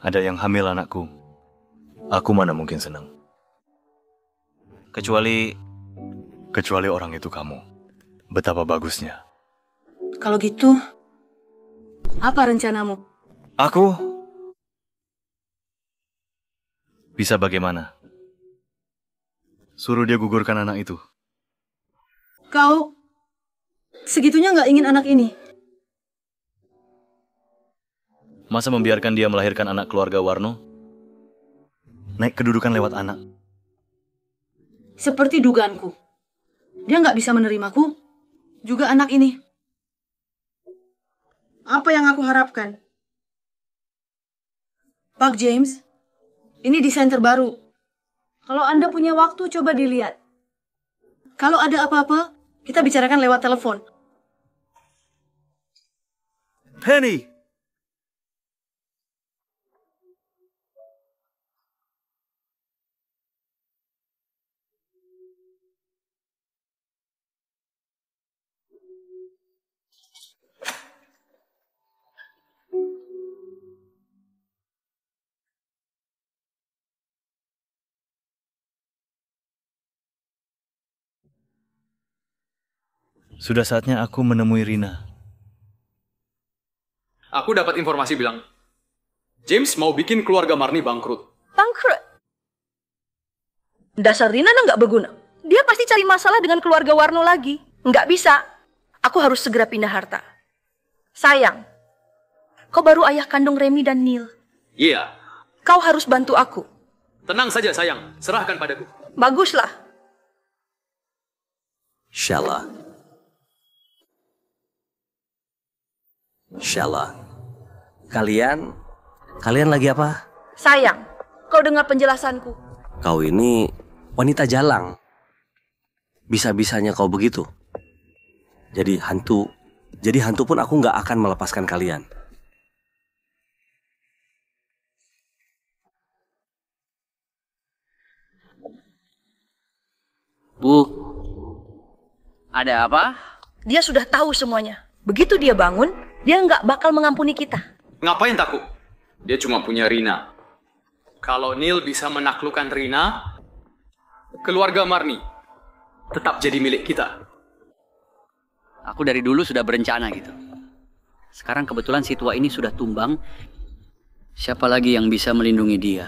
ada yang hamil anakku. Aku mana mungkin senang. Kecuali... Kecuali orang itu kamu. Betapa bagusnya. Kalau gitu, apa rencanamu? Aku... Bisa bagaimana? Suruh dia gugurkan anak itu. Kau segitunya nggak ingin anak ini? Masa membiarkan dia melahirkan anak keluarga Warno? Naik kedudukan lewat anak. Seperti dugaanku. Dia nggak bisa menerimaku. Juga anak ini. Apa yang aku harapkan? Pak James, ini desain terbaru. Kalau Anda punya waktu, coba dilihat. Kalau ada apa-apa, kita bicarakan lewat telepon. Penny! Sudah saatnya aku menemui Rina. Aku dapat informasi bilang, James mau bikin keluarga Marni bangkrut. Bangkrut? Dasar Rina nggak berguna. Dia pasti cari masalah dengan keluarga Warno lagi. Nggak bisa. Aku harus segera pindah harta. Sayang, kau baru ayah kandung Remy dan Neil. Iya. Yeah. Kau harus bantu aku. Tenang saja sayang, serahkan padaku. Baguslah. Shella Insyaallah. Kalian kalian lagi apa? Sayang, kau dengar penjelasanku. Kau ini wanita jalang. Bisa-bisanya kau begitu. Jadi hantu, jadi hantu pun aku nggak akan melepaskan kalian. Bu, ada apa? Dia sudah tahu semuanya. Begitu dia bangun, dia nggak bakal mengampuni kita. Ngapain takut? Dia cuma punya Rina. Kalau Neil bisa menaklukkan Rina, keluarga Marni tetap jadi milik kita. Aku dari dulu sudah berencana gitu. Sekarang kebetulan si tua ini sudah tumbang. Siapa lagi yang bisa melindungi dia?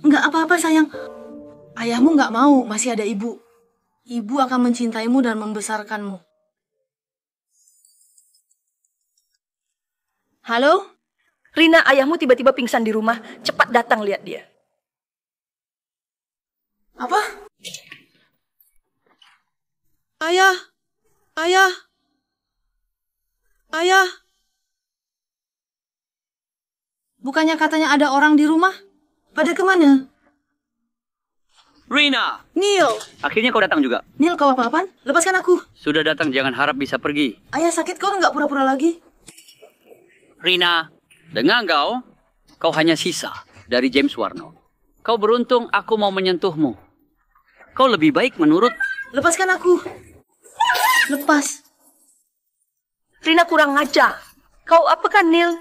Enggak apa-apa sayang, Ayahmu nggak mau, masih ada ibu. Ibu akan mencintaimu dan membesarkanmu. Halo? Rina, ayahmu tiba-tiba pingsan di rumah. Cepat datang lihat dia. Apa? Ayah! Ayah! Ayah! Bukannya katanya ada orang di rumah? Pada kemana? Rina! Neil! Akhirnya kau datang juga. Neil, kau apa-apaan? Lepaskan aku. Sudah datang, jangan harap bisa pergi. Ayah sakit, kau nggak pura-pura lagi. Rina, dengan kau, kau hanya sisa dari James Warno. Kau beruntung aku mau menyentuhmu. Kau lebih baik menurut... Lepaskan aku. Lepas. Rina kurang aja. Kau apa kan Neil?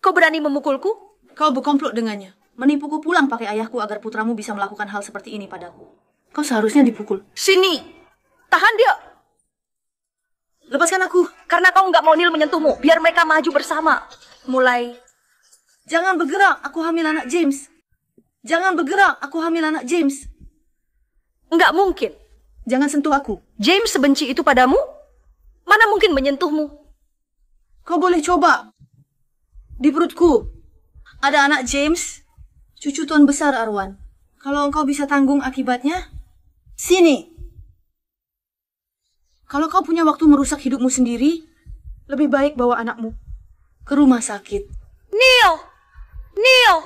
Kau berani memukulku? Kau berkomplot dengannya, menipuku pulang pakai ayahku agar putramu bisa melakukan hal seperti ini padaku. Kau seharusnya dipukul. Sini! Tahan dia! Lepaskan aku, karena kau nggak mau Nil menyentuhmu. Biar mereka maju bersama. Mulai. Jangan bergerak, aku hamil anak James. Jangan bergerak, aku hamil anak James. Nggak mungkin. Jangan sentuh aku. James sebenci itu padamu? Mana mungkin menyentuhmu? Kau boleh coba. Di perutku ada anak James, cucu tuan besar Arwan. Kalau engkau bisa tanggung akibatnya, sini. Kalau kau punya waktu merusak hidupmu sendiri, lebih baik bawa anakmu ke rumah sakit. Neil! Neil!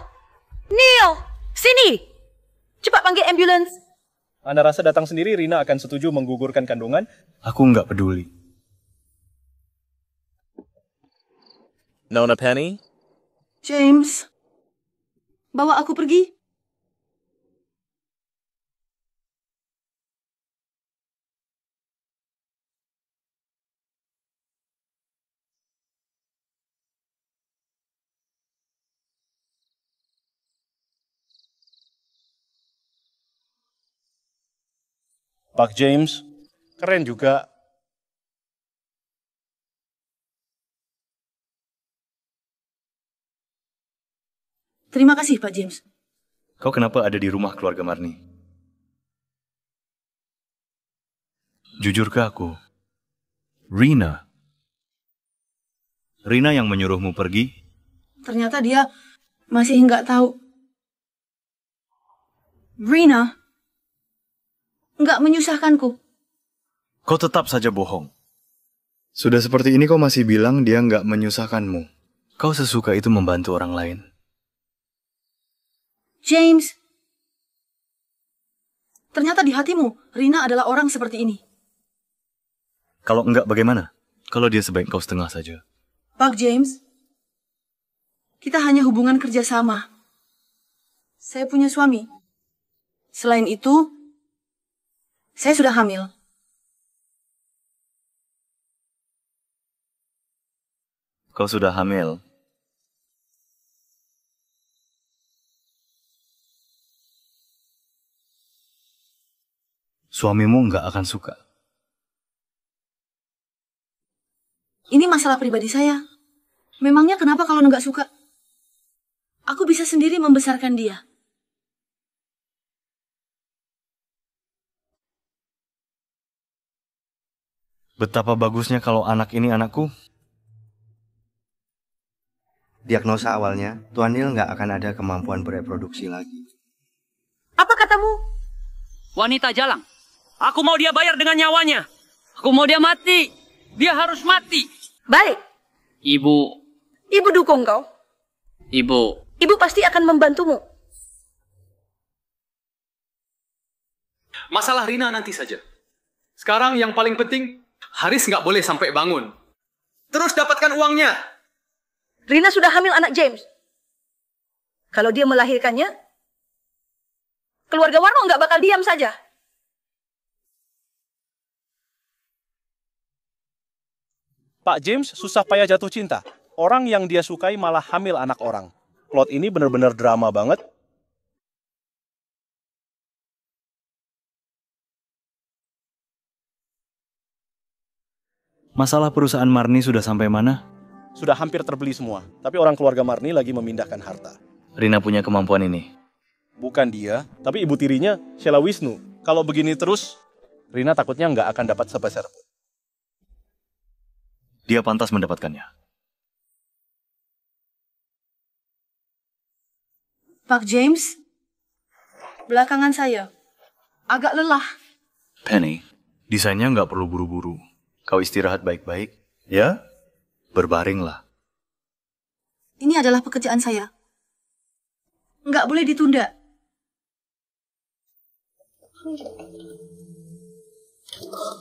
Neil! Sini! Cepat panggil ambulans. Anda rasa datang sendiri Rina akan setuju menggugurkan kandungan? Aku nggak peduli. Nona Penny, James, bawa aku pergi. Pak James, keren juga Terima kasih, Pak James. Kau kenapa ada di rumah keluarga Marni? Jujur ke aku, Rina. Rina yang menyuruhmu pergi? Ternyata dia masih nggak tahu. Rina nggak menyusahkanku. Kau tetap saja bohong. Sudah seperti ini kau masih bilang dia nggak menyusahkanmu. Kau sesuka itu membantu orang lain. James! Ternyata di hatimu, Rina adalah orang seperti ini. Kalau enggak bagaimana? Kalau dia sebaik kau setengah saja. Pak James, kita hanya hubungan kerjasama. Saya punya suami. Selain itu, saya sudah hamil. Kau sudah hamil? suamimu nggak akan suka. Ini masalah pribadi saya. Memangnya kenapa kalau nggak suka? Aku bisa sendiri membesarkan dia. Betapa bagusnya kalau anak ini anakku. Diagnosa awalnya, Tuan Nil nggak akan ada kemampuan bereproduksi lagi. Apa katamu? Wanita jalang. Aku mau dia bayar dengan nyawanya. Aku mau dia mati. Dia harus mati. Baik. Ibu. Ibu dukung kau. Ibu. Ibu pasti akan membantumu. Masalah Rina nanti saja. Sekarang yang paling penting, Haris nggak boleh sampai bangun. Terus dapatkan uangnya. Rina sudah hamil anak James. Kalau dia melahirkannya, keluarga Warno nggak bakal diam saja. Pak James susah payah jatuh cinta. Orang yang dia sukai malah hamil anak orang. Plot ini benar-benar drama banget. Masalah perusahaan Marni sudah sampai mana? Sudah hampir terbeli semua, tapi orang keluarga Marni lagi memindahkan harta. Rina punya kemampuan ini? Bukan dia, tapi ibu tirinya, Sheila Wisnu. Kalau begini terus, Rina takutnya nggak akan dapat sepeser pun. Dia pantas mendapatkannya. Pak James, belakangan saya agak lelah. Penny, desainnya nggak perlu buru-buru. Kau istirahat baik-baik, ya? Berbaringlah. Ini adalah pekerjaan saya. Nggak boleh ditunda. Oh.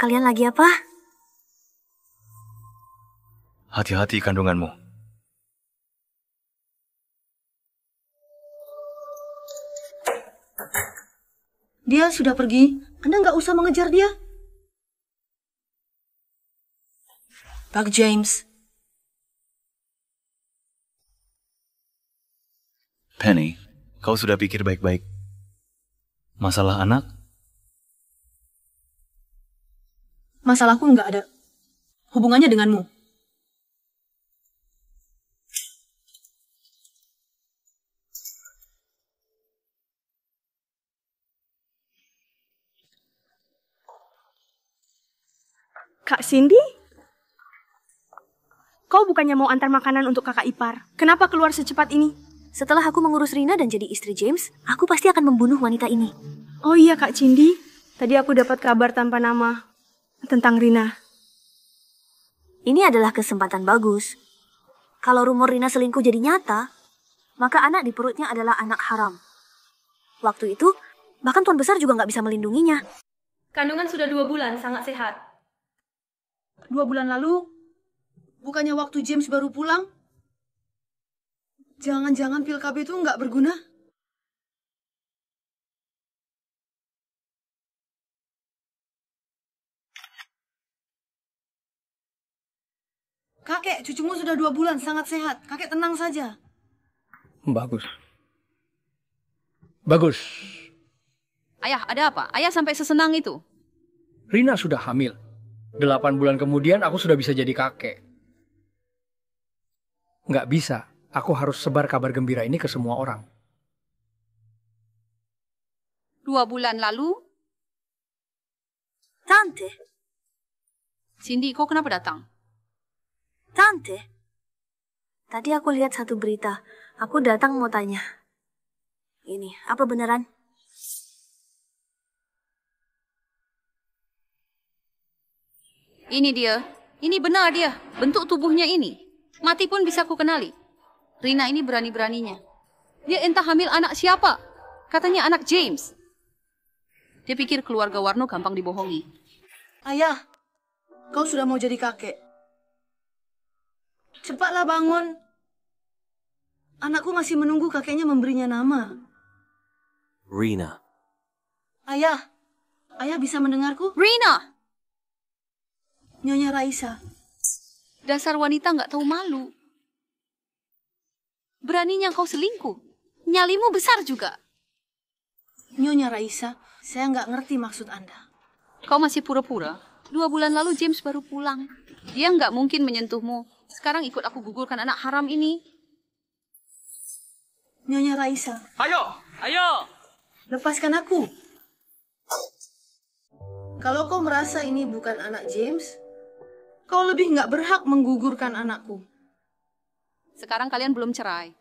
Kalian lagi apa? Hati-hati kandunganmu. Dia sudah pergi. Anda nggak usah mengejar dia. Pak James. Penny, kau sudah pikir baik-baik. Masalah anak masalahku nggak ada hubungannya denganmu. Kak Cindy? Kau bukannya mau antar makanan untuk kakak ipar. Kenapa keluar secepat ini? Setelah aku mengurus Rina dan jadi istri James, aku pasti akan membunuh wanita ini. Oh iya Kak Cindy, tadi aku dapat kabar tanpa nama tentang Rina. Ini adalah kesempatan bagus. Kalau rumor Rina selingkuh jadi nyata, maka anak di perutnya adalah anak haram. Waktu itu, bahkan Tuan Besar juga nggak bisa melindunginya. Kandungan sudah dua bulan, sangat sehat. Dua bulan lalu, bukannya waktu James baru pulang? Jangan-jangan pil KB itu nggak berguna? Kakek, cucumu sudah dua bulan, sangat sehat. Kakek tenang saja. Bagus. Bagus. Ayah, ada apa? Ayah sampai sesenang itu? Rina sudah hamil. Delapan bulan kemudian aku sudah bisa jadi kakek. Nggak bisa. Aku harus sebar kabar gembira ini ke semua orang. Dua bulan lalu? Tante. Cindy, kau kenapa datang? Tante, tadi aku lihat satu berita. Aku datang mau tanya. Ini, apa beneran? Ini dia. Ini benar dia. Bentuk tubuhnya ini. Mati pun bisa aku kenali. Rina ini berani-beraninya. Dia entah hamil anak siapa. Katanya anak James. Dia pikir keluarga Warno gampang dibohongi. Ayah, kau sudah mau jadi kakek. Cepatlah bangun. Anakku masih menunggu kakeknya memberinya nama. Rina. Ayah, ayah bisa mendengarku? Rina! Nyonya Raisa. Dasar wanita nggak tahu malu. Beraninya kau selingkuh. Nyalimu besar juga. Nyonya Raisa, saya nggak ngerti maksud Anda. Kau masih pura-pura? Dua bulan lalu James baru pulang. Dia nggak mungkin menyentuhmu. Sekarang ikut aku gugurkan anak haram ini. Nyonya Raisa. Ayo! Ayo! Lepaskan aku. Kalau kau merasa ini bukan anak James, kau lebih nggak berhak menggugurkan anakku. Sekarang kalian belum cerai.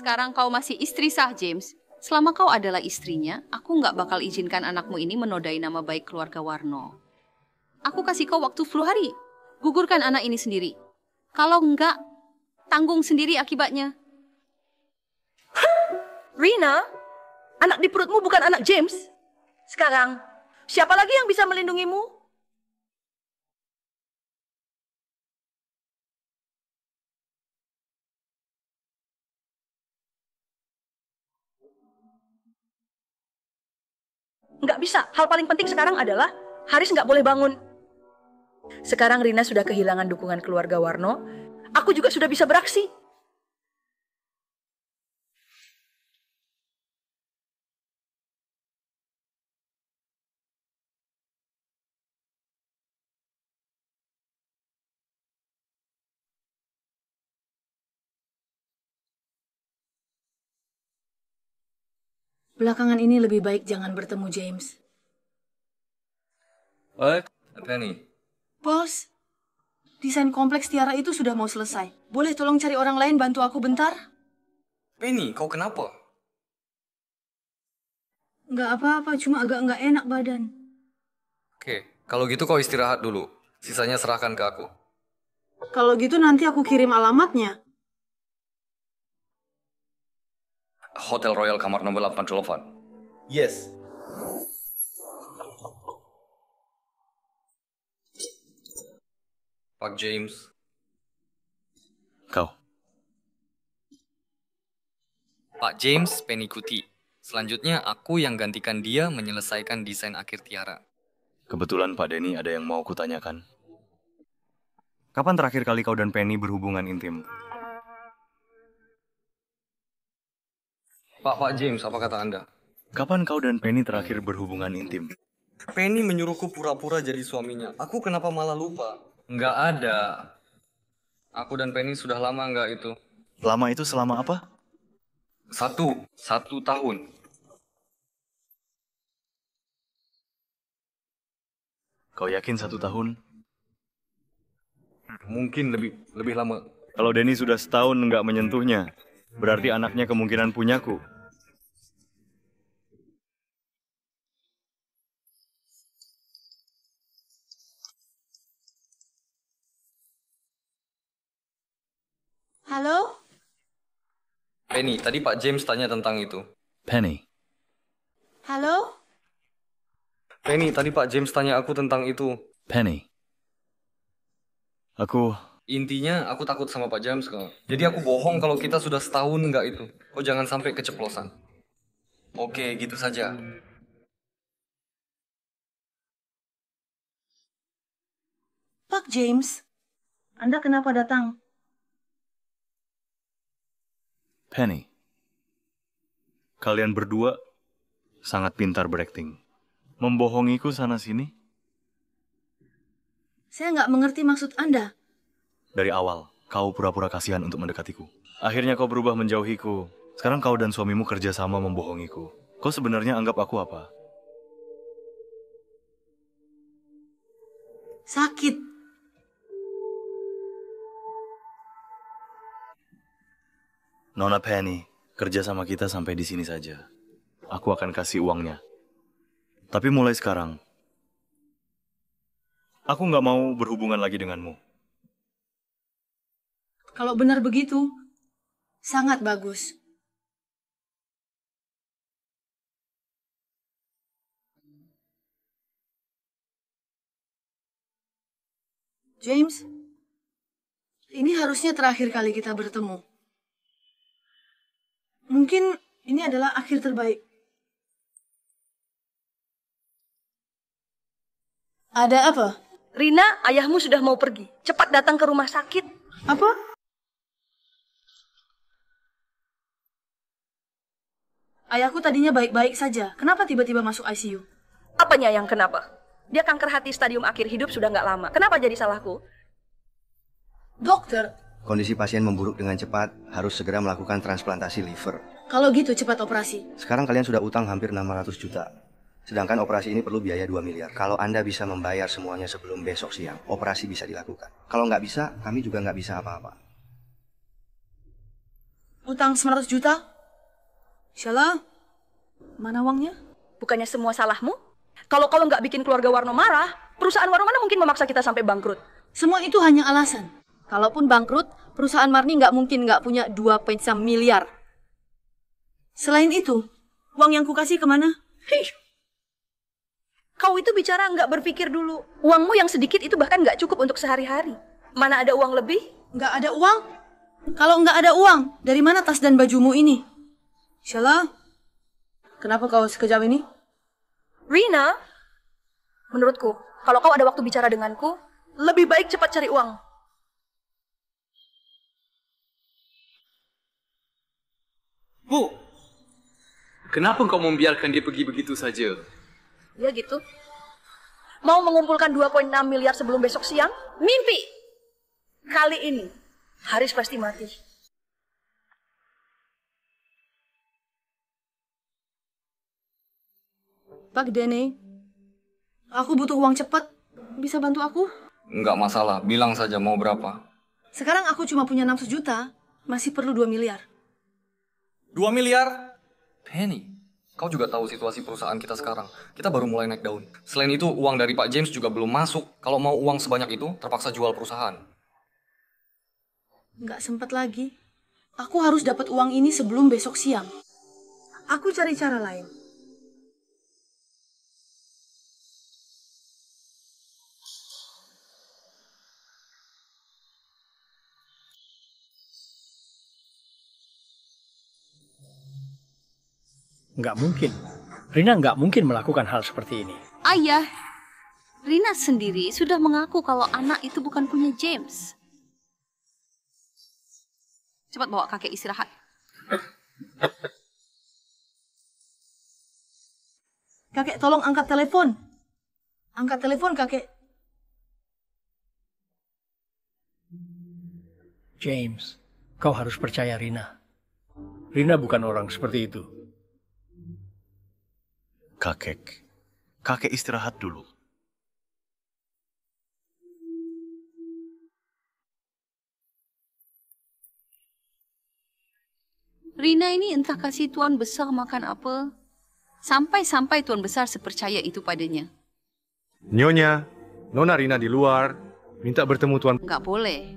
Sekarang kau masih istri sah, James. Selama kau adalah istrinya, aku nggak bakal izinkan anakmu ini menodai nama baik keluarga Warno. Aku kasih kau waktu 10 hari. Gugurkan anak ini sendiri. Kalau enggak, tanggung sendiri akibatnya. Hah? Rina, anak di perutmu bukan anak James. Sekarang, siapa lagi yang bisa melindungimu? Nggak bisa. Hal paling penting sekarang adalah Haris nggak boleh bangun. Sekarang Rina sudah kehilangan dukungan keluarga Warno, aku juga sudah bisa beraksi. Belakangan ini lebih baik jangan bertemu James. baik Apa nih? Bos, desain kompleks Tiara itu sudah mau selesai. Boleh tolong cari orang lain bantu aku bentar? Penny, kau kenapa? Nggak apa-apa, cuma agak nggak enak badan. Oke, kalau gitu kau istirahat dulu. Sisanya serahkan ke aku. Kalau gitu nanti aku kirim alamatnya. Hotel Royal kamar nomor 8 Celovan. Yes, Pak James. Kau. Pak James Penikuti. Selanjutnya aku yang gantikan dia menyelesaikan desain akhir tiara. Kebetulan Pak Denny ada yang mau kutanyakan. Kapan terakhir kali kau dan Penny berhubungan intim? Pak Pak James, apa kata Anda? Kapan kau dan Penny terakhir berhubungan intim? Penny menyuruhku pura-pura jadi suaminya. Aku kenapa malah lupa? Nggak ada. Aku dan Penny sudah lama nggak itu. Lama itu selama apa? Satu, satu tahun. Kau yakin satu tahun? Mungkin lebih lebih lama. Kalau Denny sudah setahun nggak menyentuhnya, berarti anaknya kemungkinan punyaku. Halo? Penny, tadi Pak James tanya tentang itu. Penny. Halo? Penny, tadi Pak James tanya aku tentang itu. Penny. Aku... Intinya aku takut sama Pak James kok. Jadi aku bohong kalau kita sudah setahun nggak itu. Kau jangan sampai keceplosan. Oke, gitu saja. Pak James, Anda kenapa datang? Penny, kalian berdua sangat pintar berakting. Membohongiku sana-sini. Saya nggak mengerti maksud Anda. Dari awal, kau pura-pura kasihan untuk mendekatiku. Akhirnya kau berubah menjauhiku. Sekarang kau dan suamimu kerjasama membohongiku. Kau sebenarnya anggap aku apa? Sakit. Nona Penny, kerja sama kita sampai di sini saja. Aku akan kasih uangnya. Tapi mulai sekarang, aku nggak mau berhubungan lagi denganmu. Kalau benar begitu, sangat bagus. James, ini harusnya terakhir kali kita bertemu mungkin ini adalah akhir terbaik. Ada apa? Rina, ayahmu sudah mau pergi. Cepat datang ke rumah sakit. Apa? Ayahku tadinya baik-baik saja. Kenapa tiba-tiba masuk ICU? Apanya yang kenapa? Dia kanker hati stadium akhir hidup sudah nggak lama. Kenapa jadi salahku? Dokter, Kondisi pasien memburuk dengan cepat, harus segera melakukan transplantasi liver. Kalau gitu cepat operasi. Sekarang kalian sudah utang hampir 600 juta. Sedangkan operasi ini perlu biaya 2 miliar. Kalau Anda bisa membayar semuanya sebelum besok siang, operasi bisa dilakukan. Kalau nggak bisa, kami juga nggak bisa apa-apa. Utang 900 juta? Syala, mana uangnya? Bukannya semua salahmu? Kalau kalau nggak bikin keluarga Warno marah, perusahaan Warno mana mungkin memaksa kita sampai bangkrut? Semua itu hanya alasan. Kalaupun bangkrut, perusahaan Marni nggak mungkin nggak punya 2,5 miliar. Selain itu, uang yang kukasih kemana? Hih. Kau itu bicara nggak berpikir dulu. Uangmu yang sedikit itu bahkan nggak cukup untuk sehari-hari. Mana ada uang lebih? Nggak ada uang? Kalau nggak ada uang, dari mana tas dan bajumu ini? Shala, kenapa kau sekejam ini? Rina, menurutku, kalau kau ada waktu bicara denganku, lebih baik cepat cari uang. Bu, kenapa engkau membiarkan dia pergi begitu saja? Ya gitu. Mau mengumpulkan 2,6 miliar sebelum besok siang? Mimpi! Kali ini, Haris pasti mati. Pak Dene, aku butuh uang cepat. Bisa bantu aku? Enggak masalah, bilang saja mau berapa. Sekarang aku cuma punya 6 juta, masih perlu 2 miliar. 2 miliar? Penny, kau juga tahu situasi perusahaan kita sekarang. Kita baru mulai naik daun. Selain itu, uang dari Pak James juga belum masuk. Kalau mau uang sebanyak itu, terpaksa jual perusahaan. Nggak sempat lagi. Aku harus dapat uang ini sebelum besok siang. Aku cari cara lain. Nggak mungkin. Rina nggak mungkin melakukan hal seperti ini. Ayah, Rina sendiri sudah mengaku kalau anak itu bukan punya James. Cepat bawa kakek istirahat. Kakek, tolong angkat telepon. Angkat telepon, kakek. James, kau harus percaya Rina. Rina bukan orang seperti itu. Kakek, kakek istirahat dulu. Rina ini entah kasih Tuan Besar makan apa. Sampai-sampai Tuan Besar sepercaya itu padanya. Nyonya, Nona Rina di luar. Minta bertemu Tuan. Enggak boleh.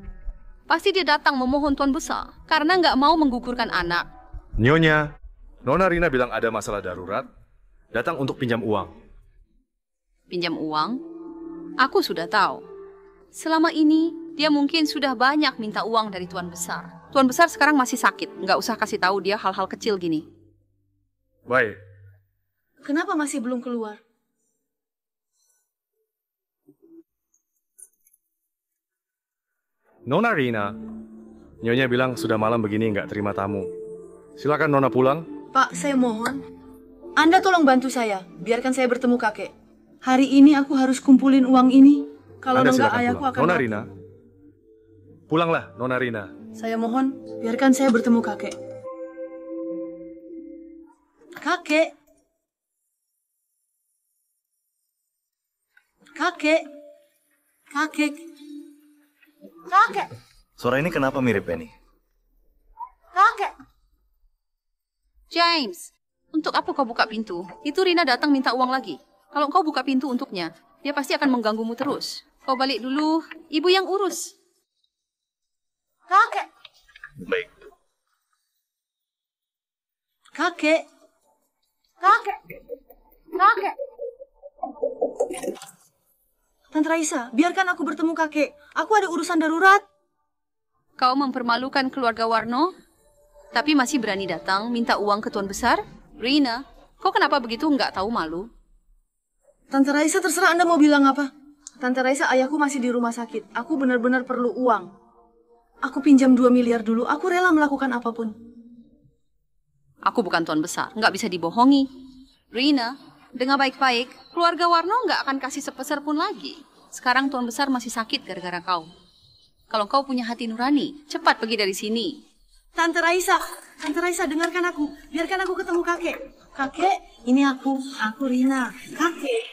Pasti dia datang memohon Tuan Besar. Karena enggak mau menggugurkan anak. Nyonya, Nona Rina bilang ada masalah darurat datang untuk pinjam uang. Pinjam uang? Aku sudah tahu. Selama ini, dia mungkin sudah banyak minta uang dari Tuan Besar. Tuan Besar sekarang masih sakit, nggak usah kasih tahu dia hal-hal kecil gini. Baik. Kenapa masih belum keluar? Nona Rina, Nyonya bilang sudah malam begini nggak terima tamu. Silakan Nona pulang. Pak, saya mohon. Anda tolong bantu saya, biarkan saya bertemu kakek. Hari ini aku harus kumpulin uang ini. Kalau Anda enggak ayahku pulang. akan Nona Rina. Pulanglah, Nona Rina. Saya mohon, biarkan saya bertemu kakek. Kakek. Kakek. Kakek. Kakek. Suara ini kenapa mirip Penny? Kakek. James, untuk apa kau buka pintu? Itu Rina datang minta uang lagi. Kalau kau buka pintu untuknya, dia pasti akan mengganggumu terus. Kau balik dulu, ibu yang urus. Kakek. Baik. Kakek. Kakek. Kakek. Tante Raisa, biarkan aku bertemu kakek. Aku ada urusan darurat. Kau mempermalukan keluarga Warno, tapi masih berani datang minta uang ke Tuan Besar? Rina, kau kenapa begitu nggak tahu malu? Tante Raisa terserah Anda mau bilang apa. Tante Raisa, ayahku masih di rumah sakit. Aku benar-benar perlu uang. Aku pinjam 2 miliar dulu, aku rela melakukan apapun. Aku bukan tuan besar, nggak bisa dibohongi. Rina, dengar baik-baik, keluarga Warno nggak akan kasih sepeser pun lagi. Sekarang tuan besar masih sakit gara-gara kau. Kalau kau punya hati nurani, cepat pergi dari sini. Tante Raisa, Tante Raisa dengarkan aku, biarkan aku ketemu kakek. Kakek, ini aku, aku Rina. Kakek.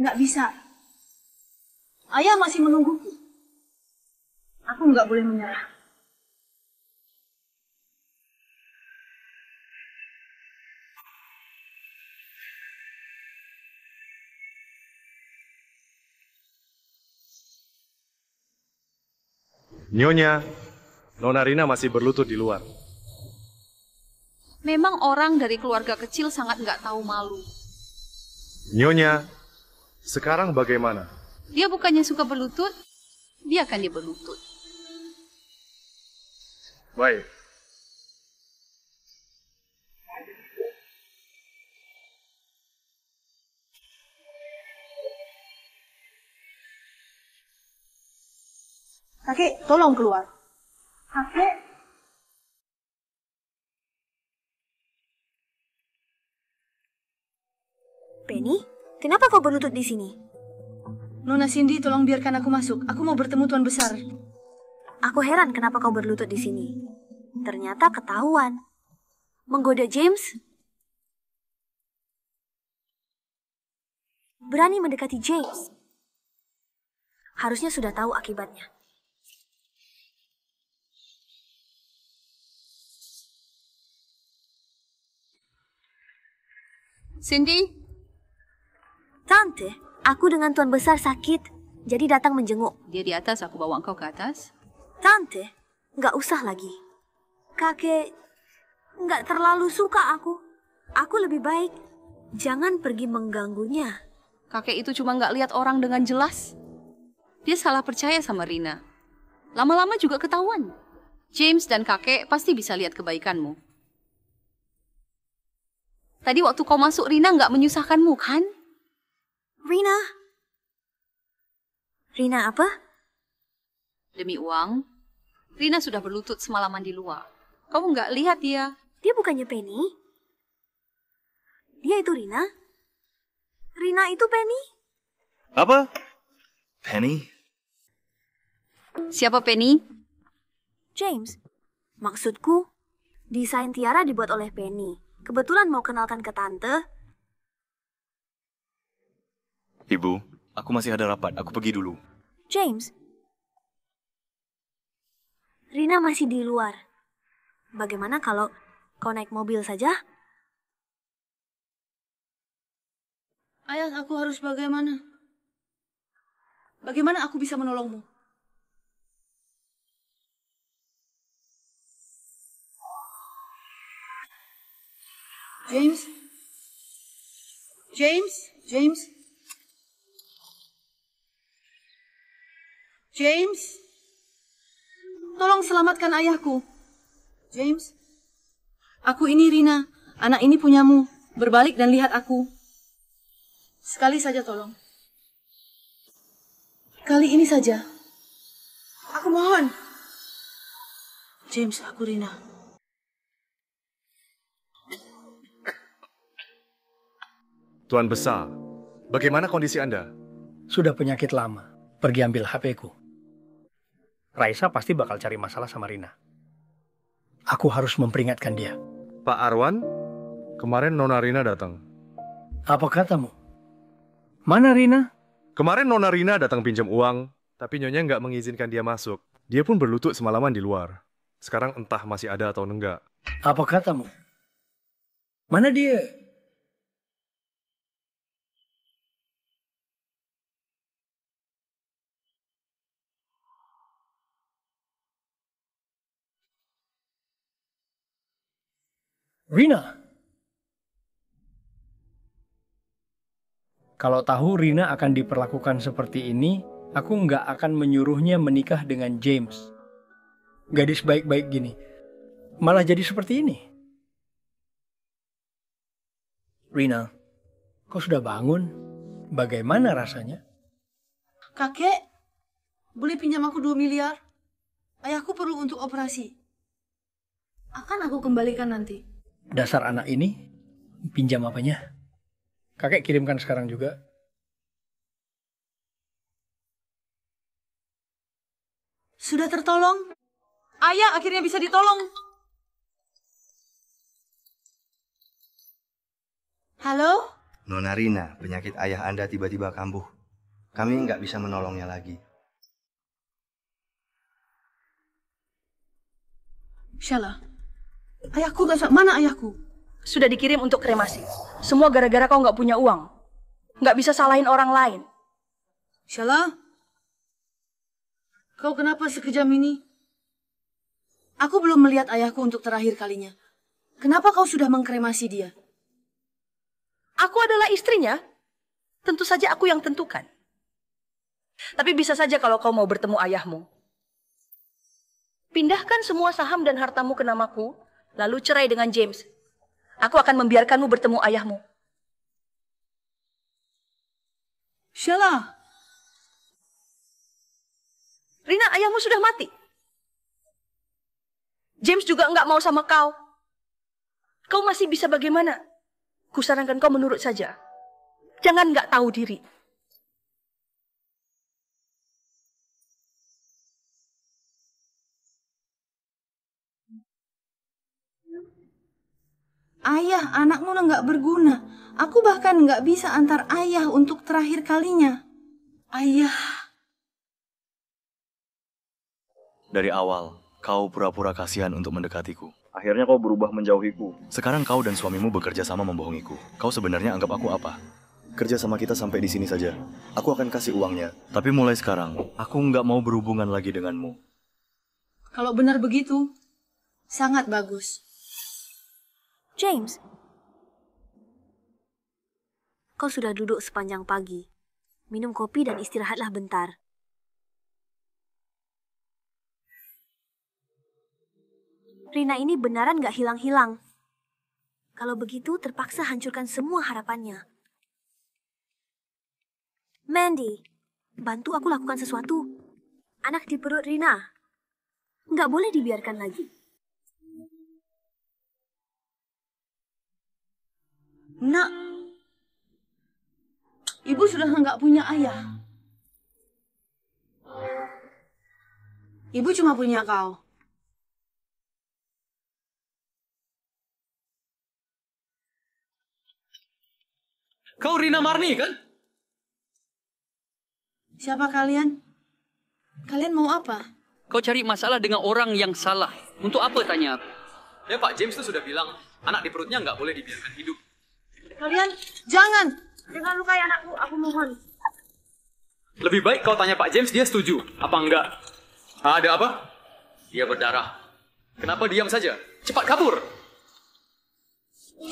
Nggak bisa, Ayah masih menungguku. Aku nggak boleh menyerah. Nyonya, Nona Rina masih berlutut di luar. Memang orang dari keluarga kecil sangat nggak tahu malu. Nyonya, sekarang bagaimana? Dia bukannya suka berlutut, biarkan dia berlutut. Baik. Kakek, tolong keluar. Kakek. Penny, kenapa kau berlutut di sini? Nona Cindy, tolong biarkan aku masuk. Aku mau bertemu Tuan Besar. Aku heran kenapa kau berlutut di sini. Ternyata ketahuan. Menggoda James? Berani mendekati James? Harusnya sudah tahu akibatnya. Cindy? Tante? Aku dengan Tuan Besar sakit, jadi datang menjenguk. Dia di atas, aku bawa engkau ke atas. Tante, nggak usah lagi. Kakek, nggak terlalu suka aku. Aku lebih baik jangan pergi mengganggunya. Kakek itu cuma nggak lihat orang dengan jelas. Dia salah percaya sama Rina. Lama-lama juga ketahuan. James dan kakek pasti bisa lihat kebaikanmu. Tadi waktu kau masuk, Rina nggak menyusahkanmu, kan? Rina. Rina apa? Demi uang, Rina sudah berlutut semalaman di luar. Kamu nggak lihat dia? Dia bukannya Penny. Dia itu Rina. Rina itu Penny. Apa? Penny? Siapa Penny? James. Maksudku, desain tiara dibuat oleh Penny. Kebetulan mau kenalkan ke tante, Ibu, aku masih ada rapat. Aku pergi dulu. James, Rina masih di luar. Bagaimana kalau kau naik mobil saja? Ayah, aku harus bagaimana? Bagaimana aku bisa menolongmu? James? James? James? James, tolong selamatkan ayahku. James, aku ini Rina. Anak ini punyamu. Berbalik dan lihat aku. Sekali saja tolong. Kali ini saja. Aku mohon. James, aku Rina. Tuan Besar, bagaimana kondisi Anda? Sudah penyakit lama. Pergi ambil HP ku. Raisa pasti bakal cari masalah sama Rina. Aku harus memperingatkan dia. Pak Arwan, kemarin Nona Rina datang. Apa katamu? Mana Rina? Kemarin Nona Rina datang pinjam uang, tapi Nyonya nggak mengizinkan dia masuk. Dia pun berlutut semalaman di luar. Sekarang entah masih ada atau enggak. Apa katamu? Mana dia? Rina. Kalau tahu Rina akan diperlakukan seperti ini, aku nggak akan menyuruhnya menikah dengan James. Gadis baik-baik gini, malah jadi seperti ini. Rina, kau sudah bangun? Bagaimana rasanya? Kakek, boleh pinjam aku 2 miliar? Ayahku perlu untuk operasi. Akan aku kembalikan nanti. Dasar anak ini pinjam apanya? Kakek kirimkan sekarang juga. Sudah tertolong. Ayah akhirnya bisa ditolong. Halo? Nona Rina, penyakit ayah Anda tiba-tiba kambuh. Kami nggak bisa menolongnya lagi. Shalom. Ayahku gak mana ayahku? Sudah dikirim untuk kremasi. Semua gara-gara kau gak punya uang. Gak bisa salahin orang lain. Shala, kau kenapa sekejam ini? Aku belum melihat ayahku untuk terakhir kalinya. Kenapa kau sudah mengkremasi dia? Aku adalah istrinya. Tentu saja aku yang tentukan. Tapi bisa saja kalau kau mau bertemu ayahmu. Pindahkan semua saham dan hartamu ke namaku lalu cerai dengan James, aku akan membiarkanmu bertemu ayahmu. Sheila. Rina, ayahmu sudah mati. James juga enggak mau sama kau. Kau masih bisa bagaimana? Kusarankan kau menurut saja. Jangan enggak tahu diri. Ayah, anakmu nggak berguna. Aku bahkan nggak bisa antar ayah untuk terakhir kalinya. Ayah. Dari awal, kau pura-pura kasihan untuk mendekatiku. Akhirnya kau berubah menjauhiku. Sekarang kau dan suamimu bekerja sama membohongiku. Kau sebenarnya anggap aku apa? Kerja sama kita sampai di sini saja. Aku akan kasih uangnya. Tapi mulai sekarang, aku nggak mau berhubungan lagi denganmu. Kalau benar begitu, sangat bagus. James, kau sudah duduk sepanjang pagi. Minum kopi dan istirahatlah bentar. Rina ini benaran gak hilang-hilang. Kalau begitu, terpaksa hancurkan semua harapannya. Mandy, bantu aku lakukan sesuatu. Anak di perut Rina. Nggak boleh dibiarkan lagi. Nak, ibu sudah nggak punya ayah. Ibu cuma punya kau. Kau Rina Marni kan? Siapa kalian? Kalian mau apa? Kau cari masalah dengan orang yang salah. Untuk apa tanya aku? Ya Pak James itu sudah bilang, anak di perutnya nggak boleh dibiarkan hidup. Kalian jangan. Jangan lukai anakku, aku mohon. Lebih baik kau tanya Pak James, dia setuju. Apa enggak? ada apa? Dia berdarah. Kenapa diam saja? Cepat kabur!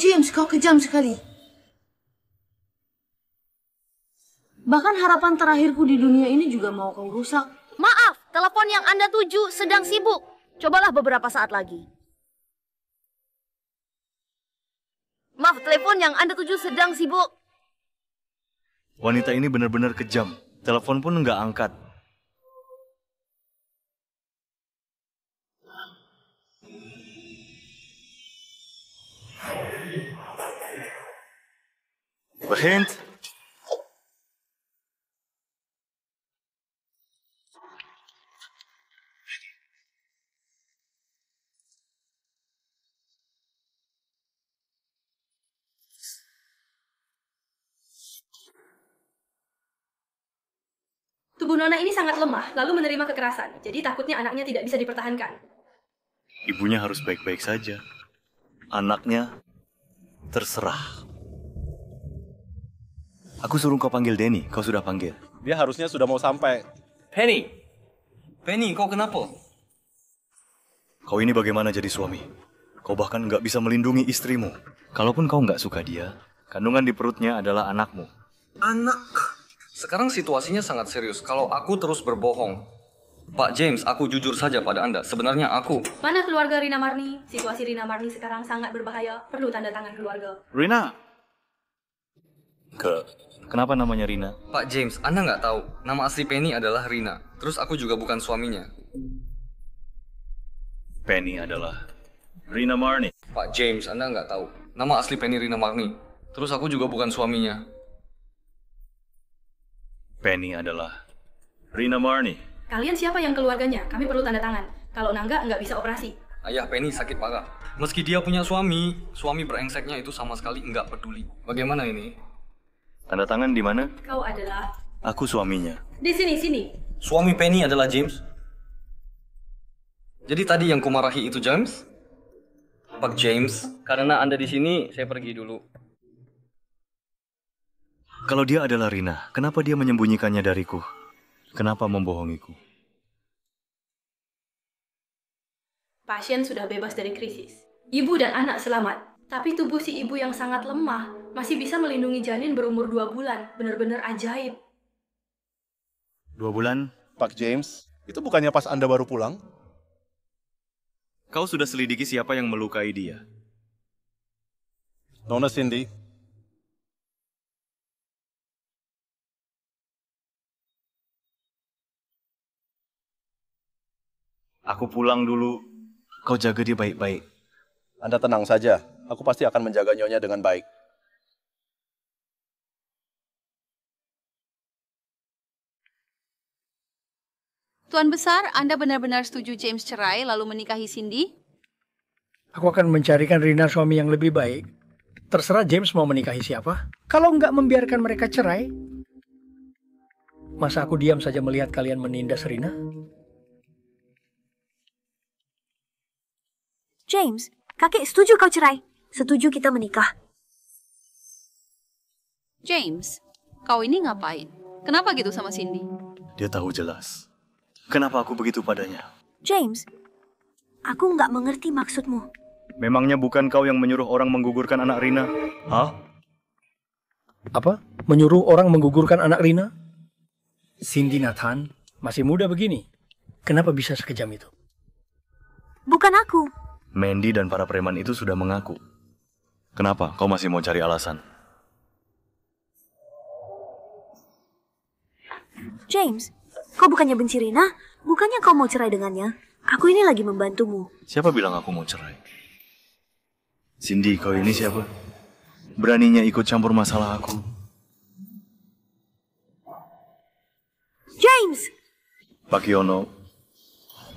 James, kau kejam sekali. Bahkan harapan terakhirku di dunia ini juga mau kau rusak. Maaf, telepon yang Anda tuju sedang sibuk. Cobalah beberapa saat lagi. Maaf, telepon yang Anda tuju sedang sibuk. Wanita ini benar-benar kejam. Telepon pun nggak angkat. Berhenti. Ibu Nona ini sangat lemah, lalu menerima kekerasan. Jadi takutnya anaknya tidak bisa dipertahankan. Ibunya harus baik-baik saja. Anaknya terserah. Aku suruh kau panggil Denny, kau sudah panggil. Dia harusnya sudah mau sampai. Penny! Penny, kau kenapa? Kau ini bagaimana jadi suami? Kau bahkan nggak bisa melindungi istrimu. Kalaupun kau nggak suka dia, kandungan di perutnya adalah anakmu. Anak? Sekarang situasinya sangat serius. Kalau aku terus berbohong, Pak James, aku jujur saja pada Anda. Sebenarnya aku... Mana keluarga Rina Marni? Situasi Rina Marni sekarang sangat berbahaya. Perlu tanda tangan keluarga. Rina! Ke... Kenapa namanya Rina? Pak James, Anda nggak tahu. Nama asli Penny adalah Rina. Terus aku juga bukan suaminya. Penny adalah Rina Marni. Pak James, Anda nggak tahu. Nama asli Penny Rina Marni. Terus aku juga bukan suaminya. Penny adalah Rina Marni. Kalian siapa yang keluarganya? Kami perlu tanda tangan. Kalau Nangga nggak bisa operasi. Ayah Penny sakit parah. Meski dia punya suami, suami berengseknya itu sama sekali nggak peduli. Bagaimana ini? Tanda tangan di mana? Kau adalah... Aku suaminya. Di sini, sini. Suami Penny adalah James. Jadi tadi yang kumarahi itu James? Pak James, karena Anda di sini, saya pergi dulu. Kalau dia adalah Rina, kenapa dia menyembunyikannya dariku? Kenapa membohongiku? Pasien sudah bebas dari krisis. Ibu dan anak selamat. Tapi tubuh si ibu yang sangat lemah masih bisa melindungi janin berumur dua bulan. Benar-benar ajaib. Dua bulan? Pak James, itu bukannya pas Anda baru pulang? Kau sudah selidiki siapa yang melukai dia? Nona Cindy, Aku pulang dulu. Kau jaga dia baik-baik. Anda tenang saja. Aku pasti akan menjaga nyonya dengan baik. Tuan Besar, Anda benar-benar setuju James cerai lalu menikahi Cindy? Aku akan mencarikan Rina suami yang lebih baik. Terserah James mau menikahi siapa. Kalau nggak membiarkan mereka cerai, masa aku diam saja melihat kalian menindas Rina? James, kakek setuju kau cerai. Setuju kita menikah. James, kau ini ngapain? Kenapa gitu sama Cindy? Dia tahu jelas. Kenapa aku begitu padanya? James, aku nggak mengerti maksudmu. Memangnya bukan kau yang menyuruh orang menggugurkan anak Rina? Hah? Apa? Menyuruh orang menggugurkan anak Rina? Cindy Nathan masih muda begini. Kenapa bisa sekejam itu? Bukan aku, Mandy dan para preman itu sudah mengaku. Kenapa kau masih mau cari alasan? James, kau bukannya benci Rina? Bukannya kau mau cerai dengannya? Aku ini lagi membantumu. Siapa bilang aku mau cerai? Cindy, kau ini siapa? Beraninya ikut campur masalah aku. James! Pak Yono,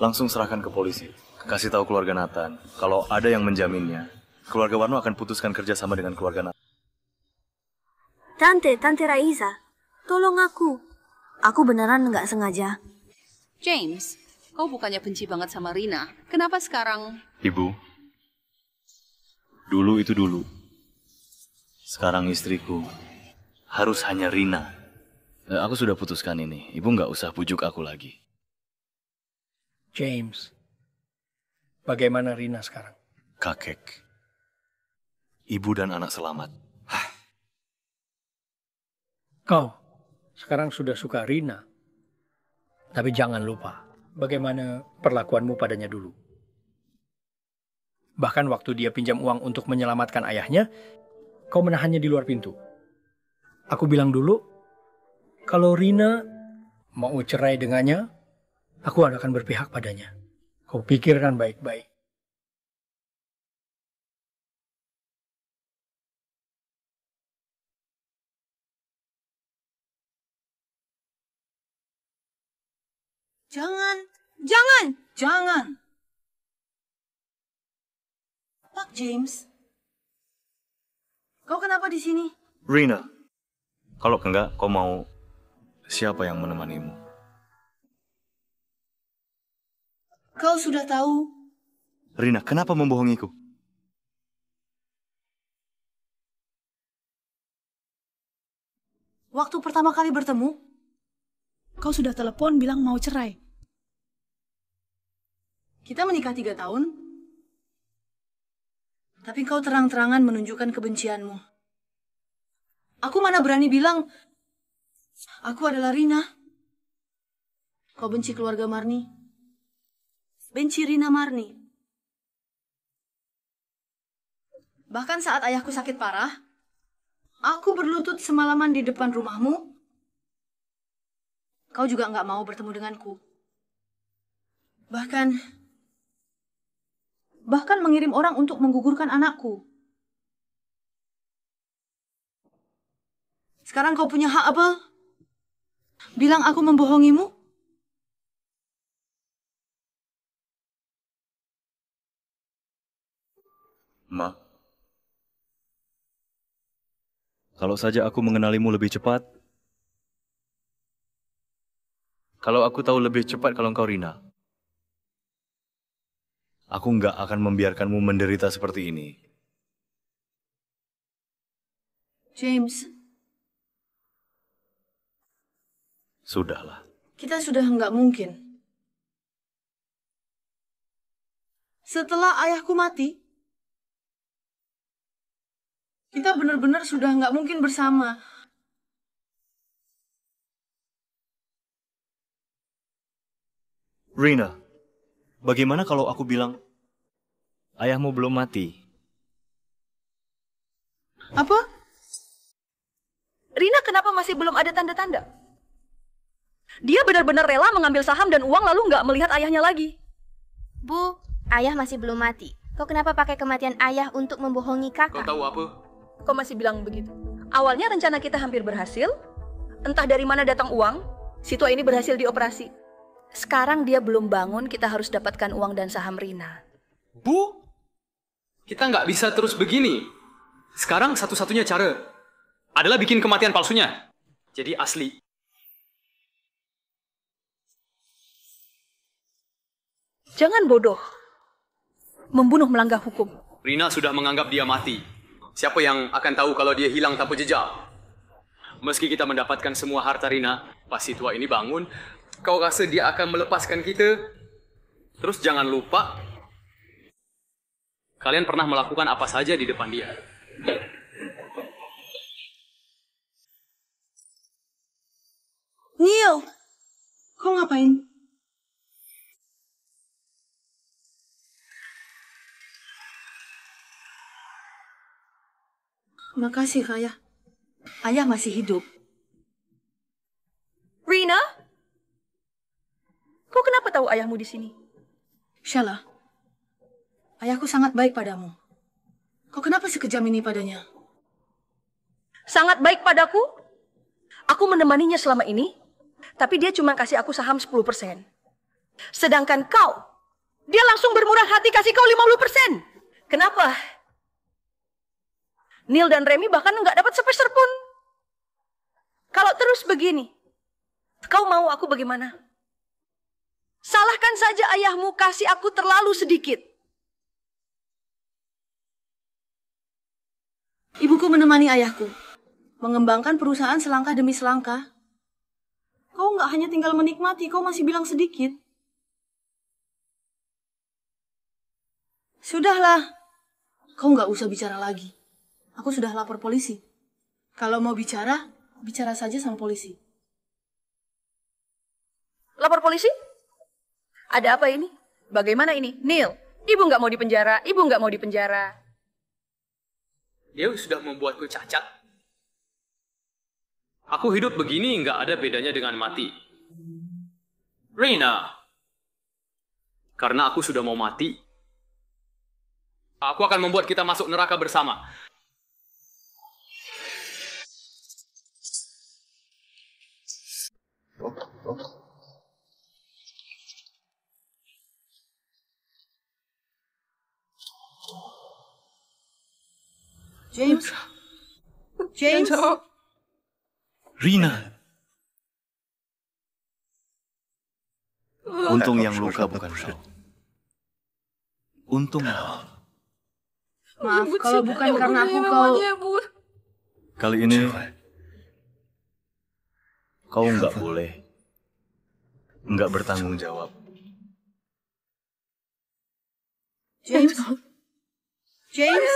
langsung serahkan ke polisi. Kasih tahu keluarga Nathan kalau ada yang menjaminnya. Keluarga Warno akan putuskan kerjasama dengan keluarga Nathan. Tante, Tante Raiza, tolong aku. Aku beneran nggak sengaja. James, kau bukannya benci banget sama Rina. Kenapa sekarang? Ibu, dulu itu dulu. Sekarang istriku harus hanya Rina. Eh, aku sudah putuskan ini. Ibu nggak usah pujuk aku lagi. James, Bagaimana Rina sekarang? Kakek. Ibu dan anak selamat. Kau sekarang sudah suka Rina. Tapi jangan lupa bagaimana perlakuanmu padanya dulu. Bahkan waktu dia pinjam uang untuk menyelamatkan ayahnya, kau menahannya di luar pintu. Aku bilang dulu, kalau Rina mau cerai dengannya, aku akan berpihak padanya. Kau pikirkan baik-baik. Jangan, jangan, jangan. Pak James, kau kenapa di sini? Rina, kalau enggak kau mau siapa yang menemanimu? Kau sudah tahu. Rina, kenapa membohongiku? Waktu pertama kali bertemu, kau sudah telepon bilang mau cerai. Kita menikah tiga tahun, tapi kau terang-terangan menunjukkan kebencianmu. Aku mana berani bilang, aku adalah Rina. Kau benci keluarga Marni? benci Rina Marni. Bahkan saat ayahku sakit parah, aku berlutut semalaman di depan rumahmu. Kau juga nggak mau bertemu denganku. Bahkan, bahkan mengirim orang untuk menggugurkan anakku. Sekarang kau punya hak apa? Bilang aku membohongimu? Ma. Kalau saja aku mengenalimu lebih cepat. Kalau aku tahu lebih cepat kalau engkau Rina. Aku nggak akan membiarkanmu menderita seperti ini. James. Sudahlah. Kita sudah nggak mungkin. Setelah ayahku mati, kita benar-benar sudah nggak mungkin bersama. Rina, bagaimana kalau aku bilang ayahmu belum mati? Apa? Rina kenapa masih belum ada tanda-tanda? Dia benar-benar rela mengambil saham dan uang lalu nggak melihat ayahnya lagi. Bu, ayah masih belum mati. Kau kenapa pakai kematian ayah untuk membohongi kakak? Kau tahu apa? kok masih bilang begitu? Awalnya rencana kita hampir berhasil. Entah dari mana datang uang, si tua ini berhasil dioperasi. Sekarang dia belum bangun, kita harus dapatkan uang dan saham Rina. Bu, kita nggak bisa terus begini. Sekarang satu-satunya cara adalah bikin kematian palsunya. Jadi asli. Jangan bodoh. Membunuh melanggar hukum. Rina sudah menganggap dia mati. Siapa yang akan tahu kalau dia hilang tanpa jejak? Meski kita mendapatkan semua harta Rina, pas si tua ini bangun, kau rasa dia akan melepaskan kita? Terus jangan lupa, kalian pernah melakukan apa saja di depan dia. Neil, kau ngapain? Makasih, Ayah. Ayah masih hidup. Rina? Kau kenapa tahu ayahmu di sini? Shala, ayahku sangat baik padamu. Kau kenapa sekejam ini padanya? Sangat baik padaku? Aku menemaninya selama ini, tapi dia cuma kasih aku saham 10%. Sedangkan kau, dia langsung bermurah hati kasih kau 50%. Kenapa? Neil dan Remy bahkan nggak dapat sepeser pun. Kalau terus begini, kau mau aku bagaimana? Salahkan saja ayahmu kasih aku terlalu sedikit. Ibuku menemani ayahku, mengembangkan perusahaan selangkah demi selangkah. Kau nggak hanya tinggal menikmati, kau masih bilang sedikit. Sudahlah, kau nggak usah bicara lagi. Aku sudah lapor polisi. Kalau mau bicara, bicara saja sama polisi. Lapor polisi? Ada apa ini? Bagaimana ini? Neil, ibu nggak mau dipenjara, ibu nggak mau dipenjara. Dia sudah membuatku cacat. Aku hidup begini nggak ada bedanya dengan mati. Reina, karena aku sudah mau mati, aku akan membuat kita masuk neraka bersama. James. James. Rina. Oh. Untung yang luka bukan kau. Untung. Maaf kalau bukan karena aku kau. Kali ini kau nggak boleh nggak bertanggung jawab. James. James.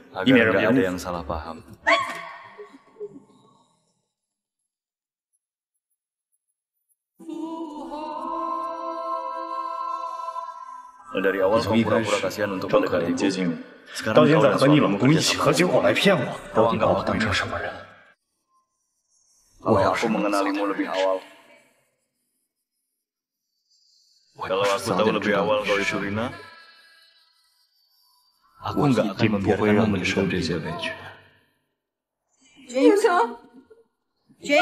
以免有别的人误解。从一开始，到现在和你老公一起喝酒，我来骗我，到底把我当成什么人？我要是早知道，我要是早知道。我一定不会让你受这些委屈。杰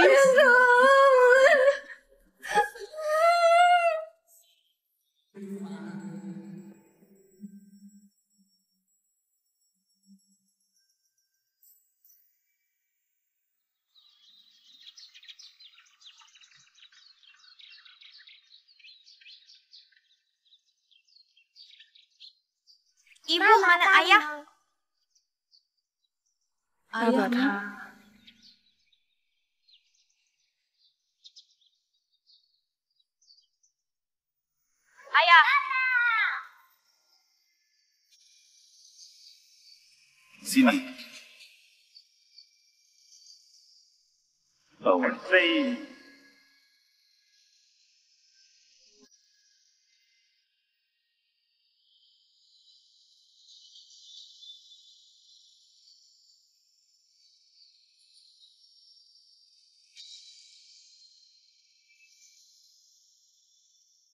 一步妈的阿雅，爸爸他，阿雅，心里。飞。